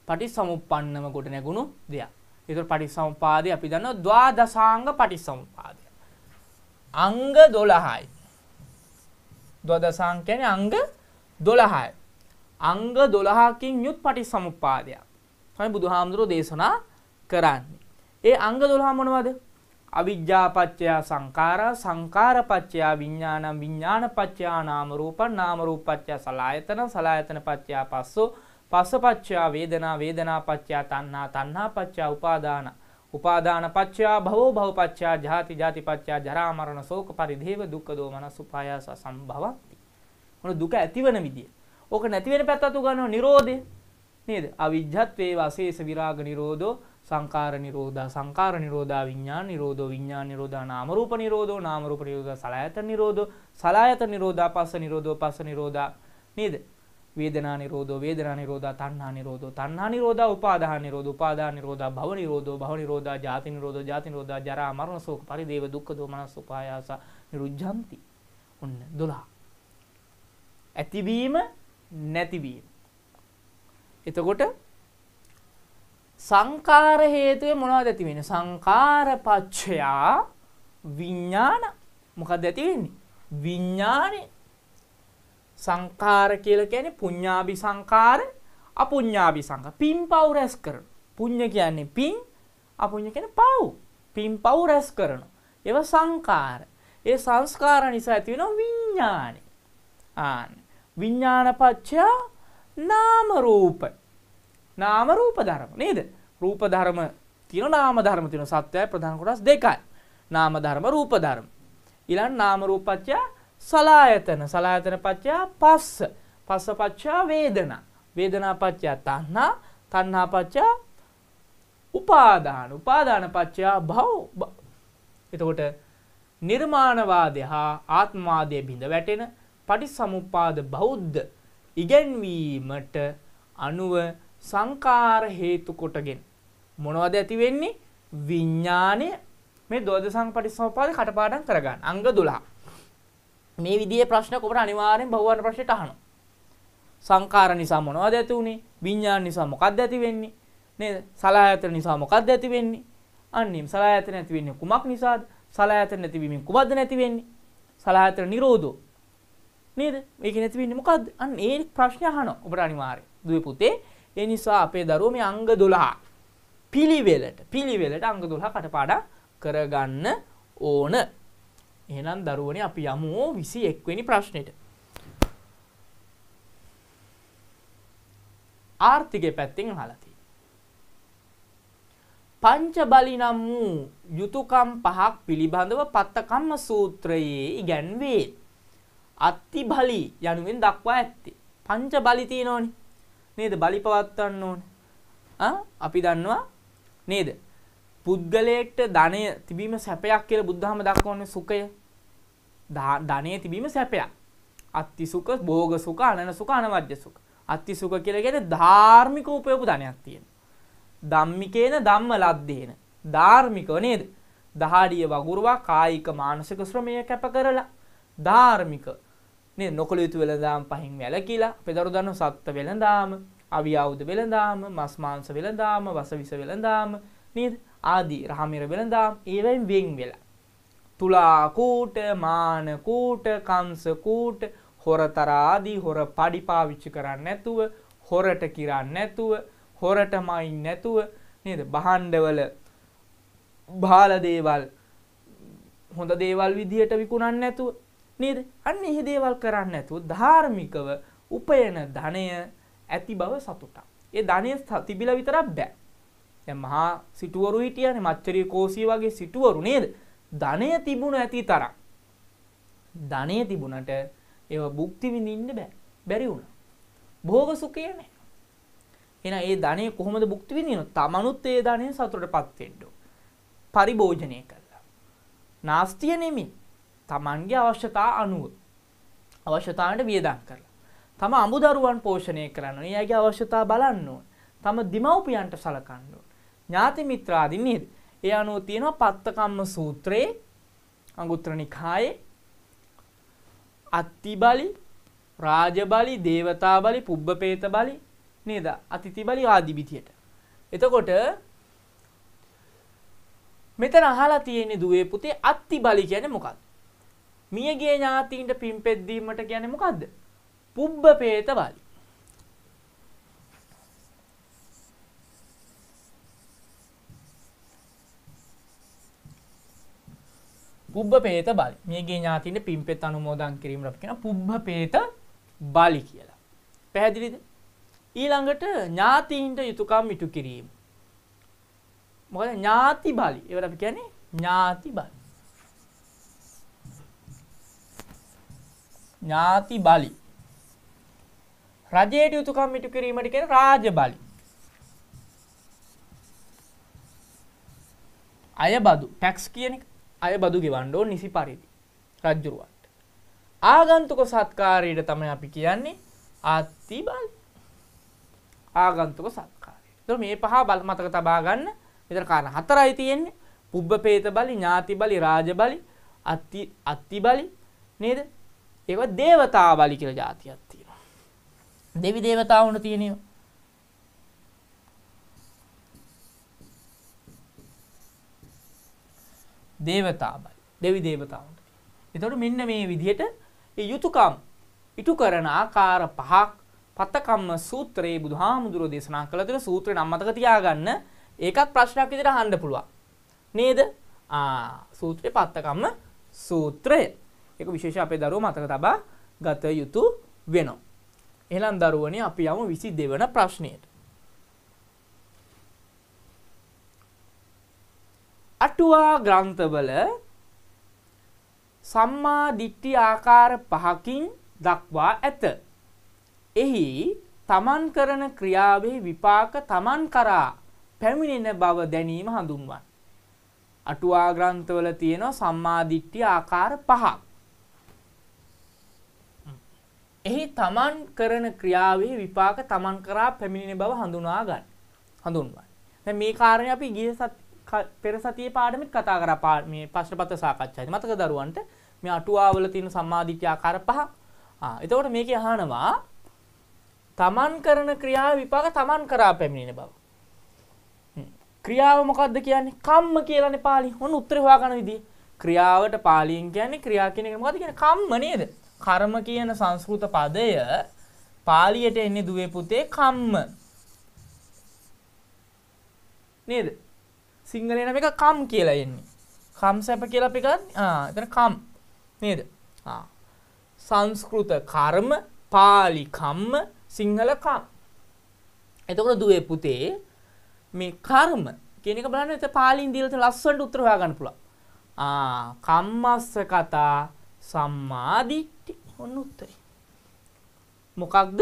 පටිසමුප්පන්නව කොට නැගුණු දෙයක්. ඒතර පටිසමුපාදය අපි දන්නවා ද්වාදසාංග පටිසමුපාදය. අංග 12යි. ද්වාදසාංග කියන්නේ අංග 12යි. අංග 12කින් යුත් පටිසමුපාදයක්. තමයි බුදුහාමුදුරෝ දේශනා කරන්නේ. ඒ අංග 12 මොනවද? අවිජ්ජාපච්චයා සංඛාරා සංඛාරපච්චයා විඥානං විඥානපච්චයා නාම රූපං නාම රූපපච්චයා සලායතන සලායතනපච්චයා පස්සෝ පස්සපච්චයා වේදනා වේදනාපච්චයා තණ්හා තණ්හාපච්චයා උපාදාන උපාදානපච්චයා භවෝ භවපච්චයා ජාති ජාතිපච්චයා ජරා මරණ ශෝක පරිදේව දුක්ඛ දෝමනස් උපායාස සම්භවಂತಿ මොන දුක ඇතිවන විදිය. ඕක නැති වෙන පැත්තත් උගන්වන නිරෝධය නේද? අවිජ්ජත්වේ වාසේස විරාග නිරෝධෝ සංකාර නිරෝධා සංකාර නිරෝධා විඤ්ඤාණ නිරෝධෝ විඤ්ඤාණ නිරෝධා නාම රූප නිරෝධෝ නාම රූප නිරෝධා සලආයත නිරෝධෝ සලආයත නිරෝධා පස්ස නිරෝධෝ පස්ස නිරෝධා නේද වේදනා නිරෝධෝ වේදනා නිරෝධා තණ්හා නිරෝධෝ තණ්හා නිරෝධා උපාදාන නිරෝධ උපාදාන නිරෝධා භව නිරෝධෝ භව නිරෝධා ජාති නිරෝධෝ ජාති නිරෝධා ජරා මරණ ශෝක පරිදේව දුක්ඛ දෝමනස් උපායාස නිරුද්ධಂತಿ ඔන්න 12 ඇතිවීම නැතිවීම එතකොට සංකාර හේතුවේ මොනවද ඇති වෙන්නේ? සංකාර පච්චයා විඥාන මොකද ඇති වෙන්නේ? විඥානේ සංකාර කියලා කියන්නේ පුඤ්ඤාභි සංකාර අපුඤ්ඤාභි සංකාර. පින් පව් රැස් කරන. පුඤ්ඤ කියන්නේ පින්, අපුඤ්ඤ කියන්නේ පව්. පින් පව් රැස් කරන. ඒවා සංකාර. ඒ සංස්කාර නිසා ඇති වෙන විඥානේ. ආන විඥානපච්චය නාම රූපයි. නාම රූප ධර්ම නේද? රූප ධර්ම තියෙන නාම ධර්ම තියෙන සත්‍යය ප්‍රධාන කොටස් දෙකයි. නාම ධර්ම රූප ධර්ම. ඊළඟ නාම රූපච්ඡ සලායතන සලායතන පච්චා පස්ස පස්ස පච්චා වේදනා වේදනා පච්චා තණ්හා තණ්හා පච්චා උපාදාන උපාදාන පච්චා භව එතකොට නිර්මාණවාදය හා ආත්මාදය බිඳ වැටෙන පටිසමුපාද බෞද්ධ ඉගැන්වීමට අනුව සංකාර හේතු කොටගෙන් මොනවද ඇති වෙන්නේ විඥාණය මේ දෝද සංපටිසමුපාද කටපාඩම් කරගන්න අංග 12 මේ විදිහේ ප්‍රශ්න ඔබට අනිවාර්යෙන් බහුවර්ණ ප්‍රශ්නෙට අහනවා සංකාර නිසා මොනවද ඇති උනේ විඥාන නිසා මොකක්ද ඇති වෙන්නේ නේද සලආයතන නිසා මොකක්ද ඇති වෙන්නේ අන්නේ සලආයතන ඇති වෙන්නේ කුමක් නිසාද සලආයතන නැතිවීමෙන් කුමක්ද නැති වෙන්නේ සලආයතන නිරෝධෝ නේද මේක නැති වෙන්නේ මොකද්ද අන්න ඒ ප්‍රශ්නේ අහනවා ඔබට අනිවාර්යයෙන් දුවේ පුතේ ඒ නිසා අපේ දරුවෝ මේ අංග 12 පිළිවෙලට පිළිවෙලට අංග 12 කටපාඩම් කරගන්න ඕන. එහෙනම් දරුවනේ අපි යමු 21 වෙනි ප්‍රශ්නෙට. ආර්ථිකය පැත්තෙන් අහලා පංච බලි නම් වූ යුතුයකම් පහක් පිළිබඳව පත්තකම්ම සූත්‍රයේ ඉගැන්වේ. අත්ති බලි යනුවෙන් දක්වා ඇත්තේ. පංච බලි තියෙනවනේ. නේද බලි පවත්වන්න ඕන අපි දන්නවා නේද පුද්ගලයට ධනය තිබීම සැපයක් කියලා බුද්ධහම දක්වන්නේ සුඛය ධනය තිබීම සැපයක් අත්ති සුඛ භෝග සුඛ අනන සුඛ අනවජ්‍ය සුඛ අත්ති සුඛ කියලා කියන්නේ ධාර්මික උපයපු ධනයක් තියෙන ධම්මිකේන ධම්ම ලද්දේන ධාර්මිකව නේද දහඩිය වගුරුවා කායික මානසික ශ්‍රමය කැප කරලා ධාර්මික මේ නොකළ යුතු වෙළඳාම් පහින් වැළකීලා පෙදරුදන්න සත්ත්ව වෙළඳාම අවියවුද වෙළඳාම මස් මාංශ වෙළඳාම වසවිස වෙළඳාම නේද ආදී රහමිර වෙළඳාම් ඒවෙන් වෙන් වෙලා තුලා කූට මාන කූට කංශ කූට හොරතර ආදී හොර පඩි පාවිච්චි කරන්නේ නැතුව හොරට කිරන්නේ නැතුව හොරට මයින් නැතුව නේද බහණ්ඩවල බාල දේවල් හොඳ දේවල් විදිහට විකුණන්නේ නැතුව නේද අන්න එහෙ දේවල් කරන්න ඇතුව ධාර්මිකව උපයන ධනය ඇති බව සතුටක්. ඒ ධනය තිබිලා විතරක් බෑ. දැන් මහා සිටුවරු හිටියානේ මච්චරී කෝසී වගේ සිටුවරු නේද? ධනය තිබුණ ඇති තරම්. ධනය තිබුණට ඒව භුක්ති විඳින්න බෑ. බැරි වුණා. භෝග සුඛය නෑ. එහෙනම් ඒ ධනය කොහොමද භුක්ති විඳිනව? තමනුත් ඒ ධනය සතුටටපත් වෙන්න. පරිභෝජනය කළා. නාස්තිය නෙමෙයි. තමන්ගේ අවශ්‍යතා අනුව අවශ්‍යතාවට වියදම් කරලා. තම අමුදරුවන් පෝෂණය කරන්න ඒගේ අවශ්‍යතා බලන්න ඕන. තම දිමව්පියන්ට සලකන්න ඕන. ඥාති මිත්‍රාදි නේද? ඒ අනුව තියෙනවා පත්තකම්ම සූත්‍රයේ අංගුත්තර නිකායේ අත්තිබලි රාජබලි දේවතා බලි පුබ්බපේත බලි නේද අතිති බලි ආදි විදියට. එතකොට මෙතන අහලා තියෙන්නේ දුවේ පුතේ අත්ති බලි කියන්නේ මොකක්ද? මියගේ ඥාතීන්ට පිම්පෙද්දීමට කියන්නේ මොකද්ද? පුබ්බ පේත බලි. පුබ්බ පේත බලි. මියගේ ඥාතීන්ට පිම්පෙත් අනුමෝදන් කිරීම රට කියන පුබ්බ පේත බලි කියලා. පැහැදිලිද? ඊළඟට ඥාතීන්ට යුතුයකම් ඉටු කිරීම. මොකද ඥාති බලි. ඒවට අපි කියන්නේ ඥාති බලි. ඥාති බලි. රජයට යුතුයකම් ඉටු කිරීමට කියන රාජ බලි. අයබදු ටැක්ස් කියන අයබදු ගෙවන්න ඕන නිසි පරිදි රජ්ජුරුවන්ට. ආගන්තුක සත්කාරයට තමයි අපි කියන්නේ ආත්ති බලි. ආගන්තුක සත්කාරය. ඒතකොට මේ පහ බල මතක තබා ගන්න. මෙතන කාරණා හතරයි තියෙන්නේ. පුබ්බපේත බලි, ඥාති බලි, රාජ බලි, අත්ති අත්ති බලි නේද? ඒව දේවතා බලි කියලා જાතියක් තියෙනවා. දෙවි දේවතාවුන තියෙනවා. දේවතා බලි. දෙවි දේවතාවුන්ට. එතකොට මෙන්න මේ විදිහට ඒ යුතුයකම් ඉටු කරන ආකාර පහක් පතකම්ම සූත්‍රයේ බුදුහාමුදුරෝ දේශනා කළ තියෙන සූත්‍රේ නම් මතක තියාගන්න. ඒකත් ප්‍රශ්නයක් විදිහට අහන්න පුළුවන්. නේද? ආ සූත්‍රේ පත්තකම්ම සූත්‍රය. ඒක විශේෂ අපේ දරුව මතක තබා ගත යුතු වෙනවා. එහෙනම් දරුවනි අපි යමු 22 වන ප්‍රශ්නයට. අටුවා ග්‍රන්ථවල සම්මා දිට්ඨි ආකාර පහකින් දක්වා ඇත. එහි තමන් කරන ක්‍රියාවේ විපාක තමන් කරා පැමිණෙන බව දැනීම හඳුන්වයි. අටුවා ග්‍රන්ථවල තියෙනවා සම්මාදිට්ඨි ආකාර පහක්. එහි තමන් කරන ක්‍රියාවේ විපාක තමන් කරා පැමිණෙන බව හඳුනා ගන්න. හඳුන්වන්න. දැන් මේ කාරණේ අපි ගිය පෙර සතියේ පාඩමෙත් කතා කරා මේ ප්‍රශ්නපත්‍ර සාකච්ඡාවේ. මතක දරුවන්ට මේ අටුවාවල තියෙන සම්මාදිට්ඨිය ආකාර පහ. ආ එතකොට මේකේ අහනවා තමන් කරන ක්‍රියාවේ විපාක තමන් කරා පැමිණෙන බව. ක්‍රියාව මොකක්ද කියන්නේ? කම්ම කියලානේ පාළි. ඔන්න උත්තරේ හොයාගන්න විදිය. ක්‍රියාවට පාලියෙන් කියන්නේ ක්‍රියා කියන එක මොකද්ද කියන්නේ? කම්ම නේද? කර්ම කියන සංස්කෘත පදය පාලියට එන්නේ දුවේ පුතේ කම්ම. නේද? සිංහලේ නම් එක කම් කියලා එන්නේ. කම් සැප කියලා අපි ගන්න. ආ, එතන කම්. නේද? ආ. සංස්කෘත කර්ම, පාලි කම්ම, සිංහල කම්. එතකොට දුවේ පුතේ මේ කර්ම කියන එක බලන්න එතන පාලින් දීලා තියෙන ලස්සනට උත්තර හොයාගන්න පුළුවන්. ආ, කම්මස්ස කතා සම්මාදි ඔන්න උත්තරේ. මොකක්ද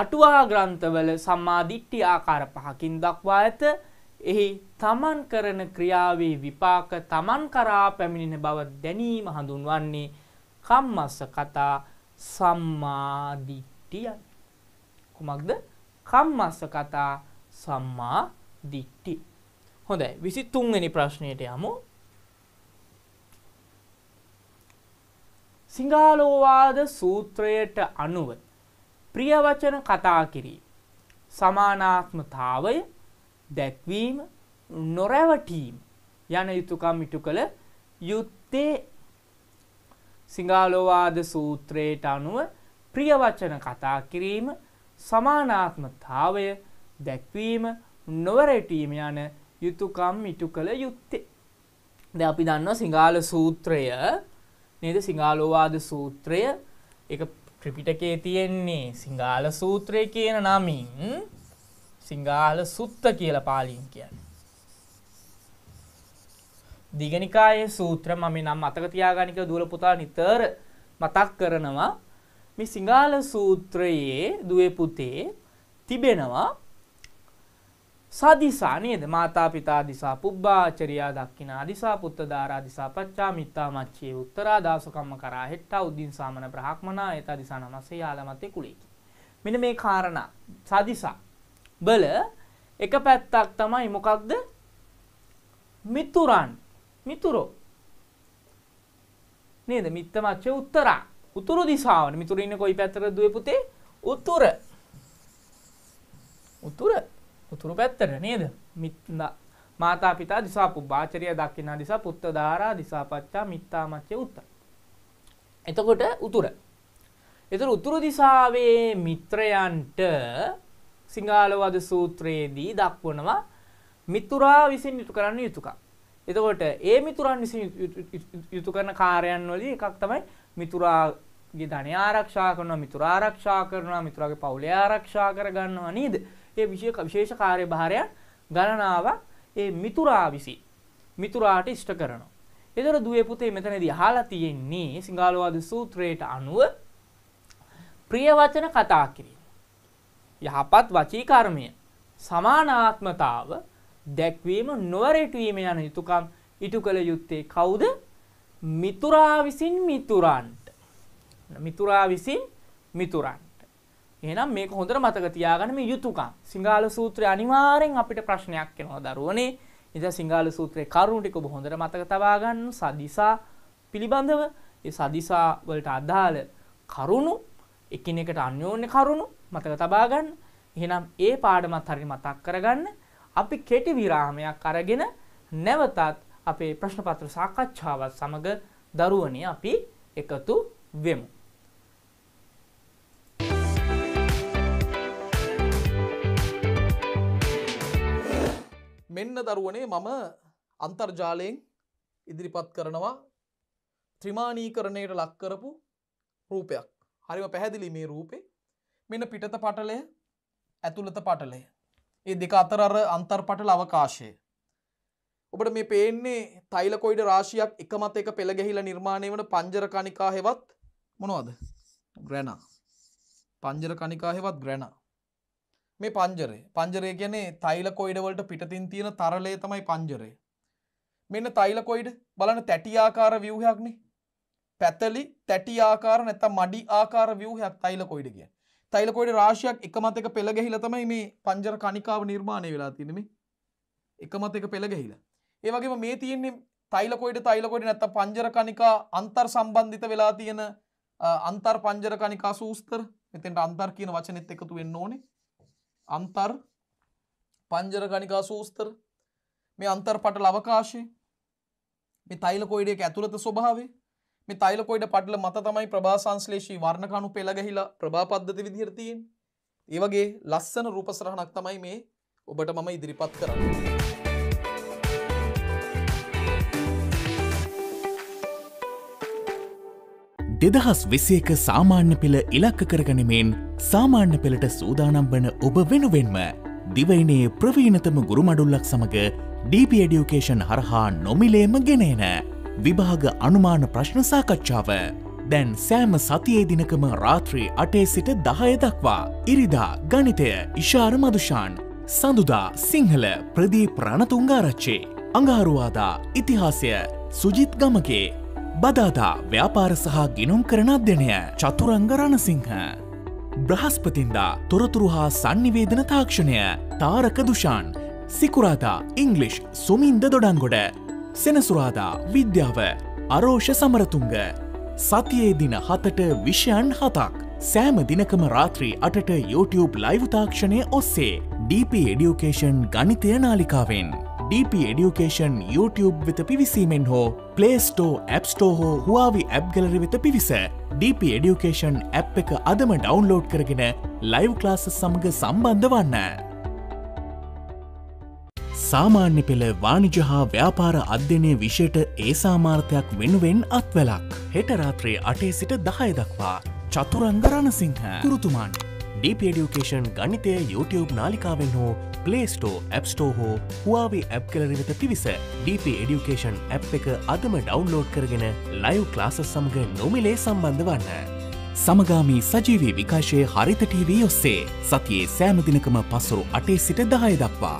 අටුවා ග්‍රන්ථවල සම්මාදිට්ටි ආකාර පහකින් දක්වා ඇත එහි තමන් කරන ක්‍රියාවේ විපාක තමන් කරා පැමිණෙන බව දැනීම හඳුන්වන්නේ කම්මස්ස කතා සම්මාදිට්ටියයි. කුමක්ද කම්මස්ස කතා සම්මා දිට්ටි. හොඳයි විසි තුන්වෙනි ප්‍රශ්නයට යමු සිංහාලෝවාද සූත්‍රයට අනුව ප්‍රියවචන කතා කිරීම. සමානාත්මතාවය දැක්වීම නොරැවටීම යන යුතුකම් ඉටු කළ යුත්තේ සිංහාලෝවාද සූත්‍රයට අනුව ප්‍රියවචන කතා කිරීම සමානාත්මතාවය දැක්වීම නොවරැටීම යන යුතුකම් ඉටු කළ යුත්තේ. ද අපි දන්න සිංහාල සූත්‍රය නේද සිංහාලෝවාද සූත්‍රය එක ත්‍රිපිටකේ තියෙන්නේ සිංහාල සූත්‍රය කියන නමින් සිංහාල සුත්ත කියලා පාලියෙන් කියන්නේ. දිගනිකායේ සූත්‍ර මම නම් මතක තියාගන්න කියලා දුවල පුතා නිතර මතක් කරනවා. මේ සිංහාල සූත්‍රයේ දුවේ පුතේ තිබෙනවා සදිසා නේද මාතා පිතා දිසා පුබ්බාචරියා දක්ඛිනා දිසා පුත්ත දාරා දිසා පච්චා මිත්තා මච්චේ උත්තරා දාසකම්ම කරා හෙට්ටා උද්දින් සාමන බ්‍රහ්මනා ඒත දිසා නමස්සේ යාලමතේ කුලේකි මෙන්න මේ කාරණා සදිසා බල එක පැත්තක් තමයි මොකක්ද මිතුරන් මිතුරෝ නේද මිත්ත මච්චේ උත්තරා උතුරු දිසාවන මිතුරු ඉන්නේ කොයි පැත්තටද දුවේ පුතේ උතුර උතුර උතුරු පැත්තට නේද මාතා පිතා දිසාපු භාචරිය දක්කිනා දිසා පුත්ත ධාරා දිසාපච්චා මිත්තා මච්චය උත්ත. එතකොට උතුර. එතුර උතුරු දිසාවේ මිත්‍රයන්ට සිංහලවද සූත්‍රයේදී දක්වනවා මිතුරා විසින් යුතු කරන්න යුතුකක්. එතකොට ඒ මිතුරන් විසින් යුතු කරන කාරයන් වලින් එකක් තමයි මිතුරාගේ ධනය ආරක්ෂා කරනවා මිතුරා ආරක්ෂා කරනවා මිතුරාගේ පවුලේ ආරක්ෂා කරගන්නවා නේද? ඒ විශේෂ කාර්යභාරයන් ගණනාවක් ඒ මිතුරා විසින් මිතුරාට ඉෂ්ට කරනවා. එතකොට දුවේ පුතේ මෙතනදී අහලා තියෙන්නේ සිංහලවාද සූත්‍රයට අනුව ප්‍රිය වචන කතා කිරීම. යහපත් වචී කර්මය සමානාත්මතාව දැක්වීම නොවරටවීම යන යුතුයකම් ඉටු කළ යුත්තේ කවුද? මිතුරා විසින් මිතුරන්ට. මිතුරා විසින් මිතුරන්. එහෙනම් මේක හොඳට මතක තියාගන්න මේ යුතුයකම්. සිංහල සූත්‍රය අනිවාර්යෙන් අපිට ප්‍රශ්නයක් එනවා දරුවනේ. ඉතින් සිංහල සූත්‍රයේ කරුණු ටික ඔබ හොඳට මතක තබා ගන්න සදිසා පිළිබඳව ඒ සදිසා වලට අදාළ කරුණු එකිනෙකට අන්‍යෝන්‍ය කරුණු මතක තබා ගන්න. එහෙනම් ඒ පාඩමත් හරියට මතක් කරගන්න. අපි කෙටි විරාමයක් අරගෙන නැවතත් අපේ ප්‍රශ්න පත්‍ර සාකච්ඡාවත් සමග දරුවනේ අපි එකතු වෙමු. මෙන්න දරුවනේ මම අන්තර්ජාලයෙන් ඉදිරිපත් කරනවා ත්‍රිමාණීකරණයට ලක්කරපු රූපයක් හරිම පැහැදිලි මේ රූපේ මෙන්න පිටත පටලය ඇතුළත පටලය ඒ දෙක අතර අර අන්තර් පටල අවකාශය ඔබට මේ පේන්නේ තයිලකොයිඩ රාශියක් එක මත එක පෙළ ගැහිලා නිර්මාණය වන පංජර කණිකා හෙවත් මොනවද ග්‍රැනා පංජර කණිකා හෙවත් ග්‍රැනා මේ පංජරේ පංජරය කියන්නේ තයිල කොයිඩවලට පිටතින් තියෙන තරලය තමයි පංජරේ. මෙන්න තයිල කොයිඩ බලන තැටිආකාර ව්‍යවහයක්නේ පැතලි තැටි ආකාර නැත්තම් මඩි ආකාර ව්‍යවහයක් තයිල කොයිඩ කිය. තයිල කොයිඩ රාශියක් එකමත එක පෙළ ගැහිලා තමයි මේ පංජර කණිකාව නිර්මාණය වෙලා තියෙන්නේ මේ. එකමත එක පෙළ ගැහිලා. ඒ වගේම මේ තියෙන්නේ තයිල කොයිඩ තයිල කොයිඩ නැත්තම් පංජර කණිකා අන්තර් සම්බන්ධිත වෙලා තියෙන අන්තර් පංජර කණිකා සූස්තර. මෙතෙන්ට අන්තර් කියන වචනෙත් එකතු වෙන්න ඕනේ. අන්තර් පංජර ගනිකා සූස්තර මේ අන්තර් පටල අවකාශය මේ තයිලකොයිඩයක ඇතුළත ස්වභාවේ මේ තයිලකොයිඩ පටල මත තමයි ප්‍රභා සංශ්ලේෂී වර්ණකණු පෙළ ගැහිලා ප්‍රභා පද්ධති විදිහට තියෙන්නේ. ඒ වගේ ලස්සන රූප සරහනක් තමයි මේ ඔබට මම ඉදිරිපත් කරන්නේ. දෙදහස් විසියක සාමාන්‍ය පෙළ ඉලක්ක කරගනිමෙන් සාමාන්‍ය පෙළට සූදානම් වන ඔබ වෙනුවෙන්ම දිවයිනේ ප්‍රවීණතම ගුරුමඩුල්ලක් සමඟ DP ඩියුකේෂන් හරහා නොමිලේම ගෙනේන විභාග අනුමාන ප්‍රශ්න සාකච්ඡාව දැන් සෑම සතියේ දිනකම රාත්‍රී අටේ සිට දහය දක්වා ඉරිදා ගනිතය ඉශාර මදුෂාන් සඳුදා සිංහල ප්‍රදී ප්‍රණතුංගාරච්චේ අඟහරුවාදා ඉතිහාසය සුජිත් ගමගේ බදාදා ව්‍යාපාර සහ ගිනුම් කරන අධ්‍යනය චතුරංග රණසිංහ. බ්‍රහස්පතින්දා තොරතුරු හා සංනිවේදන තාක්ෂණය තාරක දුෂාන් සිකුරාදා ඉංගලිෂ් සුමින්ද දොඩන්ගොඩ සෙනසුරාදා විද්‍යාව අරෝෂ සමරතුංග සතියේ දින හතට විෂයන් හතක් සෑම දිනකම රාත්‍රී අටට YouTube ලයිවතාක්ෂණය ඔස්සේ DP එඩියෝකේෂන් ගනිතය නාලිකාවෙන්. DP Education YouTube වෙත පිවිසීමෙන් හෝ පලේස්ටෝ ඇප්ස්ටෝ හෝ හවාවි ඇබ්ගලරි වෙත පිවිස DP Education ඇප් එක අදම ඩවන්ලෝඩ් කරගෙන ලයිව් ක්ලාස සමඟ සම්බන්ධ වන්න. සාමාන්‍ය පෙළ වාණිජ හා ව්‍යාපාර අධ්‍යනය විෂයට ඒ සාමාර්ථයක් වෙනුවෙන් අත්වලක් හෙටරාත්‍රයේ අටේ සිට දහය දක්වා චතුරංගරණසිංහ තුරුතුමාන්ට. ඩපඩියුකේෂන් ගනිතය YouTube නාලිකාවෙන් හෝ පලේස්ටෝ ඇප්ස්ටෝ හෝ හවාවේ ඇප් කලරිවෙත පිවිස DP එඩියුකේෂන් ඇ් එක අදම ඩවන්ලෝඩ් කරගෙන ලයිව් ක්ලාසස් සමඟ නොමිලේ සම්බන්ධ වන්න. සමගාමී සජීවී විකාශය හරිතටීවී ඔස්සේ සතියේ සෑමදිනකම පසු අටේ සිට දාය දක්වා.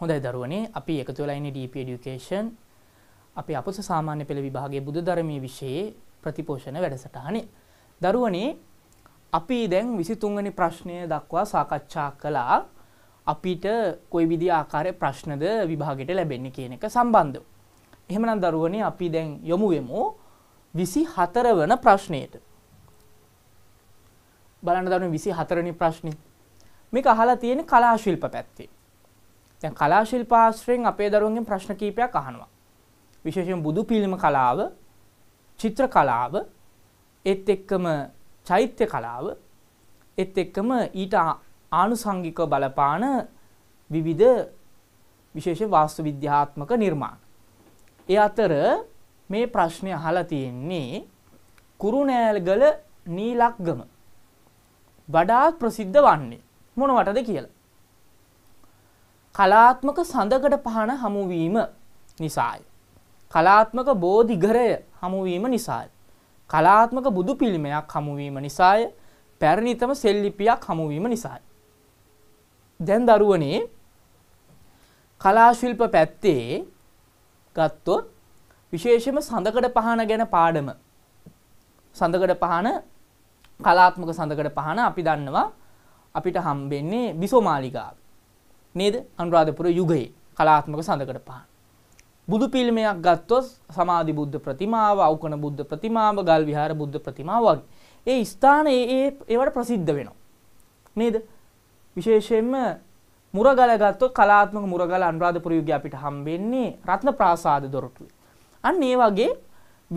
හොඳයි දරුවනේ අපි එකතු වෙලා ඉන්නේ DP Education අපි අපොස සාමාන්‍ය පෙළ විභාගයේ බුදු ධර්මයේ විෂයේ ප්‍රතිපෝෂණ වැඩසටහනේ දරුවනේ අපි දැන් 23 වෙනි ප්‍රශ්නය දක්වා සාකච්ඡා කළා අපිට කොයි විදි ආකාරයේ ප්‍රශ්නද විභාගයට ලැබෙන්නේ කියන එක සම්බන්ධව. එහෙමනම් දරුවනේ අපි දැන් යොමු වෙමු 24 වන ප්‍රශ්නයට. බලන්න දරුවනේ 24 වෙනි ප්‍රශ්නේ. මේක අහලා තියෙන්නේ කලා ශිල්ප පැත්තේ. දැන් කලා ශිල්පාශ්‍රයෙන් අපේ දරුවන්ගෙන් ප්‍රශ්න කීපයක් අහනවා. විශේෂයෙන් බුදු පිළිම කලාව, චිත්‍ර කලාව, ඒත් එක්කම චෛත්‍ය කලාව, ඒත් එක්කම ඊට ආනුසංගිකව බලපාන විවිධ විශේෂ වාස්තු විද්‍යාත්මක නිර්මාණ. ඒ අතර මේ ප්‍රශ්නය අහලා තියෙන්නේ කුරුණෑල්ගල නීලක්ගම වඩාත් ප්‍රසිද්ධ වන්නේ මොනවටද කියලා. කලාත්මක සඳකට පහන හමුවීම නිසායි. කලාත්මක බෝධිගරය හමුවීම නිසායි. කලාත්මක බුදු පිළිමයක් හමුවීම නිසාය පැරණිතම සෙල්ලිපියක් හමුවීම නිසායි. දැන් දරුවනේ කලාශිල්ප පැත්තේ ගත්තොත් විශේෂම සඳකඩ පහන ගැන පාඩම සඳකඩ පහන කලාත්මක සඳකඩ පහන අපි දන්නවා අපිට හම්බෙන්නේ බිසෝමාලිකාව නේද අනුරාධපුර යුගයේ කලාත්මක සඳකට පහන්. බුදු පිල්මයක් ගත්තොත් සමාධි බුද්ධ ප්‍රතිමාව අවකන බුද්ධ ප්‍රතිමාව ගල් විහාර බුද්ධ ප්‍රතිමාව වගේ. ඒ ස්ථාන ඒ ඒවට ප්‍රසිද්ධ වෙනවා. නේද විශේෂයෙන්ම මුරගල ගත්තොත් කලාත්මක මුරගල අනුරාධපුර යුගයේ අපිට හම්බෙන්නේ රත්න ප්‍රාසාද දොරටුවේ. අන්න ඒ වගේ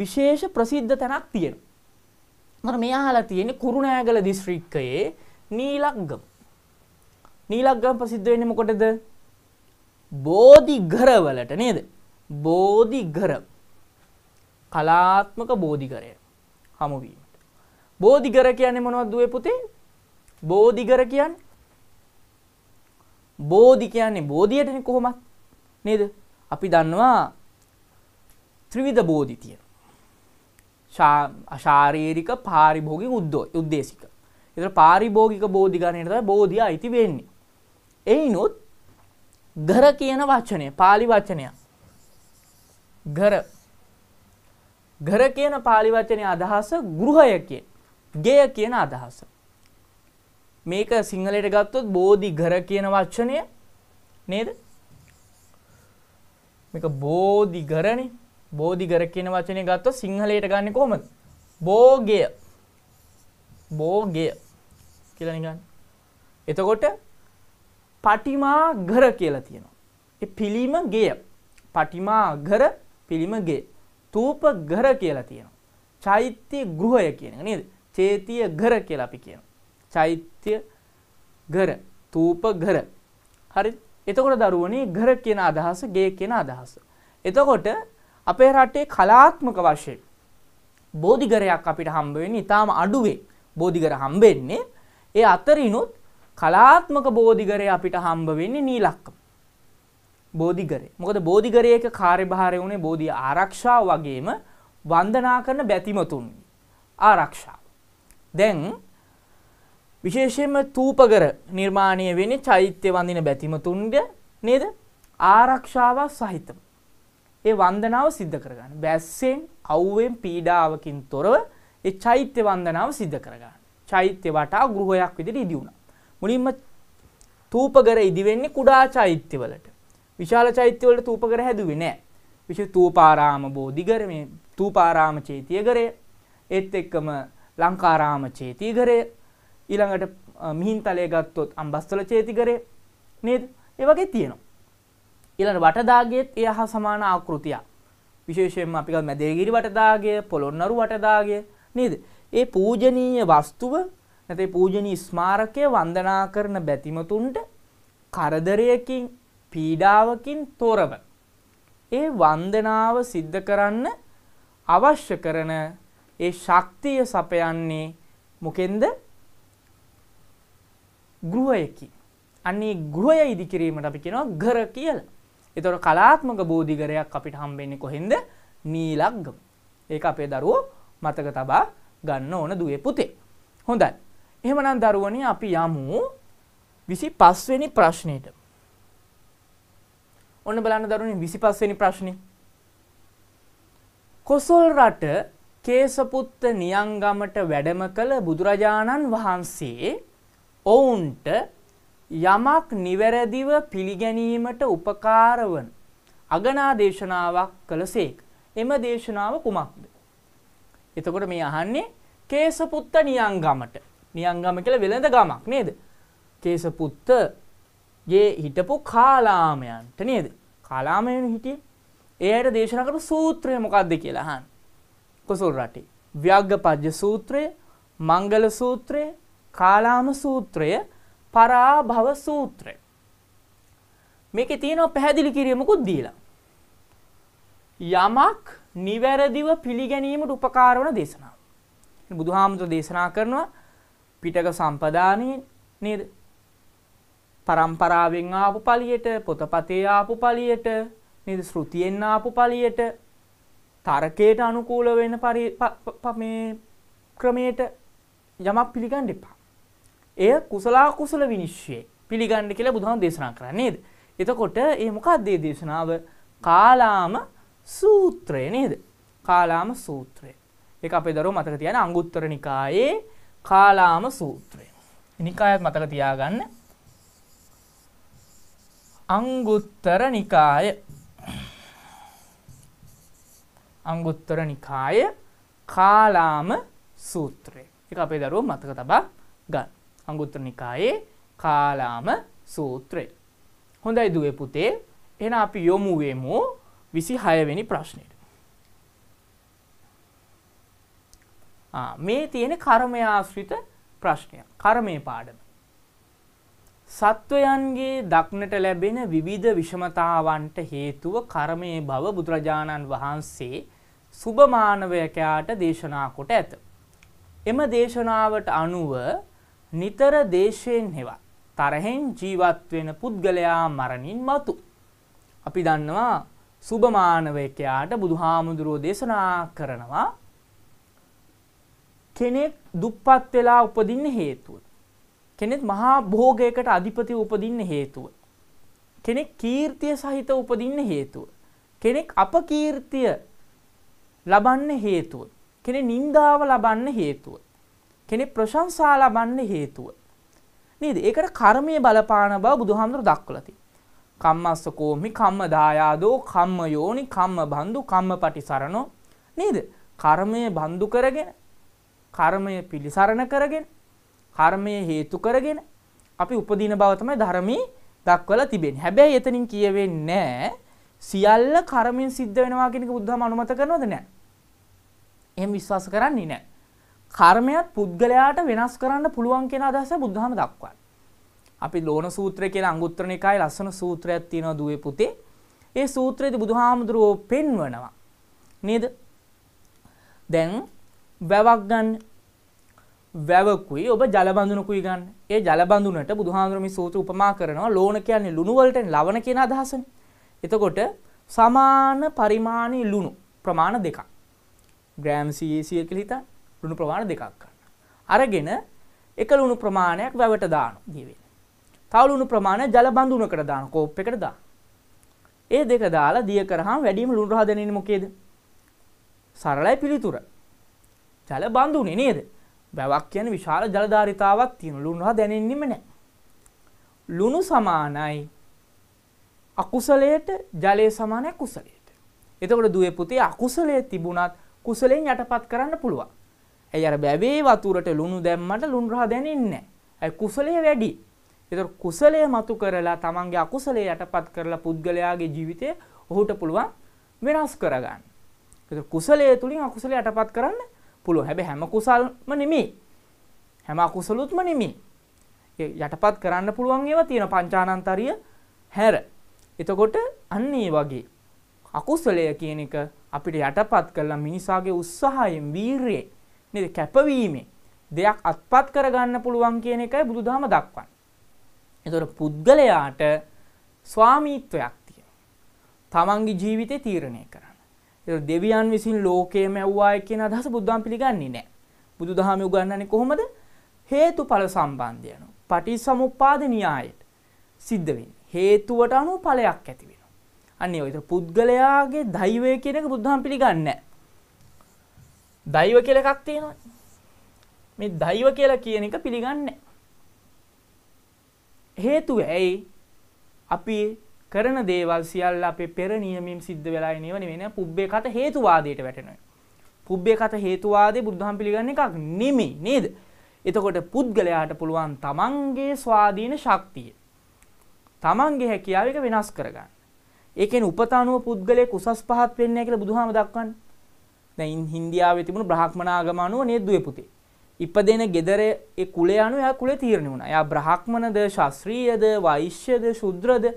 විශේෂ ප්‍රසිද්ධ තැනක් තියෙනවා. මම මේ අහලා තියෙන්නේ කුරුණෑගල දිස්ත්‍රික්කයේ නීලංගම. නීලග්ගම් ප්‍රසිද්ධ වෙන්නේ මොකටද? බෝධි ගරවලට නේද? බෝධි ගර. කලාත්මක බෝධි ගරය හමු වීමට. බෝධි ගර කියන්නේ මොනවද දුවේ පුතේ? බෝධි ගර කියන්නේ බෝධි කියන්නේ බෝධියටනේ කොහොමත් නේද? අපි දන්නවා ත්‍රිවිධ බෝධි තියෙනවා. අශාරීරික පාරිභෝගික උද්දේශික. ඒතර පාරිභෝගික බෝධි ගණයට තමයි බෝධිය අයිති වෙන්නේ. එයිනුත් ගර කියන වචනය පාලි වචනය ගර ගර කියන පාලි වචනය අදහස ගෘහය කිය ගෙය කියන අදහස මේක සිංහලයට ගත්තොත් බෝධි ගර කියන වචනය නේද මේක බෝධි ගරණ බෝධි ගර කියන වචනය ගත්තොත් සිංහලයට ගන්න කොහොමද බෝගය බෝගය කියලා නිකන් එතකොට පටිමා ගර කියලා තියෙනවා. ඒ පිළිම ගෙය. පටිමා ගර පිළිම ගෙය. තූප ගර කියලා තියෙනවා. චෛත්‍ය ගෘහය කියන එක නේද? චේතිය ගර කියලා අපි කියනවා. චෛත්‍ය ගර, තූප ගර. හරිද? එතකොට දරුවනේ ගර කියන අදහස ගේ කියන අදහස. එතකොට අපේ රටේ කලාත්මක වශයෙන් බෝධිගරයක් අපිට හම්බ වෙන්නේ ඊටාම අඩුවේ. බෝධිගර හම්බෙන්නේ ඒ අතරිනුත් කලාත්මක බෝධිගරය අපිට හම්බ වෙන්නේ නීලක්කම. බෝධිගරේ. මොකද බෝධිගරයක කාර්යභාරය වුණේ බෝධි ආරක්ෂාව වගේම වන්දනා කරන බැතිමතුන් ආරක්ෂාව. දැන් විශේෂයෙන්ම තූපගර නිර්මාණය වෙන්නේ චෛත්‍ය වඳින බැතිමතුන්ගේ නේද? ආරක්ෂාව සහිතව. ඒ වන්දනාව සිද්ධ කරගන්න. බැස්සෙන්, අවුවෙන්, පීඩාවකින් තොරව ඒ චෛත්‍ය වන්දනාව සිද්ධ කරගන්න. චෛත්‍ය වටා ගෘහයක් විදිහට ඉදි වුණා. මුලින්ම තූපගර ඉදිවෙන්නේ කුඩා චෛත්‍යවලට. විශාල චෛත්‍යවලට තූපගර හැදුවේ නෑ. විශේෂ තූපාරාම බෝධිගර මේ තූපාරාම චේතියගරය ඒත් එක්කම ලංකාරාම චේතිගරය ඊළඟට මිහින්තලය ගත්තොත් අම්බස්තල චේතිගරය නේද? ඒ වගේ තියෙනවා. ඊළඟ වටදාගයේත් ඒ හා සමාන ආකෘතියක්. විශේෂයෙන්ම අපි ගමු මැදේගිරි වටදාගය, පොළොන්නරු වටදාගය නේද? ඒ පූජනීය වස්තුව නැතේ පූජනී ස්මාරකය වන්දනා කරන බැතිමතුන්ට කරදරයකින් පීඩාවකින් තොරව ඒ වන්දනාව සිද්ධ කරන්න අවශ්‍ය කරන ඒ ශක්තිය සපයන්නේ මොකෙන්ද ගෘහයකි අන්නේ ගෘහය ඉදිකිරීමට අපි කෙනවා ගර කියලා එතොට කලාත්මක බෝධිගරයක් අපිට හම්බෙන්නේ කොහෙන්ද නීලක්ගම ඒ අපේ දරුවෝ මතක තබා ගන්න ඕන දුවේ පුතේ හොඳයි එහෙමනම් දරුවනි අපි යමු 25 වෙනි ප්‍රශ්නෙට. ඔන්න බලන්න දරුවනි 25 වෙනි ප්‍රශ්නේ. කොසල් රට කේසපුත්ත නියංගමට වැඩම කළ බුදුරජාණන් වහන්සේ ඔවුන්ට යමක් නිවැරදිව පිළිගැනීමට උපකාර වන අගනා දේශනාවක් කළසේක. එම දේශනාව කුමක්ද? එතකොට මේ අහන්නේ කේසපුත්ත නියංගමට නියංගම කියලා වෙළඳ ගමක් නේද. කේසපුත්ත ගේ හිටපු කාලාමයන්ට නේද කාලාමයන හිටිය ඒයට දේශනා කරපු සූත්‍රය මොකක්ද කියලා හන් කොසුල් රටේ ව්‍යග්ග පජ්්‍ය සූත්‍රය මංගල සූත්‍රය කාලාම සූත්‍රය පරාභව සූත්‍රය මේක තියෙනවා පැහැදිලි කිරීමකුත් දීලා යමක් නිවැරදිව පිළිගැනීමට උපකාරවන දේශනා බුදුහාමුදුර දේශනා කරනවා පිටක සම්පදානයෙන් නේද? පරම්පරාවෙන් ආපු පලියට, පොතපතේ ආපු පලියට, නේද? ශ්‍රුතියෙන් ආපු පලියට, තර්කයට අනුකූල වෙන මේ ක්‍රමයට යමක් පිළිගන්න එපා. එය කුසලා කුසල විනිශ්චයේ පිළිගන්න කියලා බුදුහාම දේශනා කරන්නේ නේද? එතකොට මේ මොකක්ද මේ දේශනාව? කාලාම සූත්‍රය නේද? කාලාම සූත්‍රය. ඒක අපේ දරුවෝ මතක තියාගන්න අංගුත්තර නිකායේ කාලාම සූත්‍රය. නිකායත් මතක තියාගන්න. අංගුත්තර නිකාය අංගුත්තර නිකාය කාලාම සූත්‍රය. එක අපේ දරුව මතක තබා ගන්න. අංගුත්තර නිකායේ කාලාම සූත්‍රය. හොඳයි දුවේ පුතේ එන අපි යොමුුවමු විසි හයවෙනි ප්‍රශ්නය. මේ තියෙන කර්මය ආශ්‍රිත ප්‍රශ්නය කර්මය පාඩම. සත්වයන්ගේ දක්නට ලැබෙන විවිධ විෂමතාවන්ට හේතුව කර්මය බව බුදුරජාණන් වහන්සේ සුභමානවයකයාට දේශනා කොට ඇත. එම දේශනාවට අනුව නිතර දේශයෙන් හෙවත් තරහෙන් ජීවත්වෙන පුද්ගලයා මරණින් මතු. අපි දන්නවා සුභමානවයකයාට බුදුහාමුදුරුවෝ දේශනා කරනවා කෙනෙක් දුප්පත් වෙලා උපදින්න හේතුව. කෙනෙක් මහා භෝගයකට අධිපතිව උපදින්න හේතුව. කෙනෙක් කීර්තිය සහිත උපදින්න හේතුව. කෙනෙක් අපකීර්තිය ලබන්න හේතුව. කෙනෙක් නින්දාව ලබන්න හේතුව. කෙනෙක් ප්‍රශංසා ලබන්න හේතුව. නේද? ඒකට කර්මයේ බලපාන බව බුදුහාමුදුර දක්වලා තියෙනවා. කම්මස්සකෝමි කම්ම දායාදෝ කම්ම යෝනි කම්ම බන්දු කම්ම පටිසරණෝ නේද? කර්මය බන්දු කරගෙන කර්මය පිළිසරණ කරගෙන කර්මය හේතු කරගෙන අපි උපදින බව තමයි ධර්මයේ දක්වලා තිබෙන්නේ. හැබැයි එතනින් කියවෙන්නේ නැහැ සියල්ල කර්මෙන් සිද්ධ වෙනවා කියන එක බුදුහාම අනුමත කරනවද නැහැ. එහෙම විශ්වාස කරන්නේ නැහැ. කර්මයක් පුද්ගලයාට වෙනස් කරන්න පුළුවන් කියන අදහස බුදුහාම දක්වන්නේ. අපි ලෝණ සූත්‍රය කියලා අංගුත්තර නිකායේ ලස්සන සූත්‍රයක් තියෙනවා දුවේ පුතේ. ඒ සූත්‍රයේදී බුදුහාමුදුරුවෝ පෙන්වනවා. නේද? දැන් වැවක් ගන්න වැවකුයි ඔබ ජලබඳුනකුයි ගන්න ඒ ජලබඳුනට බුදුහාඳුරමි සූත්‍ර උපමා කරනවා ලෝණ කියන්නේ ලුණු වලට ලවණ කියන අදහසනේ. එතකොට සමාන පරිමාණයේ ලුණු ප්‍රමාණ දෙකක්. ග්‍රෑම් 100 කියලා හිතන්න ලුණු ප්‍රමාණ දෙකක් ගන්න. අරගෙන එක ලුණු ප්‍රමාණයක් වැවට දානවා දිවෙන. තව ලුණු ප්‍රමාණය ජලබඳුනකට දානවා කෝප් එකට දානවා. ඒ දෙක දාලා දිය කරහම වැඩිම ලුණු රහදෙන්නේ මොකේද? සරලයි පිළිතුර. ජල බඳුනේ නේද බැවක් කියන විශාල ජලධාරිතාවක් තියෙන ලුණුහ දැනෙන්නෙම නෑ ලුණු සමානයි අකුසලයට ජලය සමානය කුසලයට එතකොට දුවේ පුතේ අකුසලයේ තිබුණත් කුසලයෙන් යටපත් කරන්න පුළුවන් ඇයි අර බැවේ වතුරට ලුණු දැම්මට ලුණුරහ දැනෙන්නේ නෑ ඇයි කුසලය වැඩි එතකොට කුසලය මතු කරලා තමන්ගේ අකුසලය යටපත් කරලා පුද්ගලයාගේ ජීවිතය ඔහුට පුළුවන් වෙනස් කරගන්න එතකොට කුසලය තුලින් අකුසලය යටපත් කරන්න පුළුව හැබ හැම කුසල්ම නෙමේ හැම අකුසලුත්ම නෙමේ යටපත් කරන්න පුළුවන් ඒවා තියෙන පංචානන්තරිය හැර එතකොට අන්න ඒ වගේ අකුසලය කියන එක අපිට යටපත් කරලා මිනිසාගේ උත්සාහයෙන් වීරයේ නේද කැපවීමේ දෙයක් අත්පත් කරගන්න පුළුවන් කියන එකයි බුදුදහම දක්වන්නේ. එතකොට පුද්ගලයාට ස්වාමීත්වයක් තියෙනවා. තමන්ගේ ජීවිතේ තීරණය කරන්න. දෙවියන් විසින් ලෝකයේ මැව්වාය කියන අදහස බුද්ධාන් පිළිගන්නේ නැහැ. බුදුදහම උගන්වන්නේ කොහොමද? හේතුඵල සම්බන්ධය anu. පටිසමුප්පාද න්‍යායයට සිද්ධ වෙන්නේ. හේතුවට අනුව ඵලයක් ඇති වෙනවා. අන්න ඒ විතර පුද්ගලයාගේ දෛවය කියන එක බුද්ධාන් පිළිගන්නේ නැහැ. දෛව කියලා එකක් තියෙනවා. මේ දෛව කියලා කියන එක පිළිගන්නේ නැහැ. හේතුව ඇයි? අපි කරන දේවල් සියල්ල අපේ පෙර නියමයෙන් සිද්ධ වෙලා එන ඒවා නෙවෙයි නේ පුබ්බේකත හේතුවාදයට වැටෙනවා. පුබ්බේකත හේතුවාදේ බුදුහාම පිළිගන්නේ එකක් නෙමෙයි නේද? එතකොට පුද්ගලයාට පුළුවන් තමන්ගේ ස්වාධීන ශක්තිය තමන්ගේ හැකියාව එක වෙනස් කරගන්න. ඒ කියන්නේ උපත අනුව පුද්ගලයෙක් උසස් පහත් වෙන්නේ නැහැ කියලා බුදුහාම දක්වන්නේ. දැන් ඉන්දියාවේ තිබුණු බ්‍රහ්මනාගම අනුව නේද දුවේ පුතේ. ඉපදෙන ගෙදර ඒ කුලය අනුව එයා කුලේ තීරණය වුණා. එයා බ්‍රහ්මනද, ශාස්ත්‍රීයද, වෛශ්‍යද, ශුද්‍රද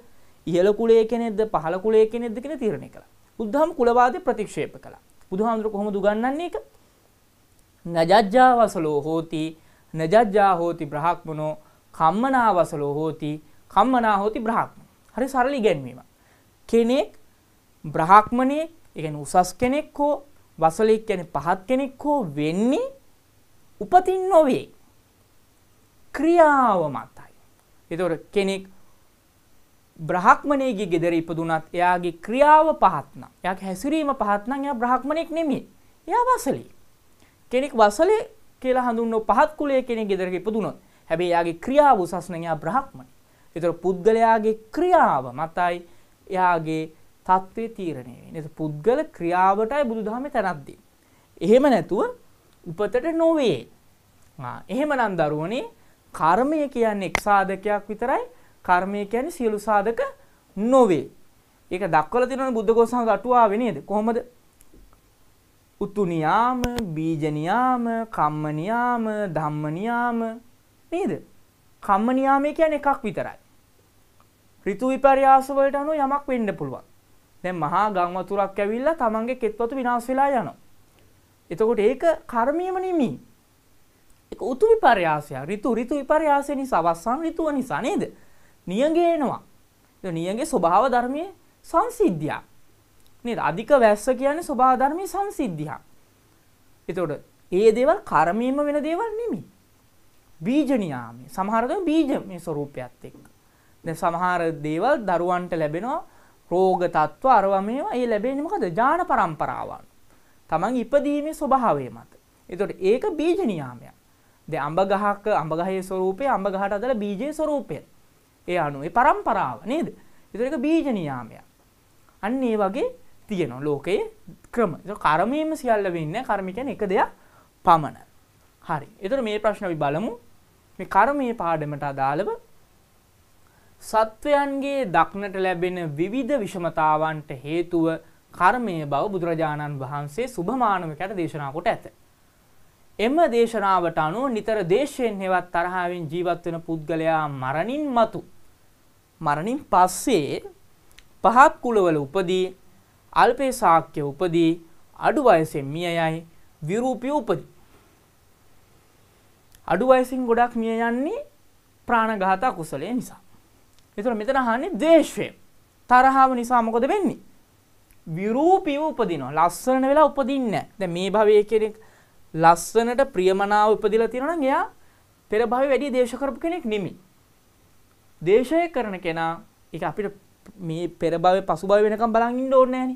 ඉහළ කුලයේ කෙනෙක්ද පහළ කුලයේ කෙනෙක්ද කියලා තීරණය කළා. බුද්ධහම කුලවාදය ප්‍රතික්ෂේප කළා. බුදුහාමුදුර කොහොමද උගන්වන්නේ ඒක? නජජ්ජා වසලෝ හෝති නජජ්ජා හෝති බ්‍රහ්මනෝ කම්මනා වසලෝ හෝති කම්මනා හෝති බ්‍රහ්මන. හරි සරල ඉගැන්වීම. කෙනෙක් බ්‍රහ්මණේ ඒ උසස් කෙනෙක් හෝ වසලෙක් කියන්නේ පහත් කෙනෙක් හෝ වෙන්නේ උපතින් නොවේ. ක්‍රියාව මතයි. ඒතකොට කෙනෙක් බ්‍රහක්මණයගේ ගෙදර ඉපදුනත් එයාගේ ක්‍රියාව පහත්න යක් හැසිරීම පහත්නම් එයා බ්‍රහක්මණයෙක් නෙමේ එයා වසලේ කෙනෙක් වසලේ කියලා හඳුන්න පහත් කුලය කෙනෙ ගෙදරක ඉපදුනොත් හැබේ යාගේ ක්‍රියාව උසස්නයා බ්‍රහක්මණ එතර පුද්ගලයාගේ ක්‍රියාව මතයි එයාගේ තත්ත්වය තීරණය නත පුද්ගල ක්‍රියාවටයි බුදුදහම තැනද්දී. එහෙම නැතුව උපතට නොවේ. එහෙම නන් දරුවනේ කර්මය කියන්නේ එක්සාධකයක් විතරයි කර්මය කියන්නේ සියලු සාධක නොවේ. ඒක දක්වලා තියෙනවනේ බුද්ධඝෝසම දටුවාවේ නේද? කොහොමද? උතු නියාම, බීජ නියාම, කම්ම නියාම, ධම්ම නියාම නේද? කම්ම නියාමයේ කියන්නේ එකක් විතරයි. ඍතු විපර්යාස වලට අනුව යමක් වෙන්න පුළුවන්. දැන් මහා ගම් වතුරක් ඇවිල්ලා තමන්ගේ කෙත්වතු විනාශ වෙලා යනවා. එතකොට ඒක කර්මියම නෙමෙයි. ඒක උතු විපර්යාසය. ඍතු ඍතු විපර්යාසය නිසා අවසන් ඍතුව නිසා නේද? නියඟේනවා. නියගේ ස්වභාව ධර්මයේ සංසිද්ධියක්. නේද? අධික වැස්ස කියන්නේ ස්වභාව ධර්මයේ සංසිද්ධියක්. එතකොට ඒ දේවල් කර්මයෙන්ම වෙන දේවල් නෙමෙයි. බීජ නියාමයේ සමහර දේ බීජ මේ ස්වરૂපයත් එක්ක. දැන් සමහර දේවල් දරුවන්ට ලැබෙනවා රෝග තත්ත්ව අරවා මේවා. ඒ ලැබෙන්නේ මොකද? ඥාන પરම්පරාවන්. Taman ඉපදීමේ ස්වභාවය මත. එතකොට ඒක බීජ නියාමයක්. දැන් අඹ ගහක අඹ ගහේ ස්වરૂපය අඹ ගහට අදාළ බීජයේ ස්වરૂපය. ඒ අනුව පරම්පරාව නේද එතුරක බීජ නියාමයක් අන්න ඒ වගේ තියෙනවා ලෝකයේ ක්‍රම කරමීම සියල්ල වෙන්න කර්මිකන එක දෙයක් පමණ හරි එතුර මේ ප්‍රශ්නවි බලමු මේ කර්මය පාඩමට අදාළව සත්වයන්ගේ දක්නට ලැබෙන විවිධ විෂමතාවන්ට හේතුව කර්මය බව බුදුරජාණන් වහන්සේ සුභමානමකට දේශනා කොට ඇත. එම දේශනාවට අනුව නිතර දේශයෙන් හෙවත් තරහාවෙන් ජීවත්වෙන පුද්ගලයා මරණින් මතු මරණින් පස්සේ පහත් කුලවල උපදී අල්පේ ශාක්‍ය උපදී අඩු වයසෙන් මිය යයි විරූපී උපදී. අඩු වයසින් ගොඩක් මිය යන්නේ ප්‍රාණඝාත කුසලය නිසා. ඒතර මෙතන අහන්නේ ද්වේෂය. තරහව නිසා මොකද වෙන්නේ? විරූපීව උපදිනවා. ලස්සන වෙලා උපදින්නේ නැහැ. දැන් මේ භවයේ කෙනෙක් ලස්සනට ප්‍රියමනාව උපදිලා තියෙනවා නම් එයා පෙර භවයේ වැඩි දේශ කරපු කෙනෙක් නෙමෙයි. දේශය කරන කෙනා එක අපිට මේ පෙරබව පසුබව වෙනකම් බලන්න ඕන්නෑන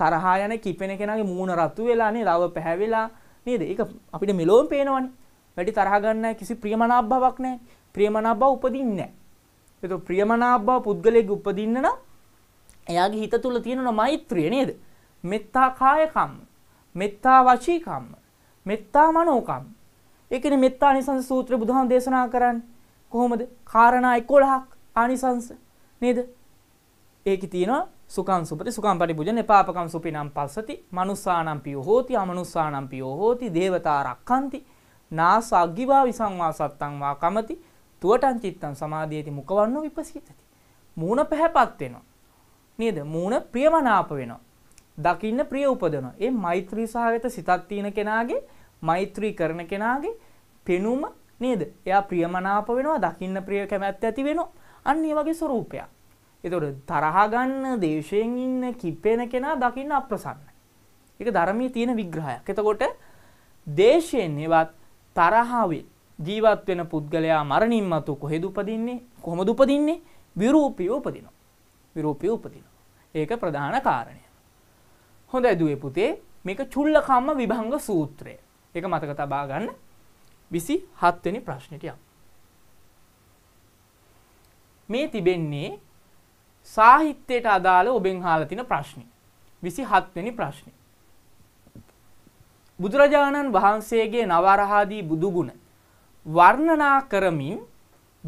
තරහා යන කිපෙන කෙනගේ මූුණ රත්තු වෙලානේ රව පැහැවෙලා නේද එක අපිට මෙලෝම් පේනවනි වැඩි තරහගන්න කිසි ප්‍රියමනාබ බවක් නෑ ප්‍රියමනා බව උපදින්න එතු ප්‍රියමනා බව පුද්ගලයෙක් උපදින්න නම් එයාගේ හිත තුළ තියෙනන මෛත්‍රිය නේද මෙත්තා කායකම් මෙත්තා වචීකම් මෙත්තා මනෝකම් එකන මෙත්තා නිසන් සූත්‍ර බුදුහන් දේශනා කරන්න කොහොමද කාරණා එකොළහක් ආනිසංස නේද? ඒකේ තියෙනවා සුඛං සුපති සුඛං පරිපූජන එපාපකම් සුපිනම් පස්සති මනුස්සානම් පියෝ හෝති අමනුස්සානම් පියෝ හෝති දේවතා රක්ඛන්ති නාස අග්ගිවා විසංවා සත්තං වා කමති තුවටං චිත්තං සමාධියති මුකවන්නෝ විපසීතති මූණ පැහැපත් වෙනවා නේද මූණ ප්‍රියමනාප වෙනවා දකින්න ප්‍රිය උපදනවා ඒ මෛත්‍රී සහගත සිතක් තියෙන කෙනාගේ මෛත්‍රී කරන කෙනාගේ පෙනුම නේද එයා ප්‍රියමනාප වෙනවා දකින්න ප්‍රිය කැමැත්ත ඇති වෙනවා අන්න ඒ වගේ ස්වරූපයක්. එතකොට තරහා ගන්න දේශයෙන් ඉන්න කිප්පෙන කෙනා දකින්න අප්‍රසන්න. ඒක ධර්මයේ තියෙන විග්‍රහයක්. එතකොට දේශයෙන් එවත් තරහාවෙන් ජීවත් වෙන පුද්ගලයා මරණින් මතු කොහෙද උපදින්නේ? කොහොමද උපදින්නේ? විරූපීව උපදිනවා. විරූපීව උපදිනවා. ඒක ප්‍රධාන කාරණය. හොඳයි දුවේ පුතේ මේක චුල්ලකම්ම විභංග සූත්‍රය. ඒක මතක තබා ගන්න 27 වෙනි ප්‍රශ්නෙට යමු. මේ තිබෙන්නේ සාහිත්‍යයට අදාළ ඔබෙන් අහලා තියෙන ප්‍රශ්නේ. 27 වෙනි ප්‍රශ්නේ. බුදුරජාණන් වහන්සේගේ නවරහාදී බුදුගුණ වර්ණනා කරමින්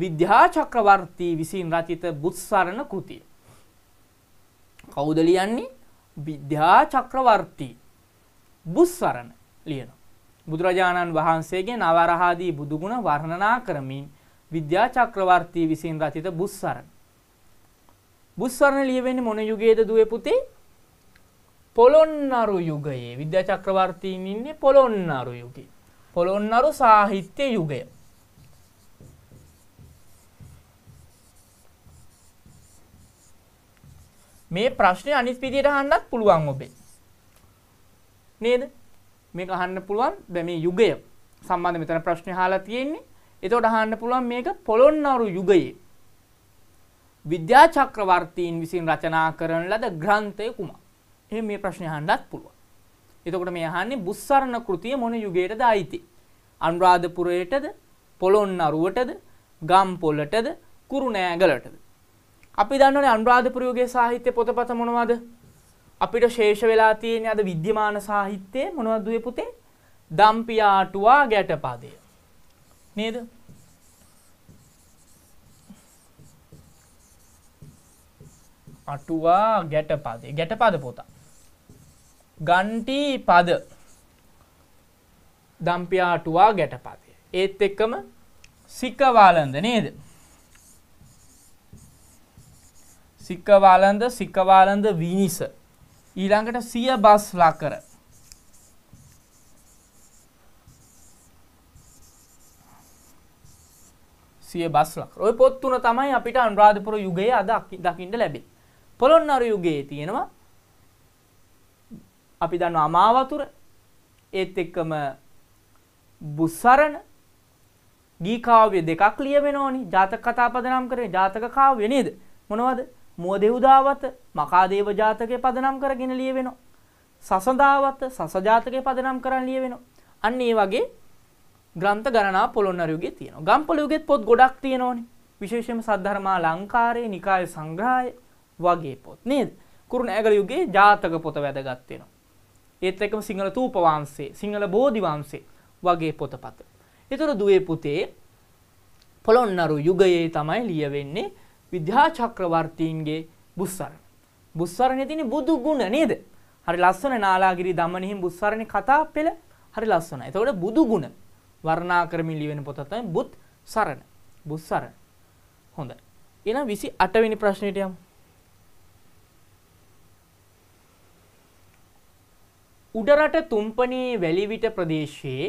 විද්‍යා චක්‍රවර්තී විසින් රචිත බුත්සරණ කෘතිය. කවුද ලියන්නේ? විද්‍යා චක්‍රවර්තී බුත්සරණ ලියනවා. බුදුරජාණන් වහන්සේගේ නවරහාදී බුදුගුණ වර්ණනා කරමින් විද්‍යා චක්‍රවර්තී විසින් රචිත බුස්සරණ. බුස්සරණ ලියවෙන්නේ මොන යුගයේද දුවේ පුතේ? පොළොන්නරු යුගයේ විද්‍යා චක්‍රවර්තීන් ඉන්නේ පොළොන්නරු යුගයේ. පොළොන්නරු සාහිත්‍ය යුගය. මේ ප්‍රශ්නේ අනිත් විදියට අහන්නත් පුළුවන් ඔබේ. නේද? මේක අහන්න පුළුවන්. දැන් මේ යුගය සම්බන්ධ මෙතන ප්‍රශ්නේ අහලා තියෙන්නේ. එතකොට අහන්න පුළුවන් මේක පොළොන්නරු යුගයේ විද්‍යා චක්‍රවර්තීන් විසින් රචනා කරන ලද ග්‍රන්ථය කුමක්? එහෙනම් මේ ප්‍රශ්නේ අහන්නත් පුළුවන්. එතකොට මේ අහන්නේ බුස්සරණ කෘතිය මොන යුගයටද අයිති? අනුරාධපුරයටද? පොළොන්නරුවටද? ගම්පොළටද? කුරුණෑගලටද? අපි දන්නවනේ අනුරාධපුර යුගයේ සාහිත්‍ය පොතපත මොනවද? අපිට ශේෂ වෙලා තියෙන අද විද්‍යමාන සාහිත්‍යයේ මොනවද දුවේ පුතේ? දම්පියාටුවා ගැටපදේ. නේද අටුවා ගැටපදේ ගැටපද පොත ගන්ටි පද දම්පියාටුවා ගැටපදේ ඒත් එක්කම සිකවාලන්ද නේද සික්කවාලන්ද සික්කවාලන්ද විනිස ඊළඟට සිය බස් ලකර සිය බස්ලක් ඔය පොත්තුන තමයි අපිට අනුරාධපුර යුගයේ අද දකිින්ට ලැබේ. පොළොන් අරු යුගයේ තියෙනවා අපි දන්න අමාවතුර ඒත් එක්කම බුස්සරණ ගීකාව්‍ය දෙකක් ලියවෙනෝනි ජාතක කතාපදනම් කරේ ජාතක කාව්‍ය නේද මොනවද මෝදෙව්දාවත මකාදේව ජාතකය පදනම් කරගෙන ලියවෙනවා. සසදාවත සසජාතකය පදනම් කරන්න ලියවෙනවා. අන්න ඒ වගේ ග්‍රන්ථ ගණනා පොළොන්නරුගේ තියෙනවා. ගම්පලයුගෙත් පොත් ගොඩක් තියෙනවනේ. විශේෂයෙන්ම සද්ධර්මා ලංකාරයේ නිකාය සංග්‍රහය වගේ පොත් නේද? කුරුණෑගල යුගයේ ජාතක පොත වැදගත් වෙනවා. ඒත් එක්කම සිංහල තූප වංශේ, සිංහල බෝධි වංශේ වගේ පොතපත. ඒතර දුවේ පුතේ පොළොන්නරු යුගයේ තමයි ලියවෙන්නේ විද්‍යා චක්‍රවර්තීන්ගේ බුස්සරණ. බුස්සරණේ තියෙන බුදු ගුණ නේද? හරි ලස්සන නාලාගිරි දමනෙහි බුස්සරණේ කතා පෙළ හරි ලස්සනයි. එතකොට බුදු ගුණ වර්ණා කරමින් ලියවෙන පොත තමයි බුත් සරණ. බුත් සරණ. හොඳයි. එහෙනම් 28 වෙනි ප්‍රශ්නෙට යමු. උඩරට තුම්පනී වැලිවිට ප්‍රදේශයේ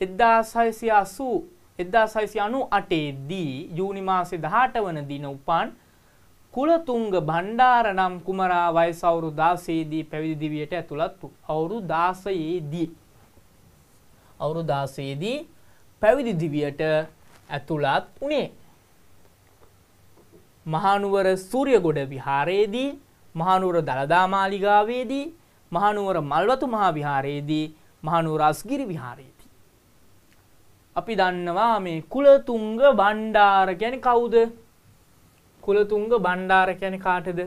1680 1698 දී ජූනි මාසේ 18 වන දින උපන් කුලතුංග බණ්ඩාර නම් කුමරා වයස අවුරුදු 16 දී පැවිදි දිවියට ඇතුළත් වූ අවුරුදු 16 දී අවුරුදාසයේදී පැවිදි දිවියට ඇතුළත් වනේ. මහනුවර සූරියගොඩ විහාරයේදී මහනුවර දළදා මාලිගාවේදී මහනුවර මල්වතු මහා විහාරයේදී මහනුවර අස්ගිරි විහාරයේදී. අපි දන්නවා මේ කුලතුංග බණ්ඩාර ගැන කවුද කුලතුංග බණ්ඩාර ගැන කාටද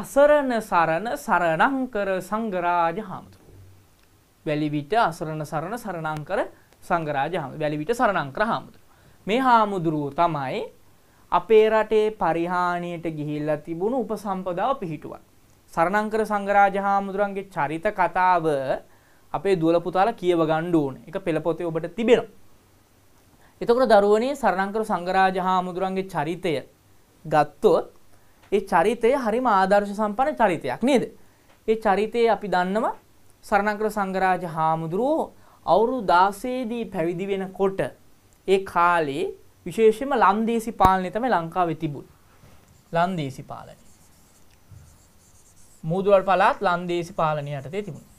අසරණ සරණ සරණංකර සංගරාජ හාමුදුර. වැලිවිට අසරණ සරණ සරණංකර සංගරාජ හාමුදුරුවෝ. වැලිවිට සරණංකර හාමුදුරුවෝ. මේ හාමුදුරුවෝ තමයි අපේ රටේ පරිහානියට ගිහිල්ලා තිබුණු උපසම්පදාව පිහිටුවන්. සරණංකර සංගරාජ හාමුදුරන්ගේ චරිත කතාව අපේ දුවල පුතාලා කියව ගන්න ඕන. ඒක පෙළ පොතේ ඔබට තිබෙනවා. එතකොට දරුවනේ සරණංකර සංගරාජ හාමුදුරන්ගේ චරිතය ගත්තොත් ඒ චරිතය හරිම ආදර්ශ සම්පන්න චරිතයක් නේද? ඒ චරිතය අපි දන්නවා සරණංකර සංගරාජ හාමුදුරුවෝ අවුරුදු 16 දී පැවිදි වෙනකොට ඒ කාලේ විශේෂයෙන්ම ලන්දේසි පාලනය තමයි ලංකාවේ තිබුණේ. ලන්දේසි පාලනය. මූදුවල් පළාත් ලන්දේසි පාලනය යටතේ තිබුණා.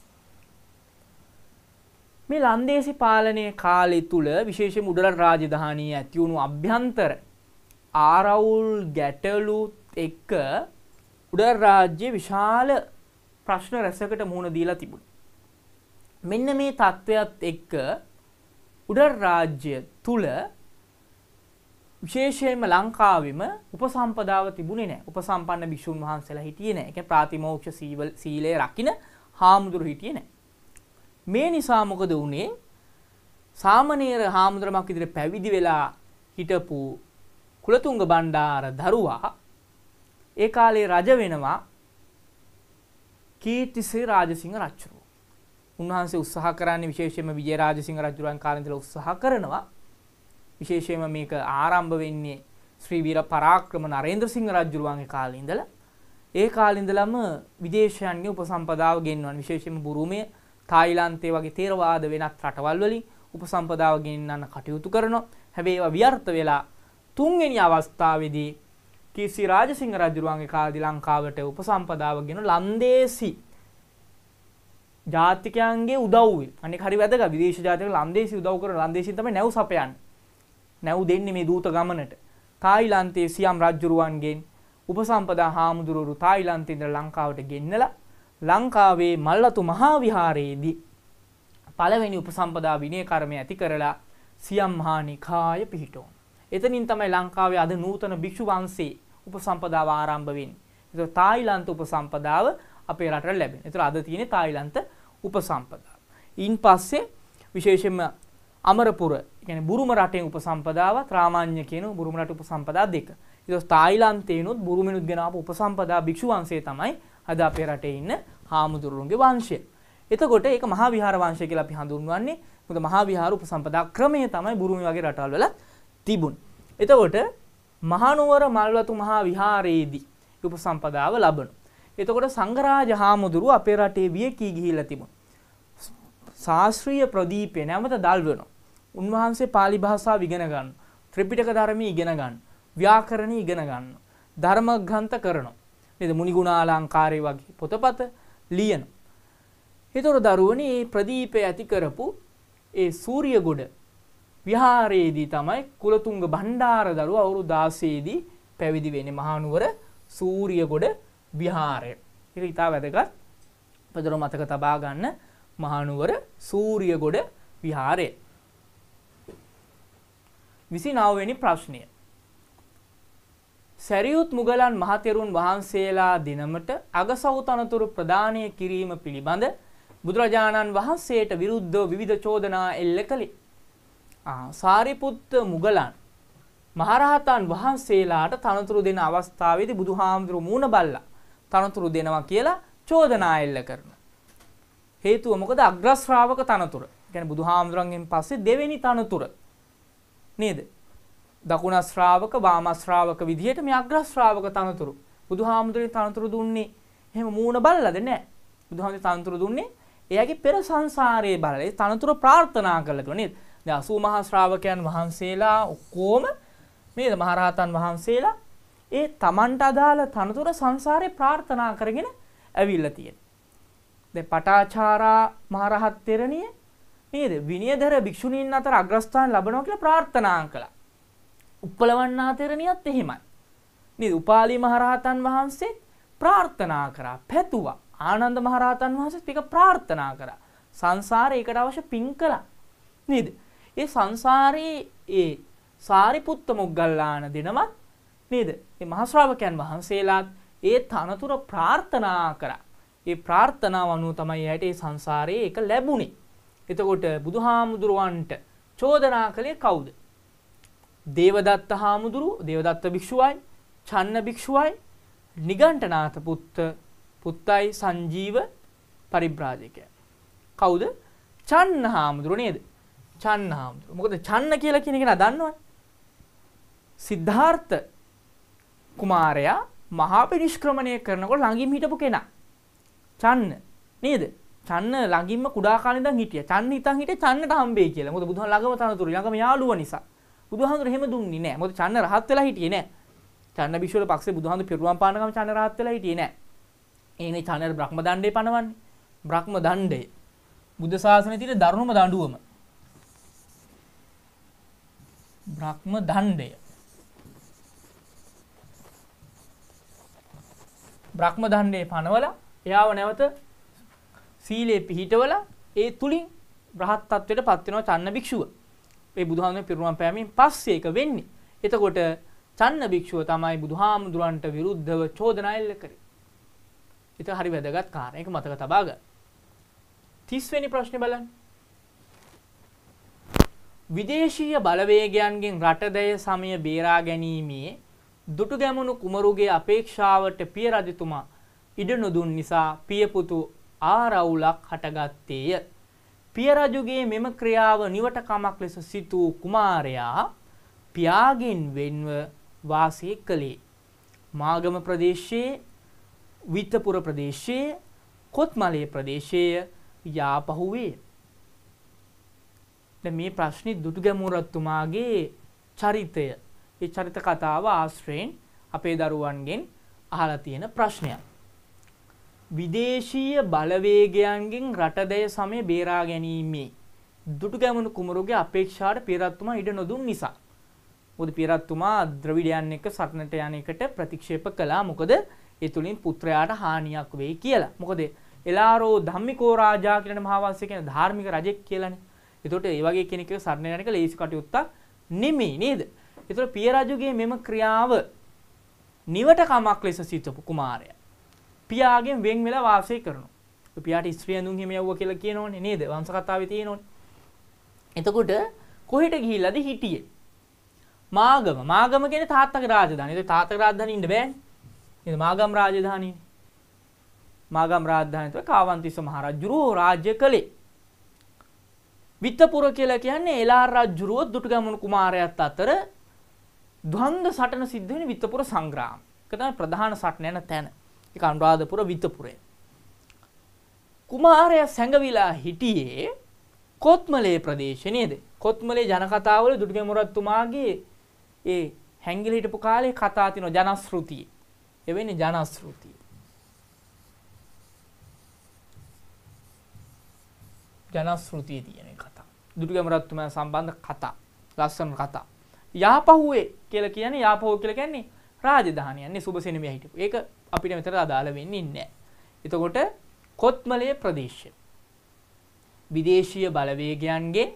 මේ ලන්දේසි පාලනයේ කාලය තුල විශේෂයෙන්ම උඩරට රාජධානී ඇති වුණු අභ්‍යන්තර ආරවුල් ගැටලුත් එක්ක උඩරට රාජ්‍ය විශාල ප්‍රශ්න රැසකට මුහුණ දීලා තිබුණා. මෙන්න මේ තත්ත්වයත් එක්ක උඩර රාජ්‍ය තුල විශේෂයෙන්ම ලංකාවෙම උපසම්පදාව තිබුණේ නැහැ. උපසම්පන්න භික්ෂුන් වහන්සේලා හිටියේ නැහැ. ඒ කියන්නේ ප්‍රාතිමෝක්ෂ සීලය රකින්න හාමුදුරු හිටියේ නැහැ. මේ නිසා මොකද වුනේ? සාමණේර හාමුදුරමක් විදිහට පැවිදි වෙලා හිටපු කුලතුංග බණ්ඩාර දරුවා ඒ කාලේ රජ වෙනවා කීර්තිසේ රාජසිංහ රජු. උන්වහන්සේ උත්සාහ කරන්නේ විශේෂයෙන්ම විජයරාජසිංහ රජුරන් කාලේ ඉඳලා උත්සාහ කරනවා විශේෂයෙන්ම මේක ආරම්භ වෙන්නේ ශ්‍රී වීර පරාක්‍රම නරේන්ද්‍රසිංහ රජුරුවන්ගේ කාලේ ඉඳලා ඒ කාලේ ඉඳලම විදේශයන්ගේ උපසම්පදාව ගෙන්වන විශේෂයෙන්ම බුරුමය තායිලන්තය වගේ තේරවාද වෙනත් රටවල් වලින් උපසම්පදාව ගෙන්වන්න කටයුතු කරනවා හැබැයි ඒවා ව්‍යර්ථ වෙලා තුන්වෙනි අවස්ථාවේදී කීසි රාජසිංහ රජුරුවන්ගේ කාලේ ලංකාවට උපසම්පදාව ගෙන ලන්දේසි ජාතිකයන්ගේ උදව්වේ අනේ හරි වැදගත් විදේශ ජාතික ලන්දේසි උදව් කරන ලන්දේසින් තමයි නැව් සපයන්නේ. නැව් දෙන්නේ මේ දූත ගමනට. තායිලන්තයේ සියම් රජුරුවන්ගෙන් උපසම්පදා හාමුදුරුවරු තායිලන්තේ ඉඳලා ලංකාවට ගෙන්නලා ලංකාවේ මල්ලතු මහා විහාරයේදී පළවෙනි උපසම්පදා විනය කර්මය ඇති කරලා සියම් මහා නිකාය පිහිටවුණා. එතනින් තමයි ලංකාවේ අද නූතන භික්ෂු වංශේ උපසම්පදාව ආරම්භ වෙන්නේ. ඒක තායිලන්ත උපසම්පදාව අපේ රටට ලැබෙන. ඒතර අද තියෙන තායිලන්ත උපසම්පදා. ඊන් පස්සේ විශේෂයෙන්ම අමරපුර කියන්නේ බුරුම රටෙන් උපසම්පදාවත් රාමාඤ්ඤ කියන බුරුම රට උපසම්පදා දෙක. ඊට තායිලන්තේනොත් බුරුමිනුත් ගෙන ආපු උපසම්පදා භික්ෂු වංශය තමයි අද අපේ රටේ ඉන්න හාමුදුරුවන්ගේ වංශය. එතකොට ඒක මහා විහාර වංශය කියලා අපි හඳුන්වන්නේ. මොකද මහා විහාර උපසම්පදා ක්‍රමය තමයි බුරුමි වගේ රටවල් වල තිබුණ. එතකොට මහනුවර මල්වතු මහා විහාරයේදී උපසම්පදාව ලබන. එතකොට සංඝරාජ හාමුදුරුව අපේ රටේ වියකී ගිහිල්ලා තිබුණා. ශාස්ත්‍රීය ප්‍රදීපය නැවත දල්වනවා. උන්වහන්සේ පාලි භාෂාව ඉගෙන ගන්න. ත්‍රිපිටක ධර්මයේ ඉගෙන ගන්න. ව්‍යාකරණ ඉගෙන ගන්න. ධර්ම ග්‍රන්ථ කරනවා. නේද මුනිගුණාලංකාරය වගේ පොතපත ලියන. ඒතොර දරුවනේ මේ ප්‍රදීපය ඇති කරපු ඒ සූර්යගොඩ විහාරයේදී තමයි කුලතුංග බණ්ඩාර දරුව අවුරුදු 16 දී පැවිදි වෙන්නේ මහනුවර සූර්යගොඩ විහාරය. ඒක ඉතා වැදගත්. පදර මතක තබා ගන්න මහනුවර සූරියගොඩ විහාරය. විසි නවවෙනි ප්‍රශ්නය. සැරියුත් මුගලන් මහතෙරුන් වහන්සේලා දිනමට අගසව් තනතුරු ප්‍රදානය කිරීම පිළිබඳ බුදුරජාණන් වහන්සේට විරුද්ධ විවිධ චෝදනා එල්ල කළේ. සාරිපුත්ත මුගලන් මහරහතන් වහන්සේලාට තනතුරු දෙන අවස්ථාවේදී බුදුහාමුදුරු මූණ බල්ලා තනතුරු දෙනවා කියලා චෝදනා එල්ල කරනවා. හේතුව මොකද අග්‍රශ්‍රාවක තනතුර ගැන බුදු හාමුදුරන්ගෙන් පස්සේ දෙවෙනි තනතුර නේද දකුණ ශ්‍රාවක වාම ශ්‍රාවක විදිහට මේ අග්‍රශ්‍රාවක තනතුරු බුදු හාමුදුරේ තනතුරු දුන්නේ එහෙම මූණ බලලාද නෑ බුදු හාමුදුරේ තනතුරු දුන්නේ එයාගේ පෙර සංසාරයේ බලලා ඒ තනතුරු ප්‍රාර්ථනා කළා කියලා නේද දැන් 80 මහා ශ්‍රාවකයන් වහන්සේලා ඔක්කොම නේද මහරහතන් වහන්සේලා ඒ තමන්ට අදාළ තනතුර සංසාරේ ප්‍රාර්ථනා කරගෙන ඇවිල්ලා තියෙනවා දැන් පටාචාරා මහරහත් තෙරණිය නේද? විනයධර භික්ෂුණීන් අතර අග්‍රස්ථාන ලබනවා කියලා ප්‍රාර්ථනා කළා. උප්පලවන්නා තෙරණියත් එහෙමයි. නේද? උපාලි මහරහතන් වහන්සේ ප්‍රාර්ථනා කරා, පැතුවා. ආනන්ද මහරහතන් වහන්සේත් ඒක ප්‍රාර්ථනා කරා. සංසාරේ ඒකට අවශ්‍ය පිං කළා. නේද? ඒ සංසාරේ ඒ සාරිපුත්ත මොග්ගල්ලාන දෙනවත් නේද? මේ මහ ශ්‍රාවකයන් වහන්සේලාත් ඒ තනතුර ප්‍රාර්ථනා කරා. ඒ ප්‍රාර්ථනාව අනුව තමයි ඇයට ඒ සංසාරයේ ඒක ලැබුණේ. එතකොට බුදුහාමුදුරුවන්ට චෝදනා කළේ කවුද? දේවදත්ත හාමුදුරුව, දේවදත්ත භික්ෂුවයි, චන්න භික්ෂුවයි, නිගණ්ඨනාථ පුත්ත, පුත්තයි සංජීව පරිබ්‍රාජකයා. කවුද? චන්න හාමුදුරුව නේද? චන්න හාමුදුරුව. මොකද චන්න කියලා කියන එක නදන්නවනේ. සිද්ධාර්ථ කුමාරයා මහා පිනිෂ්ක්‍රමණය කරනකොට ළඟින් හිටපු කෙනා. චන්න නේද චන්න ළඟින්ම කුඩා කාලේ ඉඳන් හිටියා. චන්න හිතන් හිටියේ චන්නට හම්බෙයි කියලා. මොකද බුදුහන් ළඟම තනතුරු ළඟම යාළුව නිසා. බුදුහාමුදුර එහෙම දුන්නේ නැහැ. මොකද චන්න රහත් වෙලා හිටියේ නැහැ. චන්න බිෂුවල පක්ෂේ බුදුහාමුදුර පිරුවම් පානකම චන්න රහත් වෙලා හිටියේ නැහැ. ඒනේ චන්නර බ්‍රහ්ම දණ්ඩේ පනවන්නේ. බ්‍රහ්ම දණ්ඩය. බුද්ධ ශාසනයේ තියෙන දරුණුම දඬුවම. බ්‍රහ්ම දණ්ඩය. බ්‍රහ්ම දණ්ඩේ පනවලා එයාව නැවත සීලේ පිහිටවලා ඒ තුලින් රහත් තත්වයට පත් වෙනවා චන්න භික්ෂුව. ඒ බුදුහාමුදුරේ පිරුණම් පෑමෙන් පස්සේ ඒක වෙන්නේ. එතකොට චන්න භික්ෂුව තමයි බුදුහාමුදුරන්ට විරුද්ධව චෝදනා එල්ල කරේ. ඒක හරි වැදගත් කාරණා. ඒක මතක තබා ගන්න. 30 වෙනි ප්‍රශ්නේ බලන්න. විදේශීය බලවේගයන්ගෙන් රටදය සමය බේරා ගැනීමේ දුටුගැමුණු කුමරුගේ අපේක්ෂාවට පිය රජතුමා ඉඩ නොදුන් නිසා පියපුතු ආරවුලක් හටගත්තේය. පිය රජුගේ මෙම ක්‍රියාව නිවටකමක් ලෙස සිතූ කුමාරයා පියාගෙන් වෙන්ව වාසය කළේ. මාගම ප්‍රදේශයේ විත්තපුර ප්‍රදේශයේ කොත්මලේ ප්‍රදේශයේ යාපහුවේ. මේ ප්‍රශ්නි දුටුගැමුරත්තුමාගේ චරිතය ඒ චරිත කතාව ආශ්‍රයෙන් අපේ දරුවන්ගෙන් අහලා තියෙන ප්‍රශ්නයක්. විදේශීය බලවේගයන්ගෙන් රටදය සමය බේරා ගැනීමේ දුටුගැමුණු කුමරුගේ අපේක්ෂාට පෙරත්තුමා ඉඩ නොදුන් නිසා. මොද පෙරත්තුමා ද්‍රවිඩයන් එක සටනට යන එකට ප්‍රතික්ෂේප කළා මොකද ඒ තුළින් පුත්‍රයාට හානියක් වෙයි කියලා. මොකද එලාරෝ ධම්මිකෝ රාජා කියන මහාවංශය කියන ධාර්මික රජෙක් කියලානේ. එතකොට ඒ වගේ කෙනෙක් සටන යන එක ලේසි කටයුත්තක් නෙමෙයි නේද? එතකොට පිය රජුගේ මෙම ක්‍රියාව නිවට කමක් ලෙස සිතපු කුමාරයා පියාගෙන් වෙන් වෙලා වාසය කරනවා. පියාට ස්ත්‍රී ඇඳුම් හිම යවුවා කියලා කියනෝනේ නේද? වංශ කතාවේ තියෙනෝනේ. එතකොට කොහෙට ගිහිල්ලාද හිටියේ? මාගම. මාගම කියන්නේ තාත්තගේ රාජධානිය. ඒක තාත්තගේ රාජධානිය ඉන්න බෑනේ. නේද? මාගම් රාජධානිය. මාගම් රාජධානිය තුළ කාවන්තිස්ස මහරජුරෝ රාජ්‍ය කළේ. විත්තපුර කියලා කියන්නේ එලාර රජුරුව දුටුගැමුණු කුමාරයාත් අතර ද්වන්ද සටන සිද්ධ වෙන විත්තපුර සංග්‍රාම. ඒක තමයි ප්‍රධාන සටන යන තැන. ඒක අනුරාධපුර විතපුරේ. කුමාරයා සැඟවිලා හිටියේ කොත්මලේ ප්‍රදේශය නේද? කොත්මලේ ජනකතාවල දුටුගැමුණු රජතුමාගේ ඒ හැංගිලා හිටපු කාලේ කතා තිනවා ජනශ්‍රුතිය. එවැනි ජනශ්‍රුතිය. ජනශ්‍රුතිය තියෙන කතා. දුටුගැමුණු රජතුමා සම්බන්ධ කතා. ලස්සන කතා. යාපහුවේ කියලා කියන්නේ යාපහුව කියලා කියන්නේ රාජධානියන්නේ සුබසෙනමිය හිටපු. ඒක අපිට මෙතන අදාළ වෙන්නේ නැහැ. එතකොට කොත්මලේ ප්‍රදේශය විදේශීය බලවේගයන්ගේ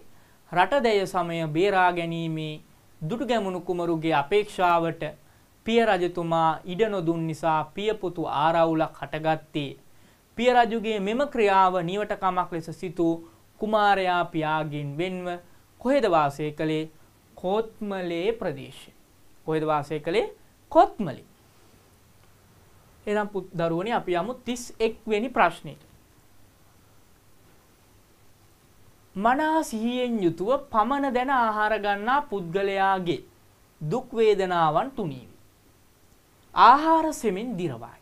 රටදැය සමය බේරා ගැනීමේ දුටුගැමුණු කුමරුගේ අපේක්ෂාවට පිය රජතුමා ඉඩ නොදුන් නිසා පියපුතු ආරවුලක් හටගත්තේ. පිය රජුගේ මෙම ක්‍රියාව නිවටකමක් ලෙස සිතූ කුමාරයා පියාගෙන් වෙන්ව කොහෙද වාසය කළේ කොත්මලේ ප්‍රදේශය. කොහෙද වාසය කළේ කොත්මලේ. එනම් දරුවනේ අපි යමු 31 වෙනි ප්‍රශ්නෙට. මනා සිහියෙන් යුතුව පමන දැන ආහාර ගන්නා පුද්ගලයාගේ දුක් වේදනාවන් තුනී වේ. ආහාර සෙමින් දිරවයි.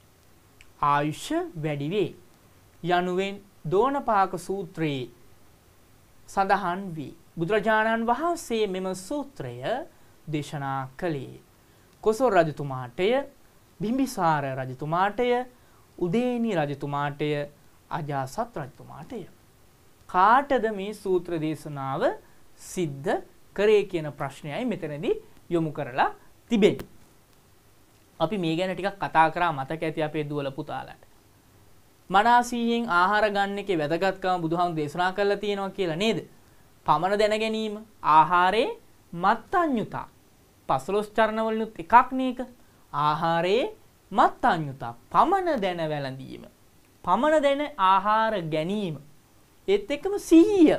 ආයුෂ වැඩි වේ. යනුවෙන් දෝනපාක සූත්‍රයේ සඳහන් වී බුදුරජාණන් වහන්සේ මෙම සූත්‍රය දේශනා කළේ. කොසොල් රජතුමාටය බිම්බිසාර රජතුමාටය උදේනි රජතුමාටය අජාසත් රජතුමාටය. කාටද මේ සූත්‍ර දේශනාව සිද්ධ කරේ කියන ප්‍රශ්නයයි මෙතනදී යොමු කරලා තිබෙන්. අපි මේ ගැන ටිකක් කතා කරා මතක ඇති අපේ දුවල පුතාලට. මනාසීයෙන් ආහාර ගන්න එකේ වැදගත්කම බුදුහාමුදුරු දේශනා කරලා තියෙනවා කියලා නේද? පමණ දැන ගැනීම ආහාරයේ මත්ඤ්‍යුතා. 15 චරණවලිනුත් එකක් නේක. ආහාරයේ මත්තාඥුතා පමණ දැන වැළඳීම. පමණ දැන ආහාර ගැනීම. ඒත් එක්කම සිහිය.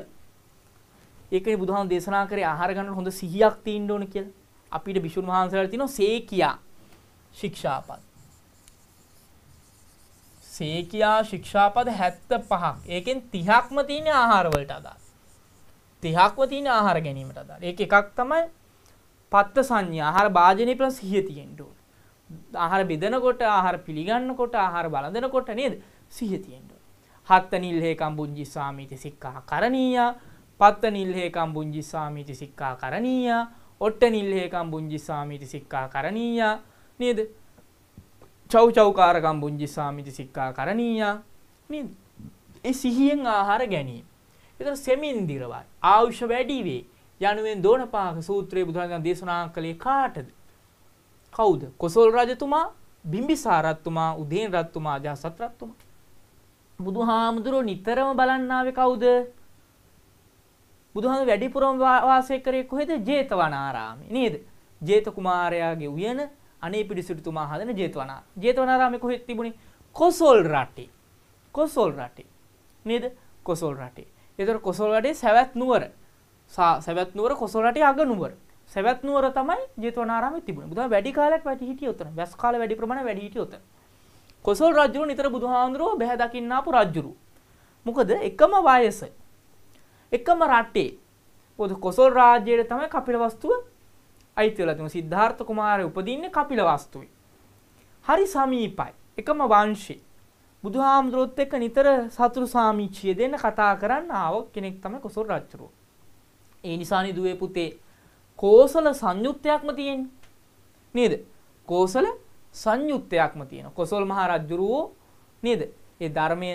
ඒකනේ බුදුහාම දේශනා කරේ ආහාර ගන්න හොඳ සිහියක් තියෙන්න ඕන කියලා. අපිට භිෂුන් වහන්සේලාට තියෙනවා සේකියා ශික්ෂාපද. සේකියා ශික්ෂාපද 75ක්. ඒකෙන් 30ක්ම තියෙන්නේ ආහාර වලට අදාළ. 30ක්ම තියෙන්නේ ආහාර ගැනීමට අදාළ. ඒක එකක් තමයි පත්ත සංඥා ආහාර භාජනයේ ප්‍රසිහිය තියෙන්න ඕන. ආහාර බෙදනකොට ආහාර පිළිගන්නකොට ආහාර බලඳනකොට නේද සිහිය තියෙන්න හත්ත නිල්හේකම් බුංජි ස්වාමීති සික්කා කරණීය පත්ත නිල්හේකම් බුංජි ස්වාමීති සික්කා කරණීය ඔට්ට නිල්හේකම් බුංජි ස්වාමීති සික්කා කරණීය නේද චෞ චෞකාරකම් බුංජි ස්වාමීති සික්කා කරණීය නේද ඒ සිහියෙන් ආහාර ගැනීම එතන සෙමින්දිරවයි ආයුෂ වැඩි වේ යනුවෙන් දෝණපාක සූත්‍රයේ බුදුරජාණන් දේශනා කළේ කාටද කවුද? කොසල් රජතුමා, බිම්බිසාර රජතුමා, උදේන් රජතුමා, අජාසත් රජතුමා. බුදුහාමුදුරුවෝ නිතරම බලන්න ආවේ කවුද? බුදුහාම වැඩිපුරම වාසය කරේ කොහෙද? ජේතවනාරාමේ. නේද? ජේත කුමාරයාගේ උයන අනේ පිරිසිදුතුමා හදන ජේතවනා. ජේතවනාරාමේ කොහෙද තිබුණේ? කොසල් රටේ. කොසල් රටේ. නේද? කොසල් රටේ. ඒතර කොසල් රටේ සවැත් නුවර. සවැත් නුවර කොසල් රටේ අග නුවර. සැවැත් නුවර තමයි ජේතවනාරාමයේ තිබුණේ. බුදුහා වැඩි කාලයක් වැඩි හිටියේ උතන. වැස් කාල වැඩි ප්‍රමාණයක් වැඩි හිටියේ උතන. කොසල් රජුරු නිතර බුදුහාඳුරෝ බැහැ දකින්න ආපු රජුරු. මොකද එකම වයස. එකම රටේ. පොද කොසල් රාජ්‍යයේ තමයි කපිලවස්තුව අයිති වෙලා තිබුණේ. සිද්ධාර්ථ කුමාරය උපදින්නේ කපිලවස්තුවේ. හරි සමීපයි. එකම වංශේ. බුදුහාමුදුරුවොත් එක්ක නිතර සතුරු සාමිච්චිය දෙන්න කතා කරන්න ආව කෙනෙක් තමයි කොසල් රජුරු. ඒ නිසානේ දුවේ පුතේ කෝසල සංයුත්තයක්ම තියෙන නේද කෝසල සංයුත්තයක්ම තියෙන කොසල් මහ රජ්ජුරුවෝ නේද ඒ ධර්මය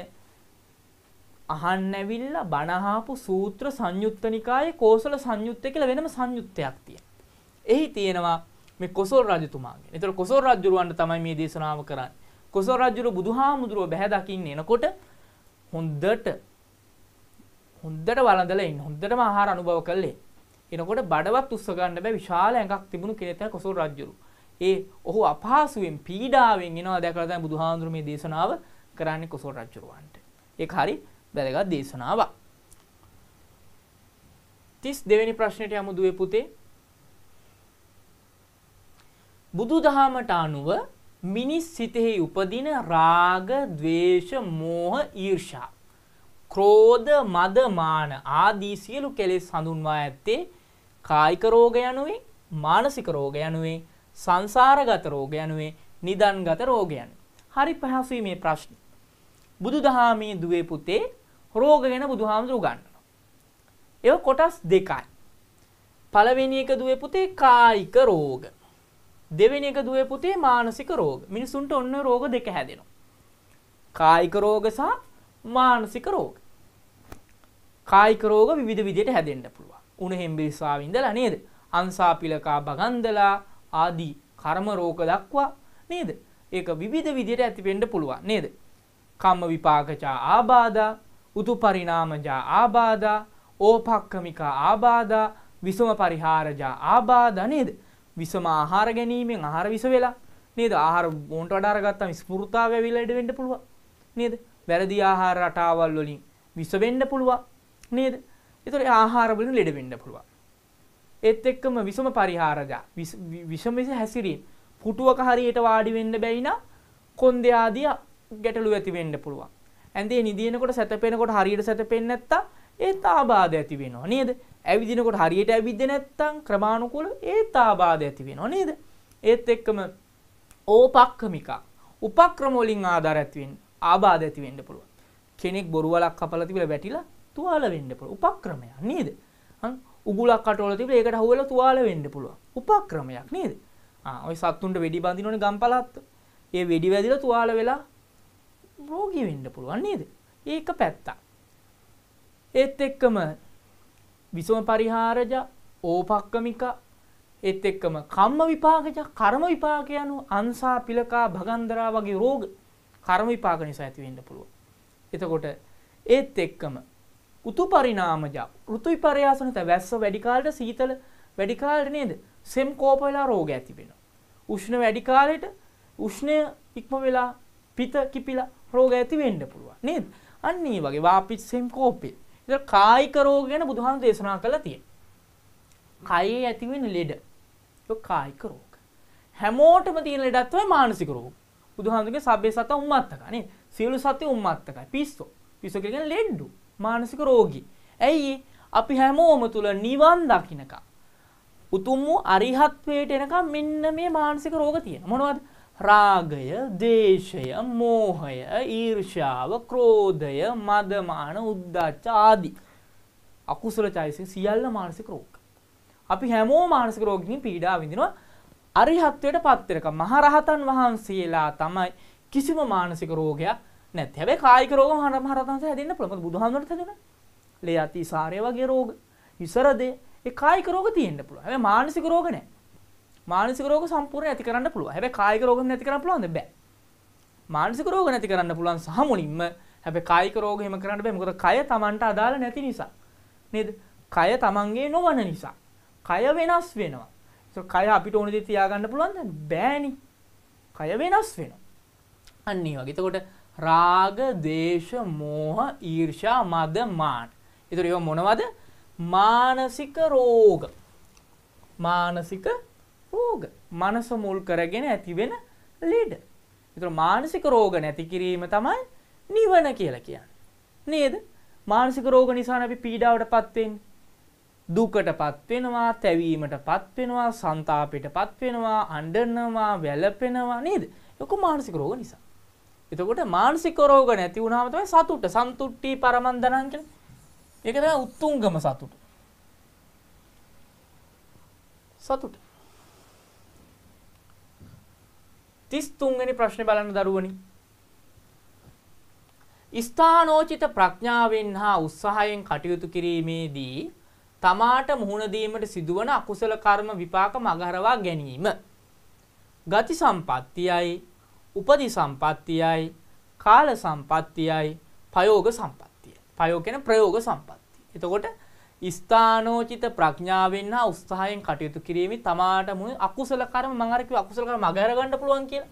අහන්න ඇවිල්ලා බණහාපු සූත්‍ර සංයුත්ත නිකායේ කෝසල සංයුත්තය කියලා වෙනම සංයුත්තයක් තියෙන. එහි තියෙනවා මේ කොසල් රජතුමාගේ. ඒතර කොසල් රජුරවන්න තමයි මේ දේශනාව කරන්නේ. කොසල් රජුර බුදුහාමුදුරුව බැහැ දකින්න එනකොට හොඳට හොඳට වළඳලා ඉන්න. හොඳටම ආහාර අනුභව කළේ. එනකොට බඩවත් උස්ස ගන්න බෑ විශාල ඇඟක් තිබුණු කෙනෙක් තමයි කොසල් රජුරු. ඒ ඔහු අපහසුවෙන් පීඩාවෙන් එනවා දැකලා තමයි බුදුහාඳුර මේ දේශනාව කරන්නේ කොසල් රජුරවන්ට. ඒක හරි වැදගත් දේශනාවක්. 32 වෙනි ප්‍රශ්නෙට යමු දුවේ පුතේ. බුදුදහමට අනුව මිනිස් සිතෙහි උපදින රාග, ద్వේෂ, මෝහ, ඊර්ෂ්‍යා ක්‍රෝධ මද මාන ආදී සියලු කෙලෙස් හඳුන්වා ඇත්තේ කායික රෝග යනුවෙන් මානසික රෝග යනුවෙන් සංසාරගත රෝග යනුවෙන් නිදන්ගත රෝග යනුවෙන් හරි පහසුයි මේ ප්‍රශ්නේ බුදුදහමේ දුවේ පුතේ රෝග ගැන බුදුහාමුදුරු ගන්නවා ඒව කොටස් දෙකයි පළවෙනි එක දුවේ පුතේ කායික රෝග දෙවෙනි එක දුවේ පුතේ මානසික රෝග මිනිසුන්ට ඔන්න රෝග දෙක හැදෙනවා කායික රෝග සහ මානසික රෝග කායික රෝග විවිධ විදියට හැදෙන්න පුළුවන්. උණහෙම්බිරිස්සාව ඉඳලා නේද? අංසාපිලකා බගන්දලා ආදී කර්ම රෝග දක්වා නේද? ඒක විවිධ විදියට ඇතිවෙන්න පුළුවන් නේද? කම්ම විපාකචා ආබාධා, උතු පරිණාමජා ආබාධා, ඕපක්කමිකා ආබාධා, විසම පරිහාරජා ආබාධා නේද? විසම ආහාර ගැනීමෙන් ආහාර විස වෙලා නේද? ආහාර බොන්ට වඩා අරගත්තම ස්පෘතාව ඇවිල්ලා ඉඩ වෙන්න පුළුවන්. නේද? වැරදි ආහාර රටාවල් වලින් විස වෙන්න පුළුවන්. නේද එතොට ආහාරවලින් ලෙඩවෙන්න පුළුවන් එත් එක්කම විසම පරිහාරජා විෂමස හැසිරීම් පුටුවක හරියට වාඩිවෙන්න බැයින කොන්දයාදිය ගැටලු ඇතිවෙන්න පුළුවන් ඇන්දේ නිදියනකොට සැතපෙනකොට හරියට සැතපෙන් නැත්ත ඒත් ආබාධ ඇතිවෙනවා නේද ඇවිදිනකොට හරියට ඇවිද නැත්තං ක්‍රමාණුකුල ඒත් ආබාධ ඇතිවෙනවා නේද ඒත් එක්කම ඕපක්කමිකා උපක්‍රමෝලින් ආධාර ඇත්වෙන් ආබාධ ඇතිවෙන්න පුළුවන් කෙනෙක් බොරුවලක් කපලතිබල වැටිලා තුවාල වෙන්න පුළුව උපක්‍රමයක් නේද උගුලක් කටෝල තිබ ඒකට හුවල තුවාල වෙන්න පුළුව උපක්‍රමයක් නේද ඔය සත්තුන්ට වෙඩි බඳිනන ගම්පලත් ඒ වෙඩි වැදිල තුවාල වෙලා රෝගී වෙන්න පුළුවන් නේද ඒක පැත්තා ඒත් එක්කම විසම පරිහාරජ ඕපක්කමික එත් එක්කම කම්ම විපාකජ කර්ම විපාක යනු අන්සා පිලකා භගන්දරා වගේ රෝග කර්ම විපාක නිසා ඇතිවෙන්න පුළුව එතකොට ඒත් එක්කම උතු පරිනාමජ ෘතු විපර්යාස නැත වැස්ස වැඩිකාලට සීතල වැඩිකාලට නේද සෙම් කෝප වෙලා රෝග ඇති වෙනවා. උෂ්ණ වැඩිකාලයට උෂ්ණය ඉක්ම වෙලා පිත කිපිලා රෝග ඇති වෙන්න පුළුවන් නේද? අන්න ඒ වගේ වාපිත් සෙම් කෝපේ. ඒක කායික රෝග ගැන බුදුහාම දේශනා කළා තියෙනවා. කයේ ඇති වෙන ලෙඩ. ඒක කායික රෝග. හැමෝටම තියෙන ලෙඩක් තමයි මානසික රෝග. බුදුහාමුදුරගේ සබ්බේ සත උම්මත්තක නේද? සියලු සත්ත්ව උම්මත්තකයි. පිස්සෝ. පිස්සෝ කියන්නේ ලෙඩු. මානසික රෝගී. ඇයි අපි හැමෝම තුළ නිවන් දකිනකම්. උතුම් වූ අරිහත්වයට එනකම් මෙන්න මේ මානසික රෝග තියෙන. මොනවද? රාගය, දේශය, මෝහය, ඊර්ෂාව, ක්‍රෝධය, මදමාන, උද්දච්ච ආදී. අකුසල චෛසික සියල්ල මානසික රෝග. අපි හැමෝම මානසික රෝගකින් පීඩා විඳිනවා. අරිහත්වයට පත් වෙනකම් මහරහතන් වහන්සේලා තමයි කිසිම මානසික රෝගයක් නැත් හැබැයි කායික රෝග මහරතන්ස හැදෙන්න පුළුවන් මොකද බුදුහාමුදුරට හැදුණා ලේ අතිසාරය වගේ රෝග විසරදේ ඒ කායික රෝග තියෙන්න පුළුවන් හැබැයි මානසික රෝග නැහැ මානසික රෝග සම්පූර්ණ නැති කරන්න පුළුවන් හැබැයි කායික රෝග නැති කරන්න පුළුවන්ද බෑ මානසික රෝග නැති කරන්න පුළුවන් සහ මුලින්ම හැබැයි කායික රෝග එහෙම කරන්න බෑ මොකද කය Tamanට අදාළ නැති නිසා නේද කය Tamanගේ නොවන නිසා කය වෙනස් වෙනවා කය අපිට ඕන දේ තියාගන්න පුළුවන්ද බෑනි කය වෙනස් වෙනවා අන්න ඒ වගේ එතකොට රාග, දේශ, මෝහ, ඊර්ෂ්‍යා, මද, මාන. ඒතර ඒවා මොනවද? මානසික රෝග. මානසික රෝග. මනස මුල් කරගෙන ඇතිවෙන ලෙඩ. ඒතර මානසික රෝග නැති කිරීම තමයි නිවන කියලා කියන්නේ. නේද? මානසික රෝග නිසා අපි පීඩාවටපත් වෙන්නේ. දුකටපත් වෙනවා, තැවීමටපත් වෙනවා, ਸੰతాපයටපත් වෙනවා, අඬනවා, වැළපෙනවා නේද? ඒක මානසික රෝග නිසා. එතකොට මානසික රෝග නැති වුණාම තමයි සතුට සන්තුට්ටි පරමන්දනං කියන්නේ. ඒක තමයි උත්තුංගම සතුට. සතුට. 33 වෙනි ප්‍රශ්නේ බලන්න දරුවනි. ස්ථානෝචිත ප්‍රඥාවෙන් හා උත්සාහයෙන් කටයුතු කිරීමේදී තමාට මුහුණ දීමට සිදුවන අකුසල කර්ම විපාක මගහරවා ගැනීම. ගති සම්පත්තියයි උපදි සම්පත්තියයි කාල සම්පත්තියයි පයෝග සම්පත්තිය. පයෝකෙන ප්‍රයෝග සම්පත්ති. එතකොට ස්ථානෝචිත ප්‍රඥාවෙන් හා උත්සාහයෙන් කටයුතු කිරීමේ තමාට මුළු අකුසල කර්ම මම අර කිව්ව අකුසල කර්ම මගහැර ගන්න පුළුවන් කියලා.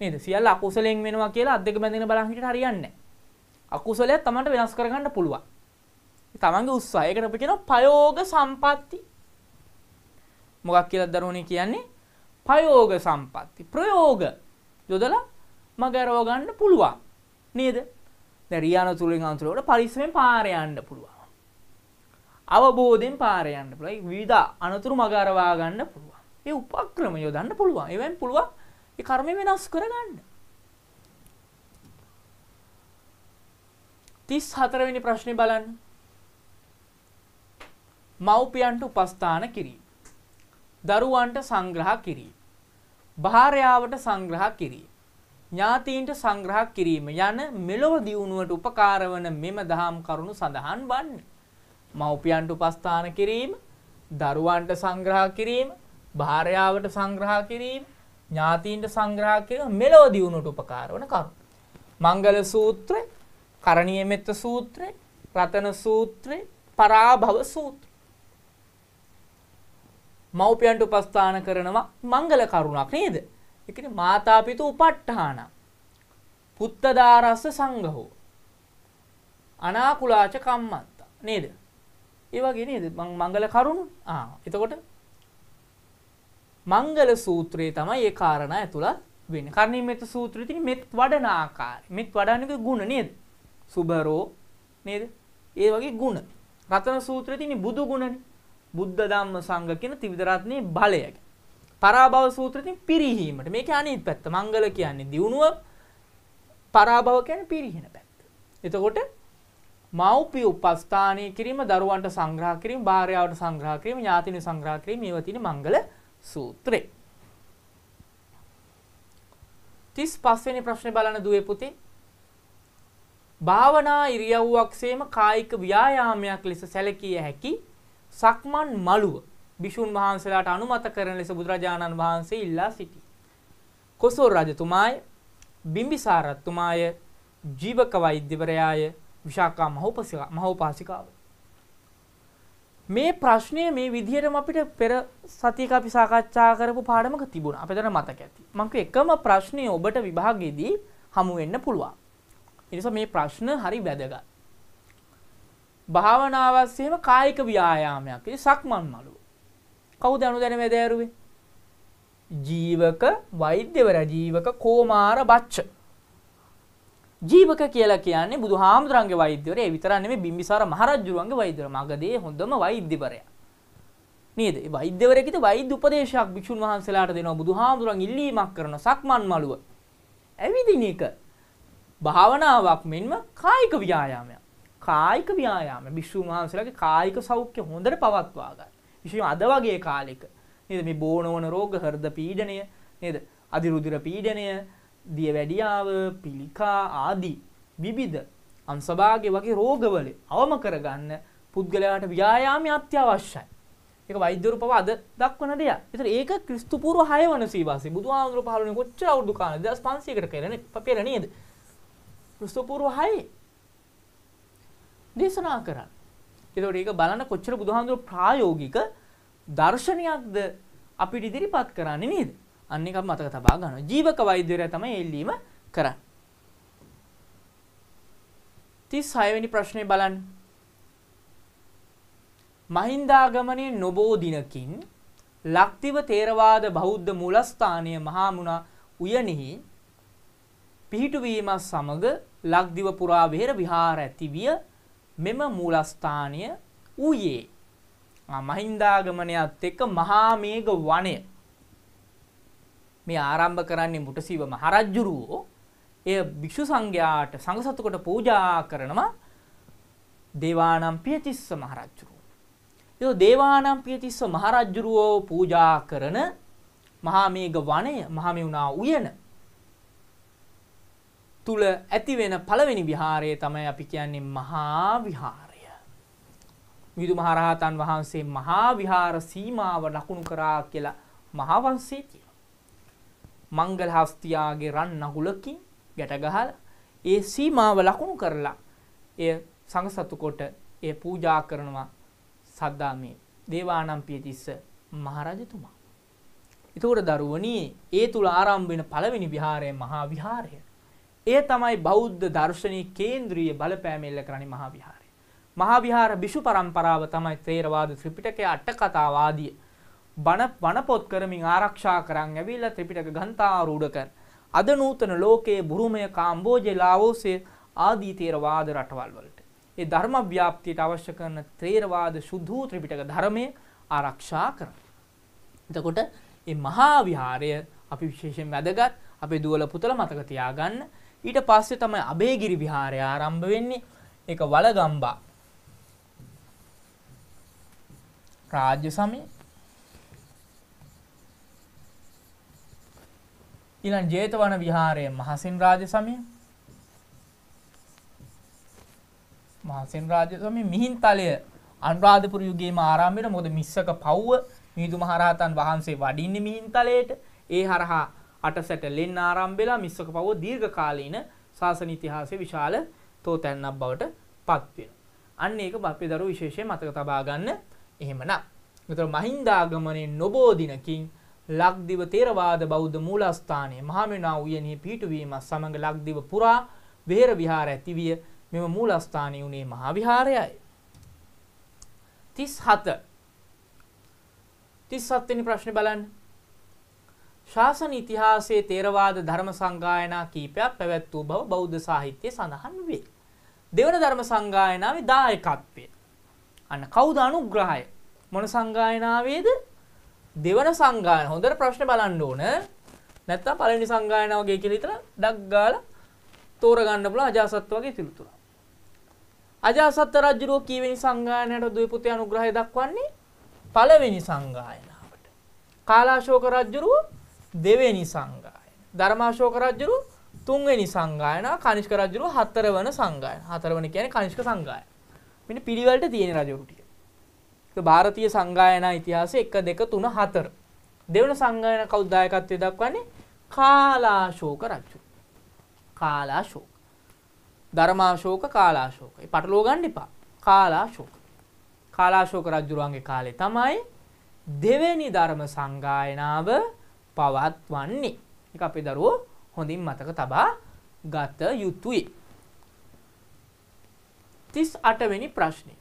නේද? සියල්ල අකුසලෙන් වෙනවා කියලා අත් දෙක බැඳගෙන බලන් හිටියට හරියන්නේ නැහැ. අකුසලය තමන්ට වෙනස් කර ගන්න පුළුවන්. තමන්ගේ උත්සාහය. ඒකට අපි කියනවා පයෝග සම්පatti. මොකක් කියලාද දරුවනේ කියන්නේ? පයෝග සම්පatti. ප්‍රයෝග යොදලා මගරව ගන්න පුළුවන් නේද? දැන් රියාන තුලින් අන්තරවල පරිස්සමෙන් පාර යන්න පුළුවන්. අවබෝධයෙන් පාර යන්න පුළුවන්. විවිධ අනතුරු මගරවා ගන්න පුළුවන්. ඒ උපක්‍රම යොදන්න පුළුවන්. ඒවෙන් පුළුවන් ඒ කර්මය වෙනස් කරගන්න. 34 වෙනි ප්‍රශ්නේ බලන්න. මව්පියන්ට උපස්ථාන කිරීම. දරුවන්ට සංග්‍රහ කිරීම. භාර්යාවට සංග්‍රහ කිරීම. ඥාතීන්ට සංග්‍රහ කිරීම යන මෙලොව දියුණුවට උපකාර වන මෙම දහම් කරුණු සඳහන් වන්නේ. මව්පියන්ට උපස්ථාන කිරීම, දරුවන්ට සංග්‍රහ කිරීම, භාර්යාවට සංග්‍රහ කිරීම, ඥාතීන්ට සංග්‍රහ කිරීම මෙලොව දියුණුවට උපකාර වන කරුණු. මංගල සූත්‍රය, කරණීයමෙත්ත සූත්‍රය, රතන සූත්‍රය, පරාභව සූත්‍රය මව්පියන්ට උපස්ථාන කරනවා මංගල කරුණක් නේද? ඒ කියන්නේ මාතාපිතු උපට්ඨාන. පුත්තදාරස්ස සංඝහෝ. අනාකුලාච කම්මත්ත නේද? ඒ වගේ නේද? මං මංගල කරුණු. ආ එතකොට මංගල සූත්‍රයේ තමයි ඒ කාරණා ඇතුළත් වෙන්නේ. කර්ණීයමෙත් සූත්‍රයේ තියෙන මෙත් වඩන ආකාරය. මෙත් වඩන්නේ ගුණ නේද? සුබරෝ නේද? ඒ වගේ ගුණ. රතන සූත්‍රයේ තියෙන බුදු ගුණනේ. බුද්ධ ධම්ම සංඝ කියන ත්‍රිවිධ රත්නයේ බලය. පරාභව සූත්‍රයෙන් පිරිහීමට. මේකේ අනිත් පැත්ත. මංගල කියන්නේ දියුණුව. පරාභව කියන්නේ පිරිහින පැත්ත. එතකොට මව්පිය උපස්ථානය කිරීම, දරුවන්ට සංග්‍රහ කිරීම, භාර්යාවට සංග්‍රහ කිරීම, ඥාතිනු සංග්‍රහ කිරීම මේවා තියෙන මංගල සූත්‍රේ. 35 වෙනි ප්‍රශ්නේ බලන දුවේ පුතේ භාවනා ඉරියව්වක්සේම කායික ව්‍යායාමයක් ලෙස සැලකිය හැකි සක්මන් මළුව භිෂුන් වහන්සේලාට අනුමත කරන ලෙස බුදුරජාණන් වහන්සේ ඉල්ලා සිටි. කොසෝ රජතුමාය, බිම්බිසාරතුමාය, ජීවක වෛද්‍යවරයාය, විශාකා මහෝපාසිකාව. මේ ප්‍රශ්නය මේ විදිහටම අපිට පෙර සතියක අපි සාකච්ඡා කරපු පාඩමක තිබුණා. අපිට මතක ඇති. මං එකම ප්‍රශ්නය ඔබට විභාගෙදී හමු වෙන්න පුළුවන්. ඒ නිසා මේ ප්‍රශ්න හරි වැදගත්. භාවනාවස්සේම කායික ව්‍යායාමයක්. ඒ සක්මන් මළුව. කවුද අනුදැනමේ දෑරුවේ? ජීවක වෛද්‍යවරයා ජීවක කොමාර බච්ච. ජීවක කියලා කියන්නේ බුදුහාමුදුරන්ගේ වෛද්‍යවරයා. ඒ විතරක් නෙමෙයි බිම්බිසාර මහරජුරුවන්ගේ වෛද්‍යවරයා. මගදී හොඳම වෛද්‍යවරයා. නේද? ඒ වෛද්‍යවරයා කිත වෛද්‍ය උපදේශයක් භික්ෂුන් වහන්සේලාට දෙනවා. බුදුහාමුදුරන් ඉල්ලීමක් කරන සක්මන් මළුව. ඇවිදින එක භාවනාවක් මෙන්ම කායික ව්‍යායාමයක්. කායික ව්‍යායාම භික්ෂුන් වහන්සේලාගේ කායික සෞඛ්‍ය හොඳට පවත්වා ගන්න. විශේෂයෙන් අද වගේ කාලෙක නේද මේ බෝනවන රෝග හෘද පීඩනය නේද අධිරුධිර පීඩනය දියවැඩියාව පිළිකා ආදී විවිධ අංශභාගය වගේ රෝගවල අවම කරගන්න පුද්ගලයාට ව්‍යායාමය අත්‍යවශ්‍යයි. ඒක වෛද්‍යවරු පව අද දක්වන දෙයක්. ඒතර ඒක ක්‍රිස්තු පූර්ව 6 වන සීවාසී බුදුහාමුදුරුවෝ පහළ වුණේ කොච්චර අවුරුදු කාලෙද? 2500කට පෙර නේද? ක්‍රිස්තු පූර්ව 6. දේශනා කරන්න. එතකොට ඒක බලන්න කොච්චර බුදුහාමුදුරුවෝ ප්‍රායෝගික දර්ශනයක්ද අපිට ඉදිරිපත් කරන්නේ නේද? අන්න එක මතක තබා ගන්න. ජීවක වෛද්‍යවරයා තමයි එල්ලීම කරන්නේ. 36 වෙනි ප්‍රශ්නේ බලන්න. මහින්දාගමනයේ නොබෝ දිනකින් ලක්තිව තේරවාද බෞද්ධ මූලස්ථානය මහාමුණා උයනෙහි පිහිටුවීමත් සමග ලක්දිව පුරා වෙහෙර විහාර ඇතිවිය මෙම මූලස්ථානය වූයේ මහින්දාගමනයත් එක්ක මහා මේඝ වනය මේ ආරම්භ කරන්නේ මුටසීව මහරජුරුවෝ එය භික්ෂු සංඝයාට සංඝසතු කොට පූජා කරනවා දේවානම් පියතිස්ස මහරජුරුවෝ. ඒ දේවානම් පියතිස්ස මහරජුරුවෝ පූජා කරන මහා මේඝ වනය මහමෙවුනා උයන තුළ ඇතිවෙන පළවෙනි විහාරය තමයි අපි කියන්නේ මහා විහාරය. මිදු මහරහතන් වහන්සේ මහා විහාර සීමාව ලකුණු කරා කියලා මහාවංශයේ තියෙනවා. මංගල හස්තියාගේ රන් නගුලකින් ගැටගහලා ඒ සීමාව ලකුණු කරලා එය සංසතු කොට එය පූජා කරනවා සද්දාමේ දේවානම්පියතිස්ස මහරජතුමා. එතකොට දරුවනි ඒ තුල ආරම්භ වෙන පළවෙනි විහාරය මහා විහාරය. ඒ තමයි බෞද්ධ දර්ශනයේ කේන්ද්‍රීය බලපෑම එල්ල කරන්නේ මහා විහාරය. මහා විහාර භිෂු පරම්පරාව තමයි ථේරවාද ත්‍රිපිටකයේ අටකතාවාදී බණ වනපොත් කරමින් ආරක්ෂා කරන් ඇවිල්ලා ත්‍රිපිටක ගන්ථාරූඪ කර අද නූතන ලෝකයේ බුරුමය කාම්බෝජය ලාවෝසය ආදී ථේරවාද රටවල් වලට ඒ ධර්ම ව්‍යාප්තියට අවශ්‍ය කරන ථේරවාද සුද්ධූ ත්‍රිපිටක ධර්මය ආරක්ෂා කරනවා. එතකොට මේ මහා විහාරය අපි විශේෂයෙන් වැදගත් අපේ දුවල පුතල මතක තියාගන්න ඊට පස්සේ තමයි අබේගිරි විහාරය ආරම්භ වෙන්නේ. ඒක වලගම්බා රාජ්‍ය සමය ඊළඟ ජේතවන විහාරය මහසින් රාජ්‍ය සමය මහසින් රාජ්‍ය සමය මිහින්තලය අනුරාධපුර යුගයේම ආරම්භ වෙන මොකද මිස්සක පව්ව මිහිඳු මහරහතන් වහන්සේ වඩින්නේ මිහින්තලයට ඒ හරහා අටසැට ලෙන් ආරම්භෙලා මිස්සක පව දීර්ඝ කාලීන ශාසන ඉතිහාසයේ විශාල තෝතැන්නක් බවට පත් වෙනවා. අන්න ඒක බප්පේ දරුවෝ විශේෂයෙන් මතක තබා ගන්න. එහෙමනම්. ඒතර මහින්දාගමනේ නොබෝ දිනකින් ලක්දිව තේරවාද බෞද්ධ මූලස්ථානයේ මහමෙනා උයනේ පිහිටුවීම සමඟ ලක්දිව පුරා වෙහෙර විහාර ඇතිවිය මෙම මූලස්ථානය වුණේ මහා විහාරයයි. 37 37 වෙනි ප්‍රශ්නේ බලන්න. ශාසන ඉතිහාසයේ තේරවාද ධර්ම සංගායනා කීපයක් පැවැත් වූ බව බෞද්ධ සාහිත්‍යයේ සඳහන් වේ. දෙවන ධර්ම සංගායනාවේ දායකත්වය. අන්න කවුද අනුග්‍රහය? මොන සංගායනාවේද? දෙවන සංගායන. හොඳට ප්‍රශ්න බලන්න ඕන. නැත්තම් පළවෙනි සංගායනාව වගේ කියලා හිතලා ඩග් ගාලා තෝරගන්න පුළුවන් අජාසත් වගේ පිළිතුරක්. අජාසත් රජුරෝ කීවෙනි සංගායනාවට ද්වේපුතේ අනුග්‍රහය දක්වන්නේ පළවෙනි සංගායනාවට. කාලාශෝක රජුරෝ දෙවෙනි සංගායන. ධර්මාශෝක රජුරු තුන්වෙනි සංගායන, කනිෂ්ක රජුරු හතරවන සංගායන. හතරවන කියන්නේ කනිෂ්ක සංගායන. මෙන්න පිළිවෙලට තියෙන රජවරු ටික. ඒක ಭಾರತೀಯ සංගායන ඉතිහාසයේ 1 2 3 4. දෙවන සංගායන කවුද දායකත්වය දක්වන්නේ? කාලාශෝක රජු. කාලාශෝක. ධර්මාශෝක කාලාශෝක. ඒ පටලවා ගන්න එපා. කාලාශෝක. කාලාශෝක රජුරුවන්ගේ කාලේ තමයි දෙවෙනි ධර්ම සංගායනාව පවත්වන්නේ. එක අපේ දරුවෝ හොඳින් මතක තබා ගත යුතුයි. තිස් අටවෙනි ප්‍රශ්නය.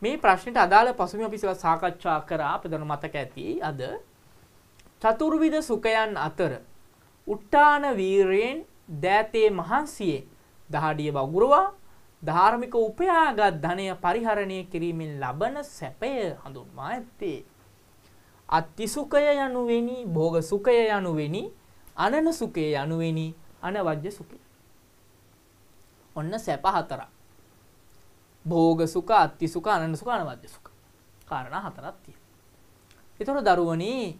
මේ ප්‍රශ්නයට අදාළ පසුම අපි සව සාකච්ඡා කරා ප්‍රදන මතක ඇති අද චතුර්විධ සුකයන් අතර උට්ටාන වීරයෙන් දෑතේ මහන්සියේ දහඩිය වගුරුවා ධාර්මික උපයාගත් ධනය පරිහරණය කිරීමෙන් ලබන සැපය හඳුන්වා ඇත්තේ. අත්තිසුඛය යනුවෙනි භෝග සුඛය යනුවෙනි අනන සුඛය යනුවෙනි අනවජ්‍ය සුඛය ඔන්න සැප හතරක් භෝග සුඛ අත්තිසුඛ අනන සුඛ අනවජ්‍ය සුඛ කාරණා හතරක් තියෙනවා ඒතර දරුවනේ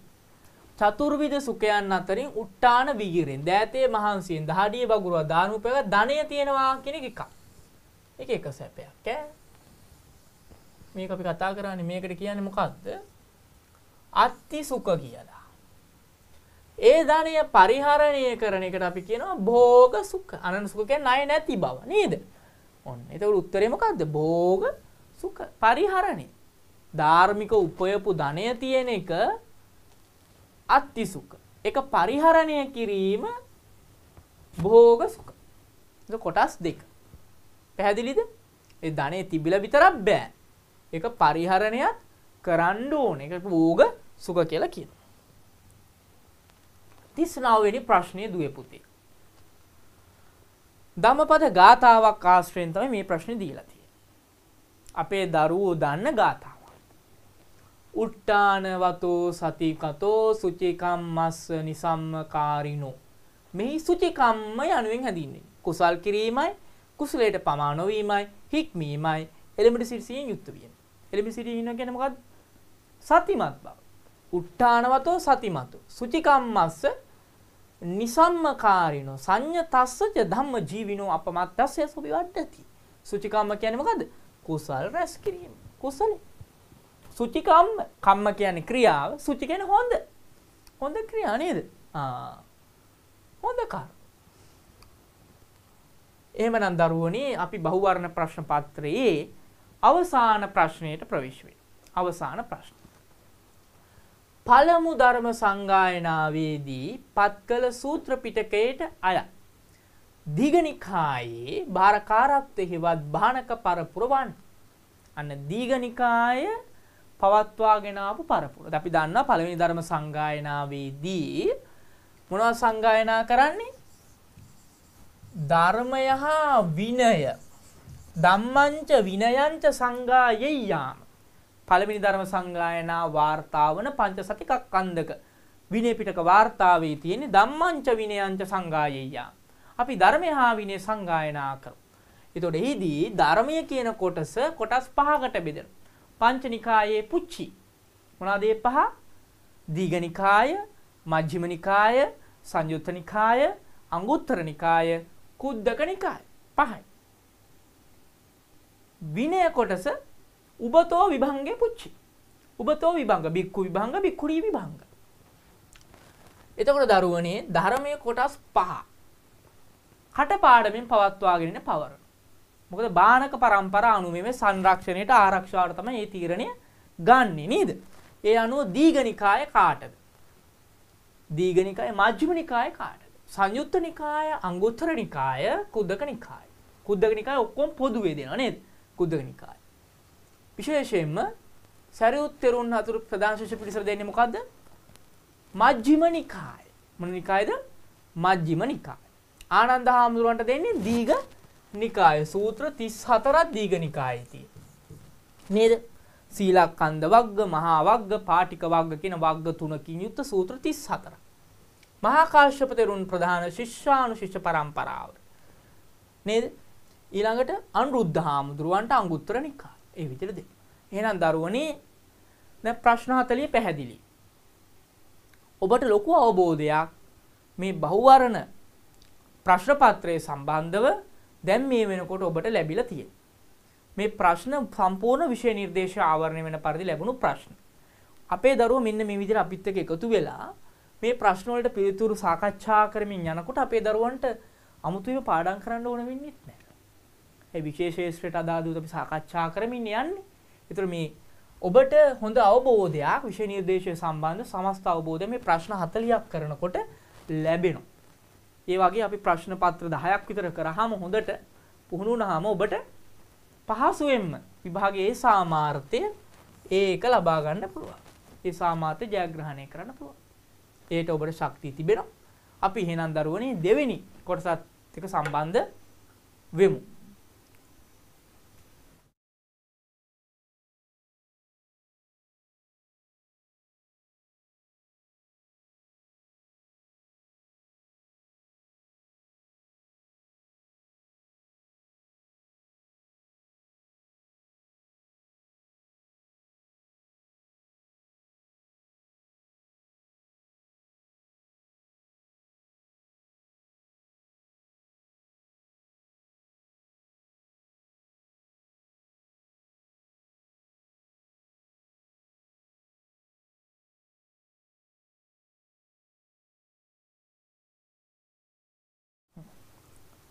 චතුර්විධ සුඛයන් අතරින් උට්ටාන විගිරෙන් දෑතේ මහන්සියෙන් දහඩිය වගුරුව දානුපේක ධනය තියෙනවා කියන එකක් ඒක එක සැපයක් ඈ මේක අපි කතා කරන්නේ මේකට කියන්නේ මොකද්ද අත්ති සුඛ කියලා. ඒ ධනය පරිහරණය කරන එකට අපි කියනවා භෝග සුඛ. අනන සුඛ කියන්නේ ණය නැති බව නේද? ඔන්න. ඒතකොට උත්තරේ මොකද්ද? භෝග සුඛ පරිහරණය. ධාර්මික උපයපු ධනය තියෙන එක අත්ති සුඛ. ඒක පරිහරණය කිරීම භෝග සුඛ. කොටස් දෙක. පැහැදිලිද? ඒ ධනෙ තිබිලා විතරක් බෑ. ඒක පරිහරණයත් කරන්න ඕනේ. ඒක භෝග සුග කියලා කියනවා. 39 වෙනි ප්‍රශ්නේ දුවේ පුතේ. ධම්මපද ගාතාවක් ආශ්‍රයෙන් තමයි මේ ප්‍රශ්නේ දීලා තියෙන්නේ. අපේ දරුවෝ දන්න ගාතාව. උට්ටාන වතෝ සතිකතෝ සුචිකම්මස්ස නිසම්මකාරිනෝ. මෙහි සුචිකම්ම යනුවෙන් හැඳින්නේ. කුසල් කිරීමයි, කුසලයට පමා නොවීමයි, හික්මීමයි, එලෙමඩ සිරිසියෙන් යුක්ත වීම. එලෙමඩ සිරිසියෙන් කියන්නේ මොකක්ද? සතිමත් බව. උට්ඨානවතෝ සතිමතු. සුචිකම්මස්ස නිසම්මකාරිනෝ සංඤතස්සච ධම්ම ජීවිනෝ අපමත්තස්ස සුබිවඩ්ඩති. සුචිකම්ම කියන්නේ මොකද්ද? කුසල් රැස් කිරීම. කුසලේ. සුචිකම්ම කම්ම කියන්නේ ක්‍රියාව. සුචි කියන්නේ හොඳ. හොඳ ක්‍රියා නේද? ආ. හොඳ කර්ම. එහෙමනම් දරුවනේ අපි බහුවර්ණ ප්‍රශ්න පත්‍රයේ අවසාන ප්‍රශ්නයට ප්‍රවේශ වෙනවා. අවසාන ප්‍රශ්න පළමු ධර්ම සංගායනාවේදී පත්කල සූත්‍ර පිටකයට අය. දීගනිකායේ භාරකාරත්වෙහිවත් භානක පරපුර වන්. අන්න දීගනිකාය පවත්වාගෙන ආපු පරපුර. අපි දන්නා පළවෙනි ධර්ම සංගායනාවේදී මොනවද සංගායනා කරන්නේ? ධර්මය හා විනය ධම්මංච විනයංච සංගායෙය්‍යාම පළවෙනි ධර්ම සංගායනා වාර්තාවන පංචසතිකක් කන්දක විනය පිටක වාර්තාවේ තියෙන ධම්මංච විනයංච සංගායේය. අපි ධර්මය හා විනය සංගායනා කරමු. එතකොට එහිදී ධර්මය කියන කොටස කොටස් පහකට බෙදෙනවා. පංචනිකායේ පුච්චි. මොනවාද ඒ පහ? දීඝනිකාය, මජ්ක්‍ධිමනිකාය, සංයුත්තනිකාය, අංගුත්තරනිකාය, කුද්දකනිකාය. පහයි. විනය කොටස උබතෝ විභංගේ පුච්චි. උබතෝ විභංග බික්කු විභංග බික්කුණී විභංග. එතකොට දරුවනේ ධර්මයේ කොටස් පහ. කටපාඩමින් පවත්වාගෙන පවර. මොකද බානක પરම්පරා අනුව මේ සංරක්ෂණයට ආරක්ෂාවට තමයි මේ තීරණය ගන්නෙ නේද? ඒ අනුව දීඝනිකාය කාටද? දීඝනිකාය මජ්ක්‍ධිම නිකාය කාටද? සංයුත්ත නිකාය, අංගුත්තර නිකාය, කුද්දක නිකාය. කුද්දක නිකාය ඔක්කොම පොදුවේ දෙනවා නේද? කුද්දක නිකාය. විශේෂයෙන්ම සරියුත් තෙරුන් හතුරු ප්‍රධාන ශිෂ්‍ය පිළිසර දෙන්නේ මොකද්ද? මජ්ක්‍ධිම නිකාය. මොන නිකායද? මජ්ක්‍ධිම නිකාය. ආනන්ද හාමුදුරන්ට දෙන්නේ දීඝ නිකාය. සූත්‍ර 34ක් දීඝ නිකායේ තියෙන. නේද? සීලකන්ද වග්ග, මහා වග්ග, පාටික වග්ග කියන වග්ග තුනකින් යුක්ත සූත්‍ර 34ක්. මහා කාශ්‍යප තෙරුන් ප්‍රධාන ශිෂ්‍යානුශිෂ්‍ය පරම්පරාව. නේද? ඊළඟට අනුරුද්ධ හාමුදුරුවන්ට අංගුත්තර නිකාය. ඒ විදිහට දෙන්න. එහෙනම් දරුවනේ දැන් ප්‍රශ්න 40 පැහැදිලි. ඔබට ලොකු අවබෝධයක් මේ බහුවර්ණ ප්‍රශ්න පත්‍රයේ සම්බන්ධව දැන් මේ වෙනකොට ඔබට ලැබිලා තියෙනවා. මේ ප්‍රශ්න සම්පූර්ණ විෂය නිර්දේශ ආවරණය වෙන පරිදි ලැබුණු ප්‍රශ්න. අපේ දරුවෝ මෙන්න මේ විදිහට අපිත් එක්ක එකතු වෙලා මේ ප්‍රශ්න වලට පිළිතුරු සාකච්ඡා කරමින් යනකොට අපේ දරුවන්ට අමුතුවෙම පාඩම් කරන්න ඕන වෙන්නේ නැහැ. විශේෂේත්‍රයට අදාදූ අපි සාකච්ඡා කරමින් යන්නේ. ඒතර මේ ඔබට හොඳ අවබෝධයක් විෂය නිර්දේශය සම්බන්ධ සමස්ත අවබෝධය මේ ප්‍රශ්න 40ක් කරනකොට ලැබෙනවා. ඒ වගේ අපි ප්‍රශ්න පත්‍ර 10ක් විතර කරාම හොඳට පුහුණු වුණාම ඔබට පහසුවෙන්ම විභාගයේ සාමාර්ථය ඒක ලබා ගන්න පුළුවන්. ඒ සාමාර්ථය ජයග්‍රහණය කරන්න පුළුවන්. ඒට ඔබට ශක්තිය තිබෙනවා. අපි එහෙනම් දරුවනේ දෙවෙනි කොටසත් එක සම්බන්ධ වෙමු.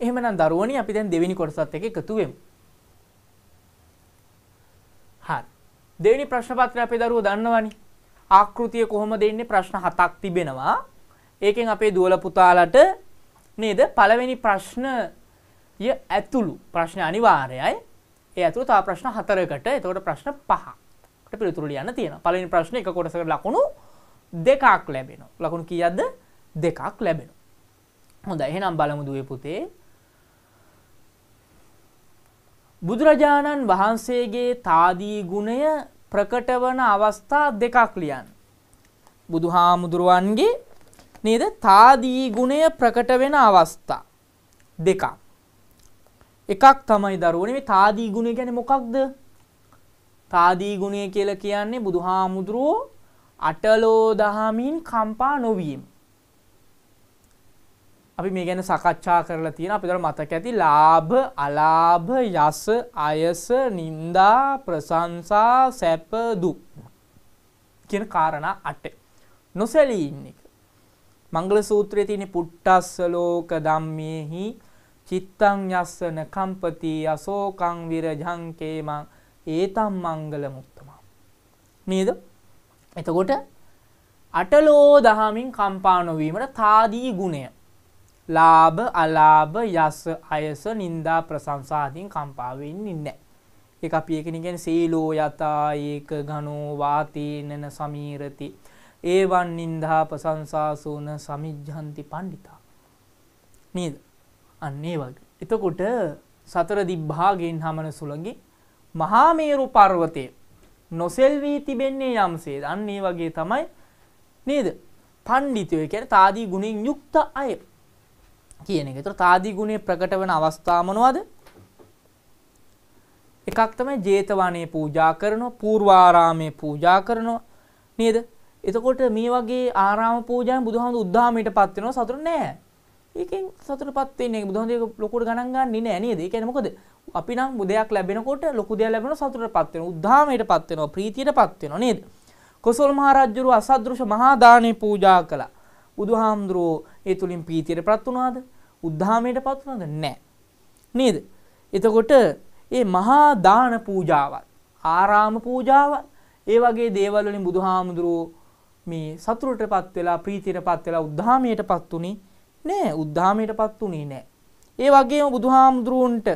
එහෙමනම් දරුවනි අපි දැන් දෙවෙනි කොටසත් එක්ක එකතු වෙමු. හරි. දෙවෙනි ප්‍රශ්න පත්‍රය අපේ දරුවෝ දන්නවනේ. ආකෘතිය කොහොමද එන්නේ ප්‍රශ්න හතක් තිබෙනවා. ඒකෙන් අපේ දුවල පුතාලට නේද පළවෙනි ප්‍රශ්නය ඇතුළු ප්‍රශ්න අනිවාර්යයි. ඒ ඇතුළු තව ප්‍රශ්න හතරකට. එතකොට ප්‍රශ්න පහකට පිළිතුරු ලියන්න තියෙනවා. පළවෙනි ප්‍රශ්නේ එක කොටසකට ලකුණු දෙකක් ලැබෙනවා. ලකුණු කීයක්ද? දෙකක් ලැබෙනවා. හොඳ එහෙනම් බලමු දුවේ පුතේ බුදුරජාණන් වහන්සේගේ තාදී ගුණය ප්‍රකට වන අවස්ථා දෙකක් ලියන්න. බුදුහාමුදුරුවන්ගේ නේද තාදී ගුණය ප්‍රකට වෙන අවස්ථා දෙකක්. එකක් තමයි දරුවනේ මේ තාදී ගුණය කියන්නේ මොකක්ද? තාදී ගුණය කියලා කියන්නේ බුදුහාමුදුරුවෝ අටලෝ දහමින් කම්පා නොවීම. අපි මේ ගැන සකච්ඡා කරලා තියෙන අපිට මතක ඇති ලාභ අලාභ යස අයස නින්දා ප්‍රශංසා සැප දුක් කියන காரணා 8 නොසැලී ඉන්න එක මංගල සූත්‍රයේ තියෙන පුට්ටස්ස ලෝක ධම්මේහි චිත්තං යස්සන කම්පති අශෝකං විරජං කේමං ඒතම් මංගල මුත්තම නේද එතකොට අටලෝ දහමින් කම්පා නොවීමට තාදී ගුණය ලාභ අලාභ යස අයස නින්දා ප්‍රශංසාදීන් කම්පා වෙන්නේ නැහැ. ඒක අපි ඒකනේ කියන්නේ සීලෝ යතා ඒක ඝනෝ වාතීනන සමීරති. ඒවන් නින්දා ප්‍රශංසාසුන සමිජ්ජಂತಿ පණ්ඩිතා. නේද? අන්න ඒ වගේ. එතකොට සතර දිබ්භාගෙන් හමන සුළඟි මහා මේරු පර්වතයේ නොසෙල්වී තිබෙන්නේ යම්සේද. අන්න ඒ වගේ තමයි නේද? පණ්ඩිතයෝ කියන්නේ තාදී ගුණෙන් යුක්ත අය. කියන එක. ඒතර තාදී ගුණය ප්‍රකට වෙන අවස්ථා මොනවද? එකක් තමයි 제තවනේ පූජා කරනවා, පූර්වාරාමයේ පූජා කරනවා නේද? එතකොට මේ වගේ ආරාම පූජාවෙන් බුදුහාමුදුරු උද්ධාමයටපත් වෙනවා සතුට නැහැ. ඒකෙන් සතුටපත් වෙන්නේ බුදුහාමුදුරු ඒක ලොකුට ගණන් ගන්නේ නැහැ නේද? ඒ කියන්නේ මොකද? අපි නම් බුදයක් ලැබෙනකොට ලොකු දෙයක් ලැබෙනවා සතුටටපත් වෙනවා, උද්ධාමයටපත් වෙනවා, ප්‍රීතියටපත් වෙනවා නේද? කොසල් මහ රජුරු අසද්දෘෂ මහා දානේ පූජා කළා. බුදුහාමුදුරෝ ඒ තුලින් පීතියටපත් වුණාද? උද්ධාමයටපත් වුණාද? නැහැ. නේද? එතකොට මේ මහා දාන පූජාවත් ආරාම පූජාවත් ඒ වගේ දේවල් වලින් බුදුහාමුදුරෝ මේ සතුටටපත් වෙලා ප්‍රීතියටපත් වෙලා උද්ධාමයටපත් උනේ නෑ උද්ධාමයටපත් උනේ නෑ. ඒ වගේම බුදුහාමුදුරුවන්ට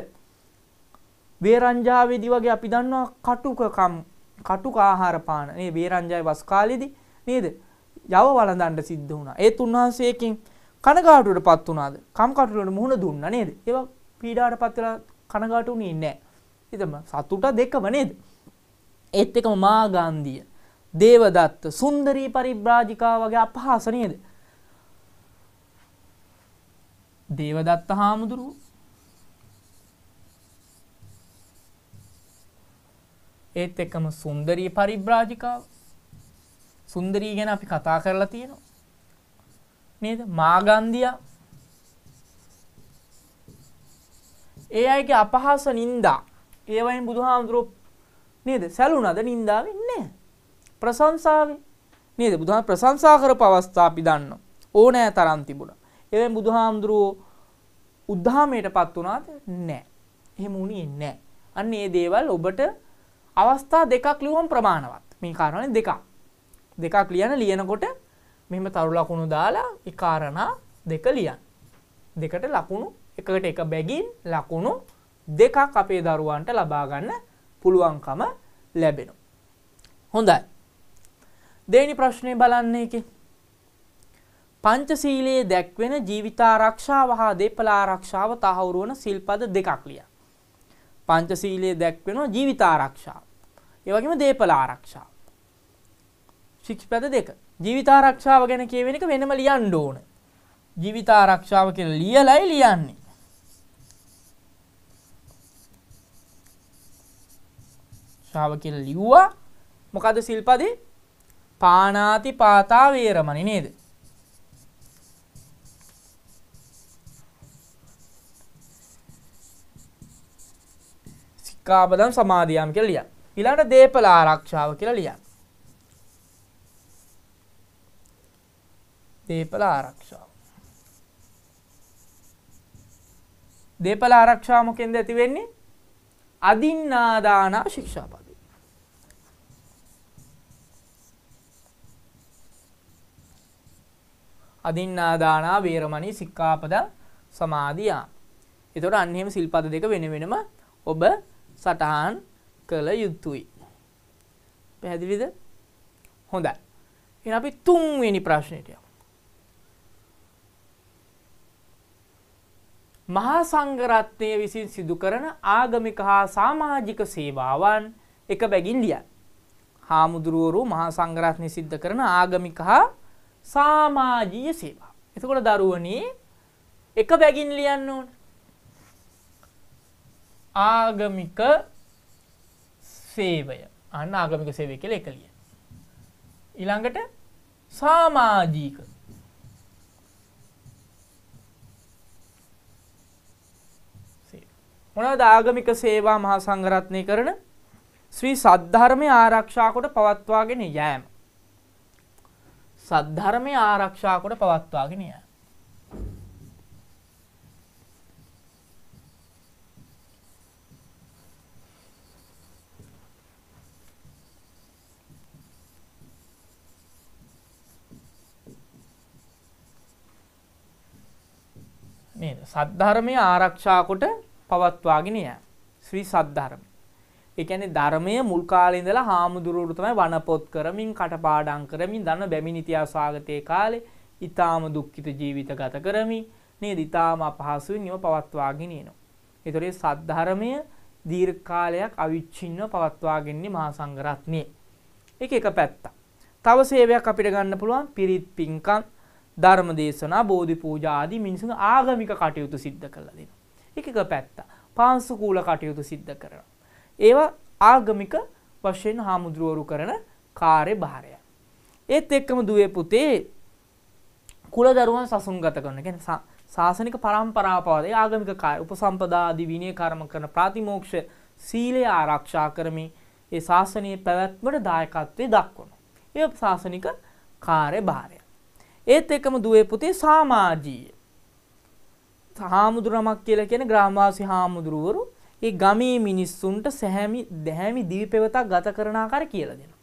වේරංජාවේදී වගේ අපි දන්නවා කටුකකම් කටුක ආහාර පාන. මේ වේරංජාවේ වස් කාලෙදී නේද? යව වළඳන්ඩ සිද්ධ වුණා ඒත් උන්වහන්සේකින් කනගාටුවට පත් වුණාද කම්කටුලට මුහුණ දුන්න නේද ඒව පීඩාට පත්වෙලා කනගාටු වුණේ නැහැ එතම සතුට දෙකම නේද ඒත් එකම මාගන්දිය දේවදත්ත සුන්දරී පරිබ්‍රාජිකා වගේ අපහාස නේද දේවදත්ත හාමුදුරුව ඒත් එකම සුන්දරී පරිබ්‍රාජිකාව සුන්දරී ගැන අපි කතා කරලා තියෙනවා. නේද? මාගන්දියා ඒ අයගේ අපහාස නින්දා ඒවයින් බුදුහාමුදුරුවෝ නේද සැලුණද නින්දා වෙන්නේ ප්‍රශංසාවේ නේද බුදුහාම ප්‍රශංසා කරපු අවස්ථා අපි දන්නවා ඕනෑ තරම් තිබුණා ඒවෙන් බුදුහාමුදුරුවෝ උද්ධාමයටපත් වුණාද නැහැ එහෙම වුණේ නැහැ අන්න මේ දේවල් ඔබට අවස්ථා දෙකක් ලියුවම් ප්‍රමාණවත් මේ කාරණේ දෙකක් දෙකක් ලියන ලියනකොට මෙම තරු ලකුණු දාලා කාරණා දෙක ලියන්. දෙකට ලකුණු එකට එක බැගින් ලකුණු දෙකක් අපේ දරුවන්ට ලබාගන්න පුළුවන්කම ලැබෙනු. හොඳයි. දෙනි ප්‍රශ්නය බලන්නේ එක. පංචසීලයේ දැක්වෙන ජීවිතාරක්ෂාව හා දෙපලාරක්ෂාව තහවුරුවන සිල්පද දෙකක් ලිය. පංචසීලයේ දැක්වෙන ජීවිතාරක්ෂාව. ඒවගේම දේපලාරක්ෂාව. ශික්ෂපද දෙක. ජීවිතාරක්ෂාව ගැන කියවෙන එක වෙනම ලියන්න ඕන. ජීවිතාරක්ෂාව කියලා ලියලයි ලියන්නේ. ශාව කියලා ලිව්වා. මොකද සිල්පදේ? පාණාති පාතා වේරමණී නේද? සික්කාපදම් සමාදියාම කියලා ලියන්න. ඊළඟට දේපල ආරක්ෂාව කියලා ලියන්න. තේපල ආරක්ෂාව. දේපල ආරක්ෂාව මොකෙන්ද ඇති වෙන්නේ? අදින්නාදාන ශික්ෂාපද. අදින්නාදානා වේරමණී සික්ඛාපද සමාදියා. එතකොට අන්න එහෙම සිල්පද දෙක වෙන වෙනම ඔබ සටහන් කළ යුතුයි. පැහැදිලිද? හොඳයි. එහෙනම් අපි තුන්වෙනි ප්‍රශ්නෙට යමු. මහා සංඝරත්නය විසින් සිදු කරන ආගමික හා සාමාජික සේවාවන් එක බැගින් ලියන්. හාමුදුරුවරු මහා සංඝරත්නය සිද්ධ කරන ආගමික හා සාමාජීය සේවා. එතකොට දරුවනේ එක බැගින් ලියන්න ඕන. ආගමික සේවය අන්න ආගමික සේවය කියලා එක ලියන්න. ඊළඟට සාමාජීක මොනවද ආගමික සේවා මහා සංඝරත්නය කරන ශ්‍රී සද්ධර්මය ආරක්ෂා කොට පවත්වාගෙන යෑම. සද්ධර්මය ආරක්ෂා කොට පවත්වාගෙන යෑම. නේද? සද්ධර්මය ආරක්ෂා කොට පවත්වාගෙන යෑම. ශ්‍රී සද්ධර්ම. ඒ කියන්නේ ධර්මය මුල් කාලේ ඉඳලා හාමුදුරුවෝ තමයි වනපොත් කරමින් කටපාඩම් කරමින් දන බැමිණිතියා ස්වාගතයේ කාලේ ඊ타ම දුක්ඛිත ජීවිත ගත කරමින් නේද ඊ타ම අපහසුවෙන් ඉව පවත්වාගෙන යනවා. ඒතරේ සද්ධර්මය දීර්ඝ කාලයක් අවිච්ඡින්නව පවත්වාගෙන්නේ මහා සංඝරත්නයේ. ඒක එක පැත්තක්. තව සේවයක් අපිට ගන්න පුළුවන් පිරිත් පිංකම් ධර්ම දේශනා බෝධි පූජා ආදී මිනිසුන් ආගමික කටයුතු සිද්ධ කරලා දෙනවා. එකක පැත්ත පාන්සුකූල කටයුතු සිද්ධ කරන. ඒවා ආගමික වශයෙන් හාමුදුරුවරු කරන කාරය භාරය. ඒත් එක්කම දුවේ පුතේ කුල දරුවන් සසුන්ගත කරන ගැන ශාසනික පරම්පරාපාදේ ආගමික කාය උපසම්පදාදී විනය කර්ම කරන ප්‍රතිමෝක්ෂ සීලය ආරක්ෂා කරමින් ඒ ශාසනයේ පැවැත්මට දායකත්වය දක්වනවා. ඒ ශාසනික කාර්ය භාරය. ඒත් එකම දුවේ පුතේ සමාජීය හාමුදුරමක් කියලා කියන ග්‍රාමවාසී හාමුදුරුවරු ඒ ගමේ මිනිස්සුන්ට සැහැමි දැහැමි දිවි පෙවතක් ගත කරන ආකාරය කියලා දෙනවා.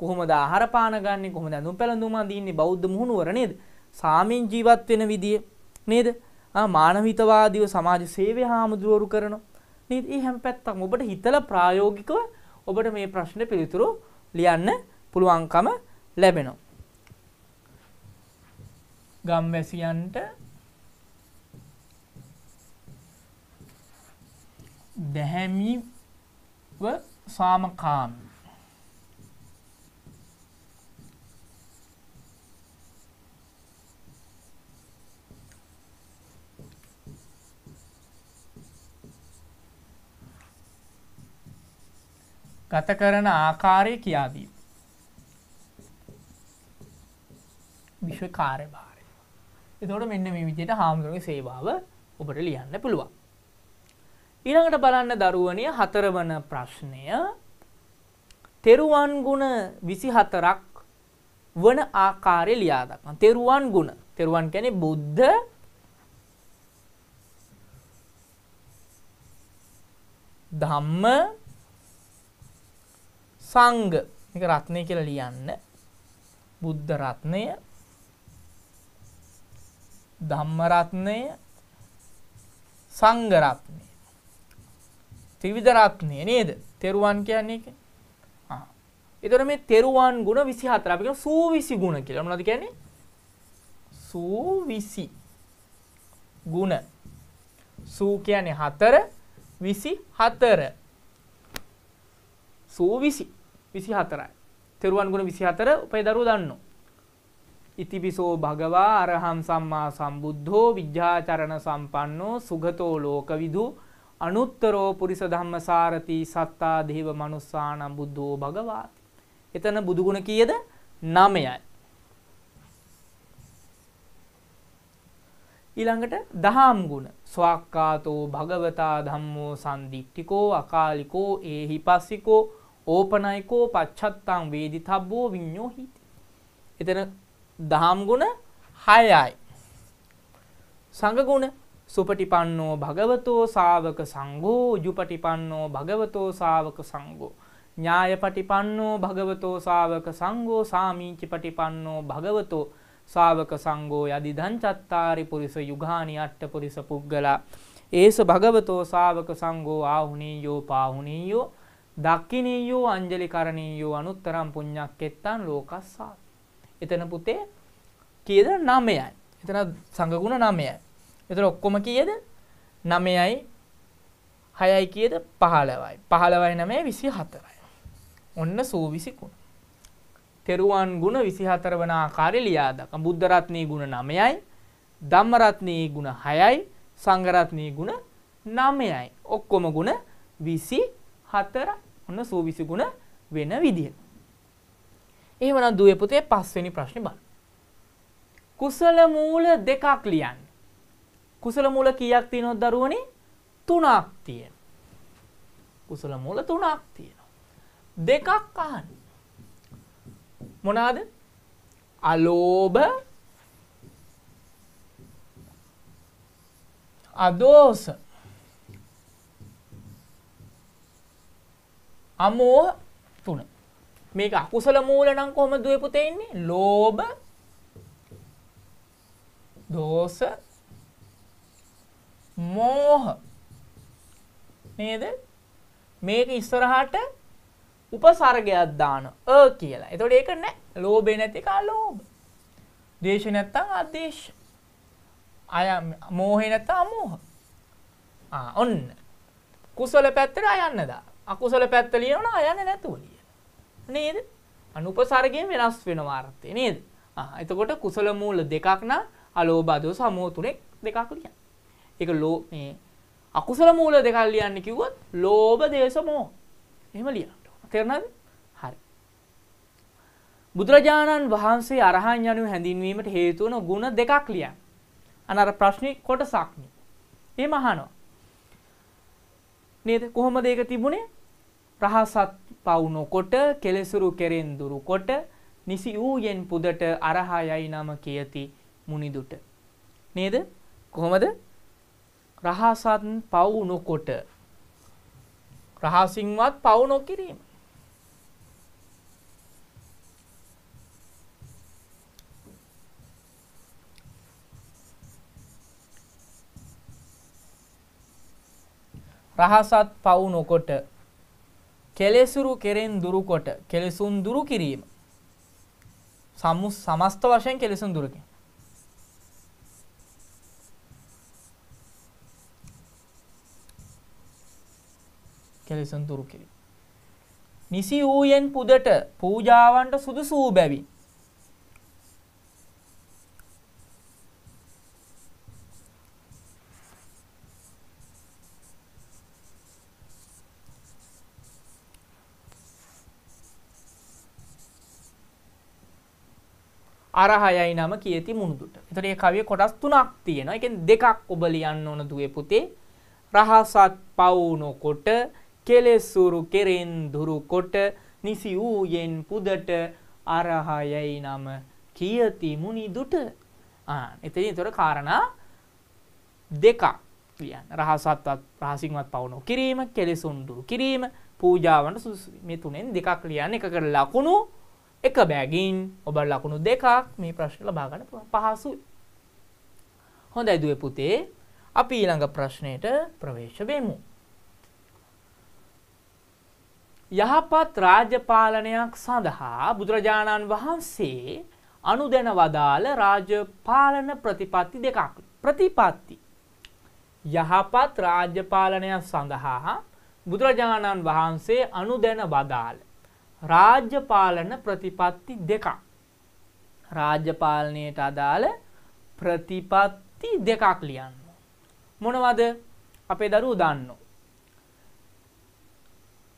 කොහොමද ආහාර පාන ගන්නෙ කොහොමද ඇඳුම් පැළඳුම් අඳින්නේ බෞද්ධ මුහුණුවර නේද? සාමෙන් ජීවත් වෙන විදිය නේද? ආ මානවිතවාදීව සමාජ සේවය හාමුදුරුවරු කරනවා. නේද? මේ හැම පැත්තක්ම ඔබට හිතලා ප්‍රායෝගිකව ඔබට මේ ප්‍රශ්න පිළිතුරු ලියන්න පුළුවන්කම ලැබෙනවා. ගම්වැසියන්ට දැහැමිව සාමකාමී ගත කරන ආකාරය කියාදී. විශ්ව කාර්යභාරය. එතකොට මෙන්න මේ විදිහට හාමුදුරුවෝ සේවාව ඔබට ලියන්න පුළුවන්. ඊළඟට බලන්න දරුවනය හතරවන ප්‍රශ්නය තෙරුවන් ගුණ විසි හතරක් වන ආකාරය ලියාදක්න තෙරුවන් ගුණ තෙරුවන් කැනෙ බුද්ධ ධම්ම සංග එක රත්නය කියල ලියන්න බුද්ධ රත්නය ධම්මරත්නය සංගරත්නය ත්‍රිවිධ රත්නය නේද? තෙරුවන් කියන්නේ ඒක. ආ. ඒතර මේ තෙරුවන් ගුණ 24 අපි කියන සූවිසි ගුණ කියලා. මොනවද කියන්නේ? සූවිසි ගුණ. සූ කියන්නේ 4 24. සූවිසි 24යි. තෙරුවන් ගුණ 24 උපේ දරුවෝ දන්නවා. ඉතිබිසෝ භගවා අරහං සම්මා සම්බුද්ධෝ විද්‍යාචරණ සම්පන්නෝ සුගතෝ ලෝකවිදු අනුත්තරෝ පුරිස ධම්මසාරති සත්තා දේව මනුස්සානම් බුද්ධෝ භගවාති. එතන බුදුගුණ කීයද? 9යි. ඊළඟට දහම් ගුණ ස්වාක්කාතෝ භගවතා ධම්මෝ සම්දිට්ඨිකෝ අකාලිකෝ ඒහිපස්සිකෝ ඕපනයිකෝ පච්චත්තං වේදිතබ්බෝ විඤ්ඤෝ හිති. එතන දහම් ගුණ 6යි. සංඝ ගුණ සුපටිපන්නෝ භගවතෝ සාවක සංඝෝ යුපටිපන්නෝ භගවතෝ සාවක සංඝෝ ඥාය පටිපන්නෝ භගවතෝ සාවක සංඝෝ සාමීචි පටිපන්නෝ භගවතෝ සාවක සංඝෝ යදි දංචත්තාරි පුරිස යුගානි අට්ඨ පුරිස පුග්ගලා ඒස භගවතෝ සාවක සංඝෝ ආහුනීයෝ පාහුනීයෝ දක්කිනීයෝ අංජලි කරණීයෝ අනුත්තරම් පුඤ්ඤක්කෙත්තන් ලෝකස්සා එතන පුතේ කීයද 9යි එතන සංඝ ගුණ 9යි එතන ඔක්කොම කීයද 9යි 6යි කීයද 15යි 15යි 9යි 24යි ඔන්න සූවිසි ගුණ තෙරුවන් ගුණ 24 වන ආකාරය ලියා දක්වන බුද්ධ රත්නී ගුණ 9යි ධම්ම රත්නී ගුණ 6යි සංඝ රත්නී ගුණ 9යි ඔක්කොම ගුණ 24 ඔන්න සූවිසි ගුණ වෙන විදිහ එහෙමනම් දුවේ පුතේ පස්වෙනි ප්‍රශ්නේ බලන්න කුසල මූල දෙකක් ලියන්න කුසල මූල කීයක් තියෙනවද දරුවනේ? තුනක් තියෙනවා. කුසල මූල තුනක් තියෙනවා. දෙකක් අහන්න. මොනවාද? අලෝභ අදෝස අමෝහ තුන මේක අකුසල මූල නම් කොහොමද දුවේ පුතේ ඉන්නේ ලෝභ දෝෂ මෝහ නේද මේක ඉස්සරහට උපසර්ගයක් දාන අ කියලා. එතකොට ඒක නෑ. ලෝභේ නැති කා ලෝභ. දේශ නැත්තම් ආදේශ. අය මෝහේ නැත්තම් අමෝහ. ආ ඔන්න. කුසල පැත්තට අයන්න දා. අකුසල පැත්ත ලියනවා අයන්නේ නැතුව ලියන. නේද? අනුපසර්ගයෙන් වෙනස් වෙනවා අර්ථය නේද? ආ එතකොට කුසල මූල දෙකක් නම් අලෝභ අදෝස අමෝහ තුනේ දෙකක් ලියන්න. එක ලෝ මේ අකුසල මූල දෙකල් ලියන්න කිව්වොත් ලෝභ දේශ මොහ එහෙම ලියන්න ඕන තේරෙනවද හරි බුදුරජාණන් වහන්සේ අරහන් යනු හැඳින්වීමට හේතු වන ಗುಣ දෙකක් ලියන්න අන්න අර ප්‍රශ්නේ කොටසක් නේ එහෙම අහනවා නේද කොහොමද ඒක තිබුණේ රහසත් පවුනකොට කෙලෙසුරු කෙරෙන් දුරු කොට නිසි වූයෙන් පුදට අරහා යයි නම කියති මුනිදුට නේද කොහොමද රහසත් පව් නොකොට රහසින්වත් පව් නොකිරීම රහසත් පව් නොකොට කෙලෙසුරු කෙරෙන් දුරුකොට කෙලෙසුන් දුරු කිරීම සම්මු සමස්ත වශයෙන් කෙලෙසුන් දුරකින් කෙලෙසන් දුරු කිරීම. නිසි වූයෙන් පුදට පූජාවන්ට සුදුසු වූ බැවින් අරහයයි නම කියති මුණුදුට. එතකොට මේ කවිය කොටස් තුනක් තියෙනවා. ඒකෙන් දෙකක් ඔබ ලියන්න ඕන දුවේ පුතේ. රහසත් පවුනකොට කෙලෙසුරු කෙරෙන් දුරු කොට නිසි වූයෙන් පුදට අරහයයි නම කියති මුනි දුට එතනින් තොර කාරණා දෙකක් කියන්න රහසත්වත් රහසිංවත් පවුණු කිරීම කෙලෙසුන් දුරු කිරීම පූජාවන්ට මේ තුනෙන් දෙකක් ලියන්න එක කර ලකුණු එක බෑගින් ඔබ ලකුණු දෙකක් මේ ප්‍රශ්න ලබාගන්න පහසුයි හොඳයි දුව පුතේ අපි ඊළඟ ප්‍රශ්නයට ප්‍රවේශ වෙමු යහපත් රාජපාලනයක් සඳහා බුදුරජාණන් වහන්සේ අනුදැන වදාළ රාජපාලන ප්‍රතිපත්ති දෙකක් ප්‍රතිපත්ති. යහපත් රාජ්‍යපාලනයක් සඳහා බුදුරජාණන් වහන්සේ අනුදැන වදාළ රාජ්‍යපාලන ප්‍රතිපත්ති දෙකක්. රාජ්‍යපාලනයට අදාළ ප්‍රතිපත්ති දෙකක් ලියන්න. මොනවද අපේ දරුව දන්නවා.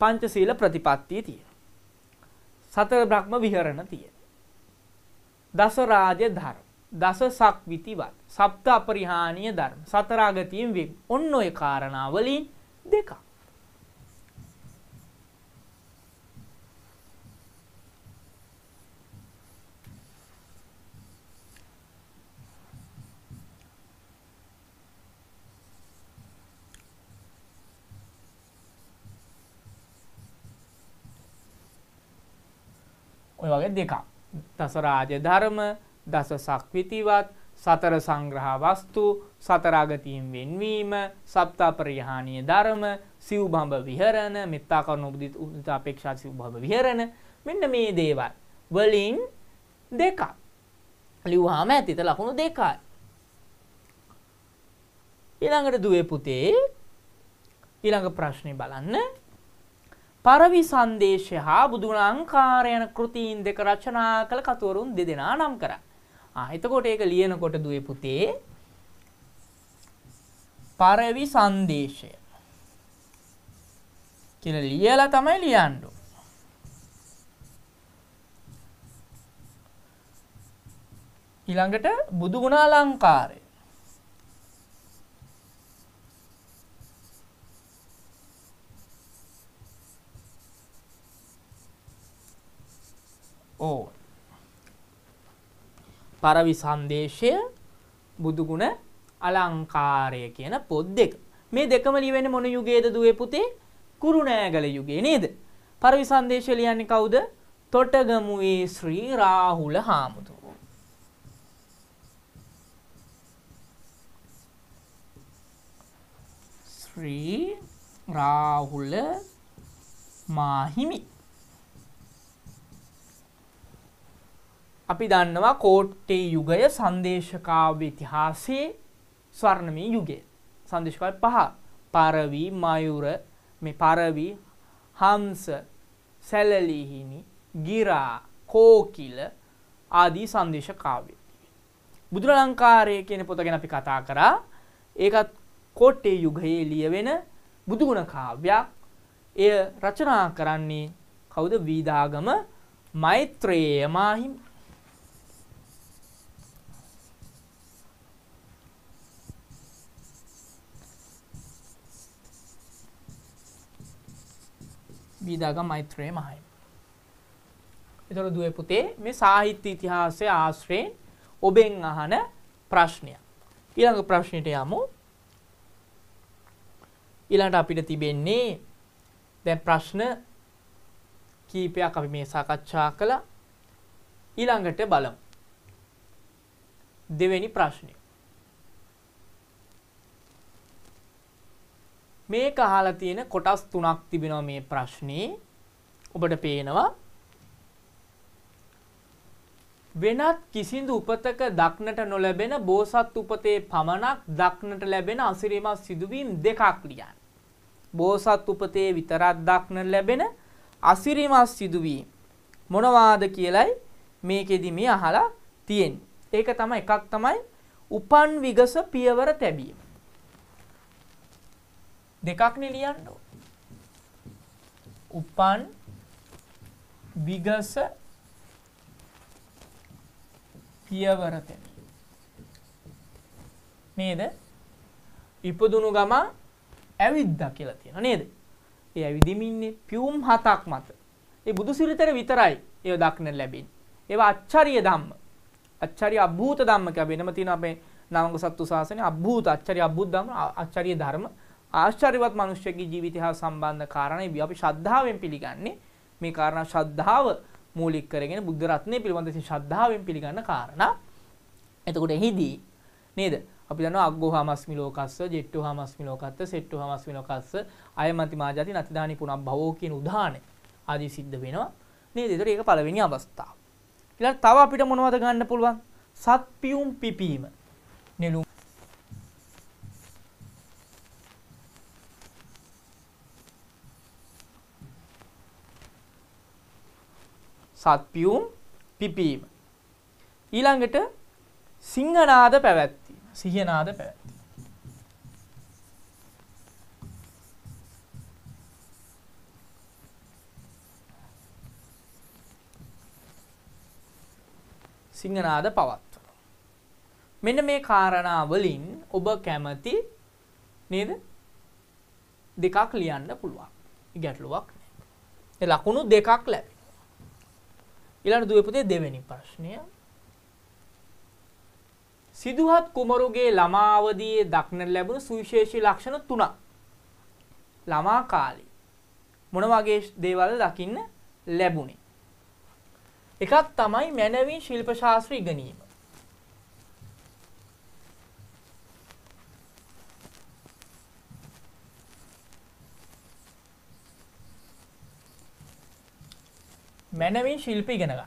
පංචශීල ප්‍රතිපත්තිය තියෙන. සතර බ්‍රහ්ම විහරණ තියෙන. දස රාජ ධර්ම, දස සක්විතිවත්, සප්ත අපරිහානීය ධර්ම, සතර අගතියෙන් වෙන්. ඔන්න ඔය කාරණාවලින් දෙකක් ඔය වගේ දෙකක්. දස රාජධර්ම, දස සක්විතිවත්, සතර සංග්‍රහ වස්තු, සතරාගතීන් වෙන්වීම, සප්තාපරිහානීය ධර්ම, සිව්බඹ විහරණ, මෙත්තා කරුණ උපදිත උපදිත අපේක්ෂා සිව්බඹ විහරණ මෙන්න මේ දේවල් වලින් දෙකක්. ලිව්වාම ඇතිත ලකුණු දෙකයි. ඊළඟට දුවේ පුතේ ඊළඟ ප්‍රශ්නේ බලන්න පරවි සංදේශය හා බුදුන අංකාරයන කෘතීන් දෙක රචනා කළ කතුවරුන් දෙදෙනා නම් කර. එතකොට ඒක ලියනකොට දුවේ පුතේ පරවි සංදේශය කියල ලියලා තමයි ලියන්ඩු. ඊළඟට බුදු ගුණාලංකාරය ඕ. පරවි සංදේශය බුදුගුණ අලංකාරය කියන පොත් දෙක. මේ දෙකම ලිවෙන මොන යුගයේද දුවේ පුතේ? කුරුණෑගල යුගයේ නේද? පරවි සංදේශය ලියන්නේ කවුද? තොටගමුවේ ශ්‍රී රාහුල හාමුදුරුවෝ. ශ්‍රී රාහුල මාහිමි අපි දන්නවා කෝට්ටේ යුගය සංදේශකාව ඉතිහාසයේ ස්වර්ණමී යුගය සංදේශකල් පහ පරවී මයුර මේ පරවී හම්ස සැලලිහිනි ගිරා කෝකිල ආදී සංදේශ කාව්‍ය. බුදුර ලංකාරය කියන පොත ගැන අපි කතා කරා ඒකත් කොට්ටේ යුගයේ ලියවෙන බුදුගුණ කාව්‍යයක් එය රචනා කරන්නේ කවුද වීදාගම මෛත්‍රයේ මාහිමි පීදාගම් මෛත්‍රයේ මහයි. එතකොට දුවේ පුතේ මේ සාහිත්‍ය ඉතිහාසයේ ආශ්‍රයෙන් ඔබෙන් අහන ප්‍රශ්නය. ඊළඟ ප්‍රශ්නෙට යමු. ඊළඟට අපිට තිබෙන්නේ දැන් ප්‍රශ්න කීපයක් අපි මේ සාකච්ඡා කළා. ඊළඟට බලමු. දෙවෙනි ප්‍රශ්නේ මේ කහලා තියෙන කොටස් තුනක් තිබෙනවා මේ ප්‍රශ්නේ. ඔබට පේනවා වෙනත් කිසිදු උපතක දක්නට නොලැබෙන බෝසත් උපතේ පමණක් දක්නට ලැබෙන අසිරිමත් සිදුවීම් දෙකක් ලියන්න. බෝසත් උපතේ විතරක් දක්නට ලැබෙන අසිරිමත් සිදුවීම් මොනවාද කියලයි මේකෙදි මේ අහලා තියෙන්නේ. ඒක තමයි එකක් තමයි උපන් විගස පියවර තැබීම. දෙකක්නේ ලියන්න උපන් විගස පියවර තැන නේද ඉපදුණු ගම ඇවිද්දා කියලා තියෙන නේද ඒ ඇවිදිමින්නේ පියුම් හතක් මත ඒ බුදු සිරිතර විතරයි ඒ දක්න ලැබෙන්නේ ඒවා අච්චරිය ධම්ම අච්චරිය අභූත ධම්ම කියලා වෙනම තියෙනවා අපේ නාමක සත්තු සාසනේ අභූත අච්චරිය අභූත ධම්ම අච්චරිය ධර්ම ආශ්චර්යවත් මිනිස්සෙකුගේ ජීවිතය හා සම්බන්ධ කාරණා අපි ශ්‍රද්ධාවෙන් පිළිගන්නේ මේ කාරණා ශ්‍රද්ධාව මූලික කරගෙන බුද්ධ රත්නය පිළිබඳ ශ්‍රද්ධාවෙන් පිළිගන්න කාරණා එතකොට එහිදී නේද අපි දන්නවා අග්ගෝ හාමස්මි ලෝකස්ස ජෙට්ටෝ හාමස්මි ලෝකත්ත සෙට්ටෝ හාමස්මි ලෝකස්ස අයමන්ති මාජාති නතිදානි පුනබ්භවෝ කියන උදාහරණය ආදී සිද්ධ වෙනවා නේද? ඒතර ඒක පළවෙනි අවස්ථාව. ඊළඟ තව අපිට මොනවද ගන්න පුළුවන්? සත්පියුම් පිපීම. නෙළුම් සත්පියුම් පිපීම. ඊළඟට සිංහනාද පැවැත්වීම. සිහිනාද පැවැත්වීම. සිංහනාද පවත්වන. මෙන්න මේ කාරණා වලින් ඔබ කැමති නේද? දෙකක් ලියන්න පුළුවන්. ගැටලුවක් නෑ. ලකුණු දෙකක් ලැබෙනවා. ඊළඟ දුවේ පුතේ දෙවෙනි ප්‍රශ්නය සිදුහත් කුමරුගේ ළමා අවදියේ දක්නට ලැබුණු සුවිශේෂී ලක්ෂණ තුනක් ළමා කාලේ මොන වගේ දේවල් දකින්න ලැබුණේ එකක් තමයි මැනවින් ශිල්ප ශාස්ත්‍ර ඉගෙනීම මැනවින් ශිල්ප ඉගෙන ගන්න.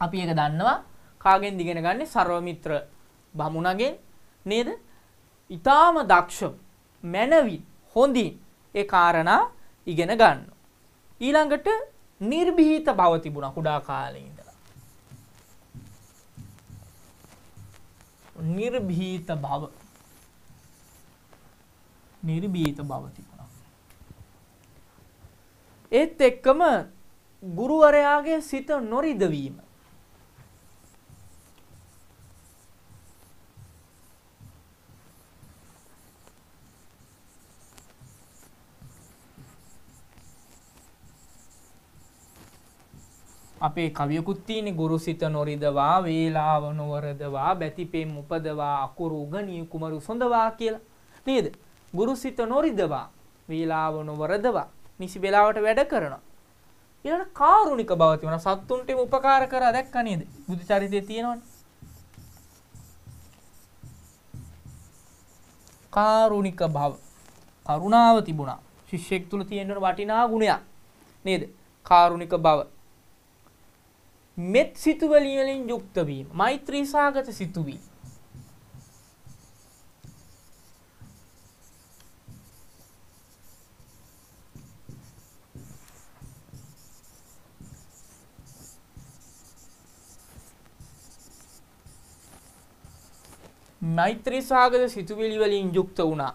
අපි ඒක දන්නවා කාගෙන් දිගෙන ගන්නේ සර්වමිත්‍ර බමුණගෙන් නේද? ඊටාම දක්ෂ මැනවින් හොඳින් ඒ කාරණා ඉගෙන ගන්න. ඊළඟට නිර්භීත බව තිබුණා කුඩා කාලේ ඉඳලා. නිර්භීත බව නිර්භීත බව තිබුණා. ඒත් එක්කම ගුරුවරයාගේ සිත නොරිදවීම අපේ කවියකුත් තියෙන ගුරු සිත නොරිදවා වේලාව නොවරදවා බැතිපෙම් උපදවා අකුරු උගණී කුමරු සොඳවා කියලා නේද ගුරු සිත නොරිදවා වේලාව නොවරදවා නිසි වෙලාවට වැඩ කරනවා ඊළඟ කාරුණික බව තියෙනවා. සත්තුන්ටම උපකාර කරා දැක්ක නේද? බුදු චරිතයේ තියෙනවනේ. කාරුණික බව. කරුණාව තිබුණා. ශිෂ්‍යෙක් තුල තියෙන වටිනා ගුණයක්. නේද? කාරුණික බව. මෙත් සිතුවලින් යුක්ත වීම. මෛත්‍රී සාගත සිතුවීම. මෛත්‍රී සහගත සිතුවිලි වලින් යුක්ත වුණා.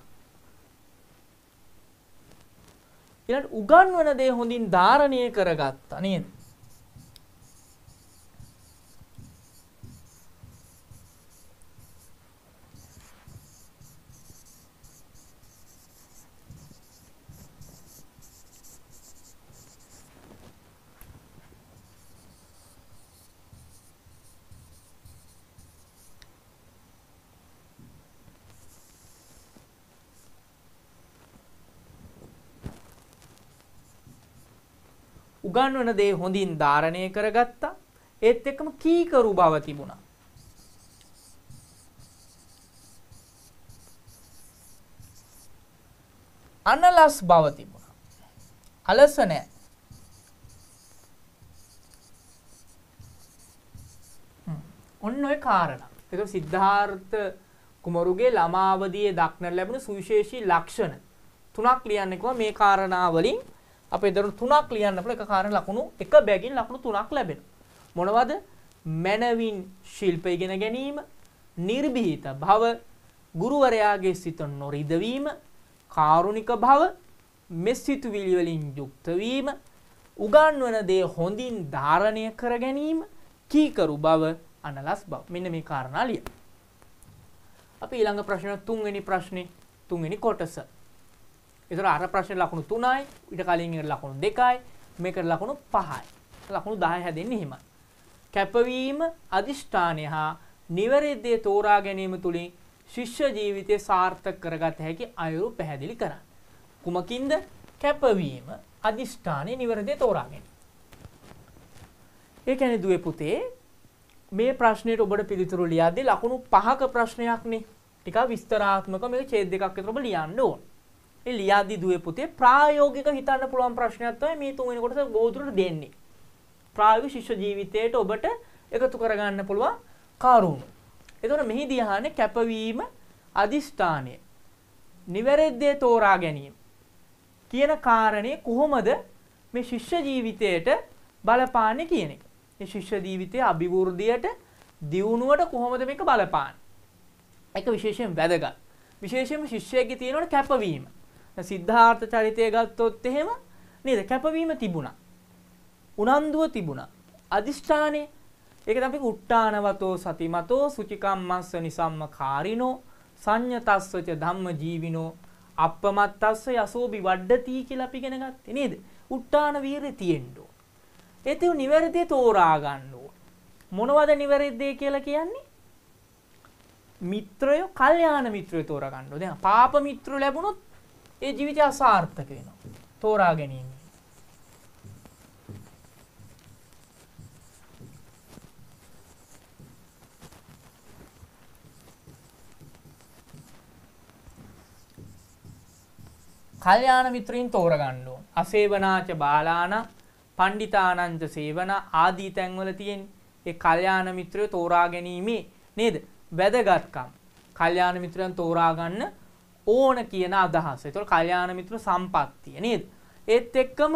ඊළඟ උගන්වන දේ හොඳින් ධාරණය කරගත්තා නේද? උගන්වන දේ හොඳින් ධාරණය කරගත්තා. ඒත් එක්කම කීකරු බව තිබුණා. අනලස් බව තිබුණා. අලස නැහැ. ඔන්න ඔය කාරණා. ඒක සිද්ධාර්ථ කුමරුගේ ළමා අවදියේ දක්න ලැබුණු සුවිශේෂී ලක්ෂණ තුනක් ලියන්න කිව්වා මේ කාරණා වලින් අපේ දරුණු තුනක් ලියන්න පුළුවන් එක කාරණ ලකුණු එක බැගින් ලකුණු තුනක් ලැබෙනවා. මොනවද? මනවින් ශිල්ප ඉගෙන ගැනීම, නිර්භීත භව, ගුරුවරයාගේ සිත නොරිදවීම, කාරුණික භව, මෙසිතුවිලි වලින් යුක්ත වීම, උගන්වන දේ හොඳින් ධාරණය කර ගැනීම, කීකරු බව, අනලස් බව. මෙන්න මේ කාරණා ලියන්න. අපි ඊළඟ ප්‍රශ්න තුන්වෙනි ප්‍රශ්නේ තුන්වෙනි කොටස එතකොට අර ප්‍රශ්නේ ලකුණු 3යි ඊට කලින් එකට ලකුණු 2යි මේකට ලකුණු 5යි ලකුණු 10 හැදෙන්නේ එහෙමයි කැපවීම අදිෂ්ඨානය හා නිවැරදි තෝරා ගැනීම තුලින් ශිෂ්‍ය ජීවිතය සාර්ථක කරගත හැකි අයුරු පැහැදිලි කරන්න කුමකින්ද කැපවීම අදිෂ්ඨානය නිවැරදි තෝරා ගැනීම ඒ කියන්නේ දුවේ පුතේ මේ ප්‍රශ්නයට ඔබට පිළිතුරු ලියද්දී ලකුණු 5ක ප්‍රශ්නයක්නේ ටිකක් විස්තරාත්මක මේක ඡේද දෙකක් විතර ඔබ ලියන්න ඕනේ ඒ ලියාදි දුවේ පුතේ ප්‍රායෝගික හිතන්න පුළුවන් ප්‍රශ්නයක් තමයි මේ තුන්වෙනි කොටස ගෝතුරට දෙන්නේ. ප්‍රායෝගික ශිෂ්‍ය ජීවිතයට ඔබට එකතු කරගන්න පුළුවන් කාරුණු. එතකොට මෙහිදී අහන්නේ කැපවීම අදිස්ථානය නිවැරදිව තෝරා ගැනීම කියන කාරණේ කොහොමද මේ ශිෂ්‍ය ජීවිතයට බලපාන්නේ කියන එක. මේ ශිෂ්‍ය ජීවිතයේ අභිවෘද්ධියට දියුණුවට කොහොමද මේක බලපාන්නේ? ඒක විශේෂයෙන් වැදගත්. විශේෂයෙන්ම ශිෂ්‍යයෙක්ගේ තියෙනවනේ කැපවීම. සිද්ධාර්ථ චරිතය ගත්තොත් එහෙම නේද කැපවීම තිබුණා. උනන්දුව තිබුණා. අදිෂ්ඨානය ඒක තමයි උට්ටානවතෝ සතිමතෝ සුචිකම්මස්ස නිසම්ම කාරිනෝ සංඤතස්සච ධම්ම ජීවිනෝ අප්පමත්තස්ස යසෝබි වඩ්ඩති කියලා අපි ඉගෙන ගත්තේ නේද? උට්ටාන වීරය තියෙන්න ඕන. ඒතේ නිවැරදි තෝරා ගන්න ඕන. මොනවද නිවැරදි කියලා කියන්නේ? මිත්‍රයෝ කල්යාණ මිත්‍රයෝ තෝරා ගන්න ඕන. දැන් පාප මිත්‍රයෝ ලැබුණොත් ඒ ජීවිතය අසාර්ථක වෙනවා. තෝරා ගැනීම. කල්යාණ මිත්‍රයින් තෝරගන්න ඕන. අසේවනාච බාලාන, පණ්ඩිතානංච සේවන ආදී තැන්වල තියෙන ඒ කල්යාණ මිත්‍රය තෝරා ගැනීමේ නේද? වැදගත්කම්. කල්යාණ මිත්‍රයන් තෝරා ගන්න ඕන කියන අදහස. ඒතකොට කල්යාණ මිත්‍ර සම්පත්තිය නේද? ඒත් එක්කම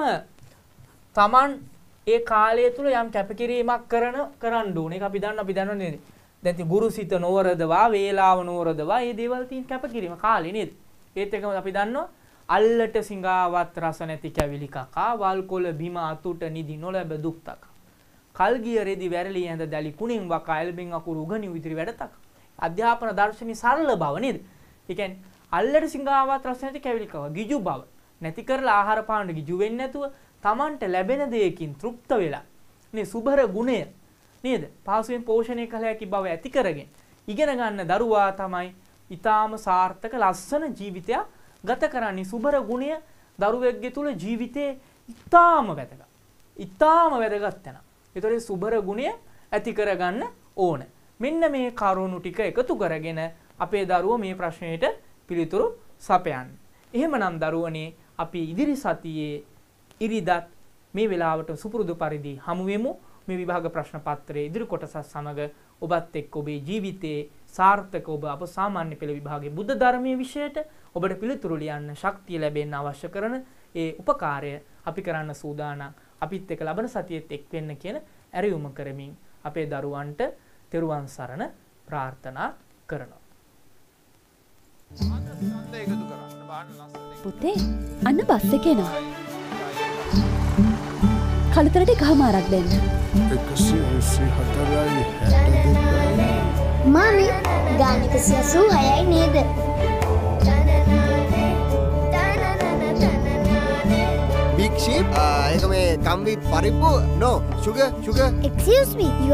Taman ඒ කාලය තුල යම් කැපකිරීමක් කරන කරන්න ඕනේ. ඒක අපි දන්න අපි දන්නව නේද? දැන් ඉතින් ගුරුසිත නෝරදවා, වේලාව නෝරදවා, මේ දේවල් තියෙන කැපකිරීම කාලේ නේද? ඒත් එක්කම අපි දන්නවා අල්ලට සිඟාවත් රස නැති කැවිලි කකා වල්කොල බිම අතුට නිදි නොලැබ දුක්තක කල්ගිය රෙදි වැරලි ඇඳ දැලි කුණින් වකා එල්බෙන් අකුරු උගනි විදිරි වැඩතක් අධ්‍යාපන දර්ශනි සරල බව නේද ඒ කියන්නේ අල්ලට සිංහාවත් රසනට කැවිලිකව ගිජු බව නැති කරලා ආහාර පානට ගිජු වෙන්නේ නැතුව Tamanට ලැබෙන දෙයකින් තෘප්ත වෙලා මේ සුබර ගුණය නේද පහසුවෙන් පෝෂණය කළ හැකි බව ඇති කරගෙන ඉගෙන ගන්න දරුවා තමයි ඊටාම සාර්ථක ලස්සන ජීවිතයක් ගත කරන්නේ සුබර ගුණය දරුවෙක්ගේ තුල ජීවිතේ ඊටාම වැදගත් ඊටාම වැදගත් වෙනවා ඒතකොට සුබර ගුණය ඇති කරගන්න ඕන මෙන්න මේ කරුණු ටික එකතු කරගෙන අපේ දරුවෝ මේ ප්‍රශ්නෙට පිළිතුරු සපයන්න. එහෙමනම් දරුවනේ අපි ඉදිරි සතියේ ඉරිදත් මේ වෙලාවට සුපුරුදු පරිදි හමුවෙමු මේ විභාග ප්‍රශ්න පත්‍රයේ ඉදිරි කොටසත් සමග ඔබත් එක්ක ඔබේ ජීවිතයේ සාර්ථක ඔබ අප සාමාන්‍ය පෙළ විභාගයේ බුද්ධ ධර්මයේ විෂයට ඔබට පිළිතුරු ලියන්න ශක්තිය ලැබෙන්න අවශ්‍ය කරන ඒ උපකාරය අපි කරන්න සූදානම්. අපිත් එක්ක ලබන සතියෙත් එක් වෙන්න කියන ඇරයුම කරමින් අපේ දරුවන්ට තෙරුවන් සරණ ප්‍රාර්ථනා කරනවා. පුතේ අන්න බස්ස කෙනවා කළුතරට ගහමාරක් දෙන්න මමි ගානකසිය සූ හයයි නේද භික්ෂීප් ඒක මේ කම්වි පරිප්පු නෝ සුග සුග එක්ස්මී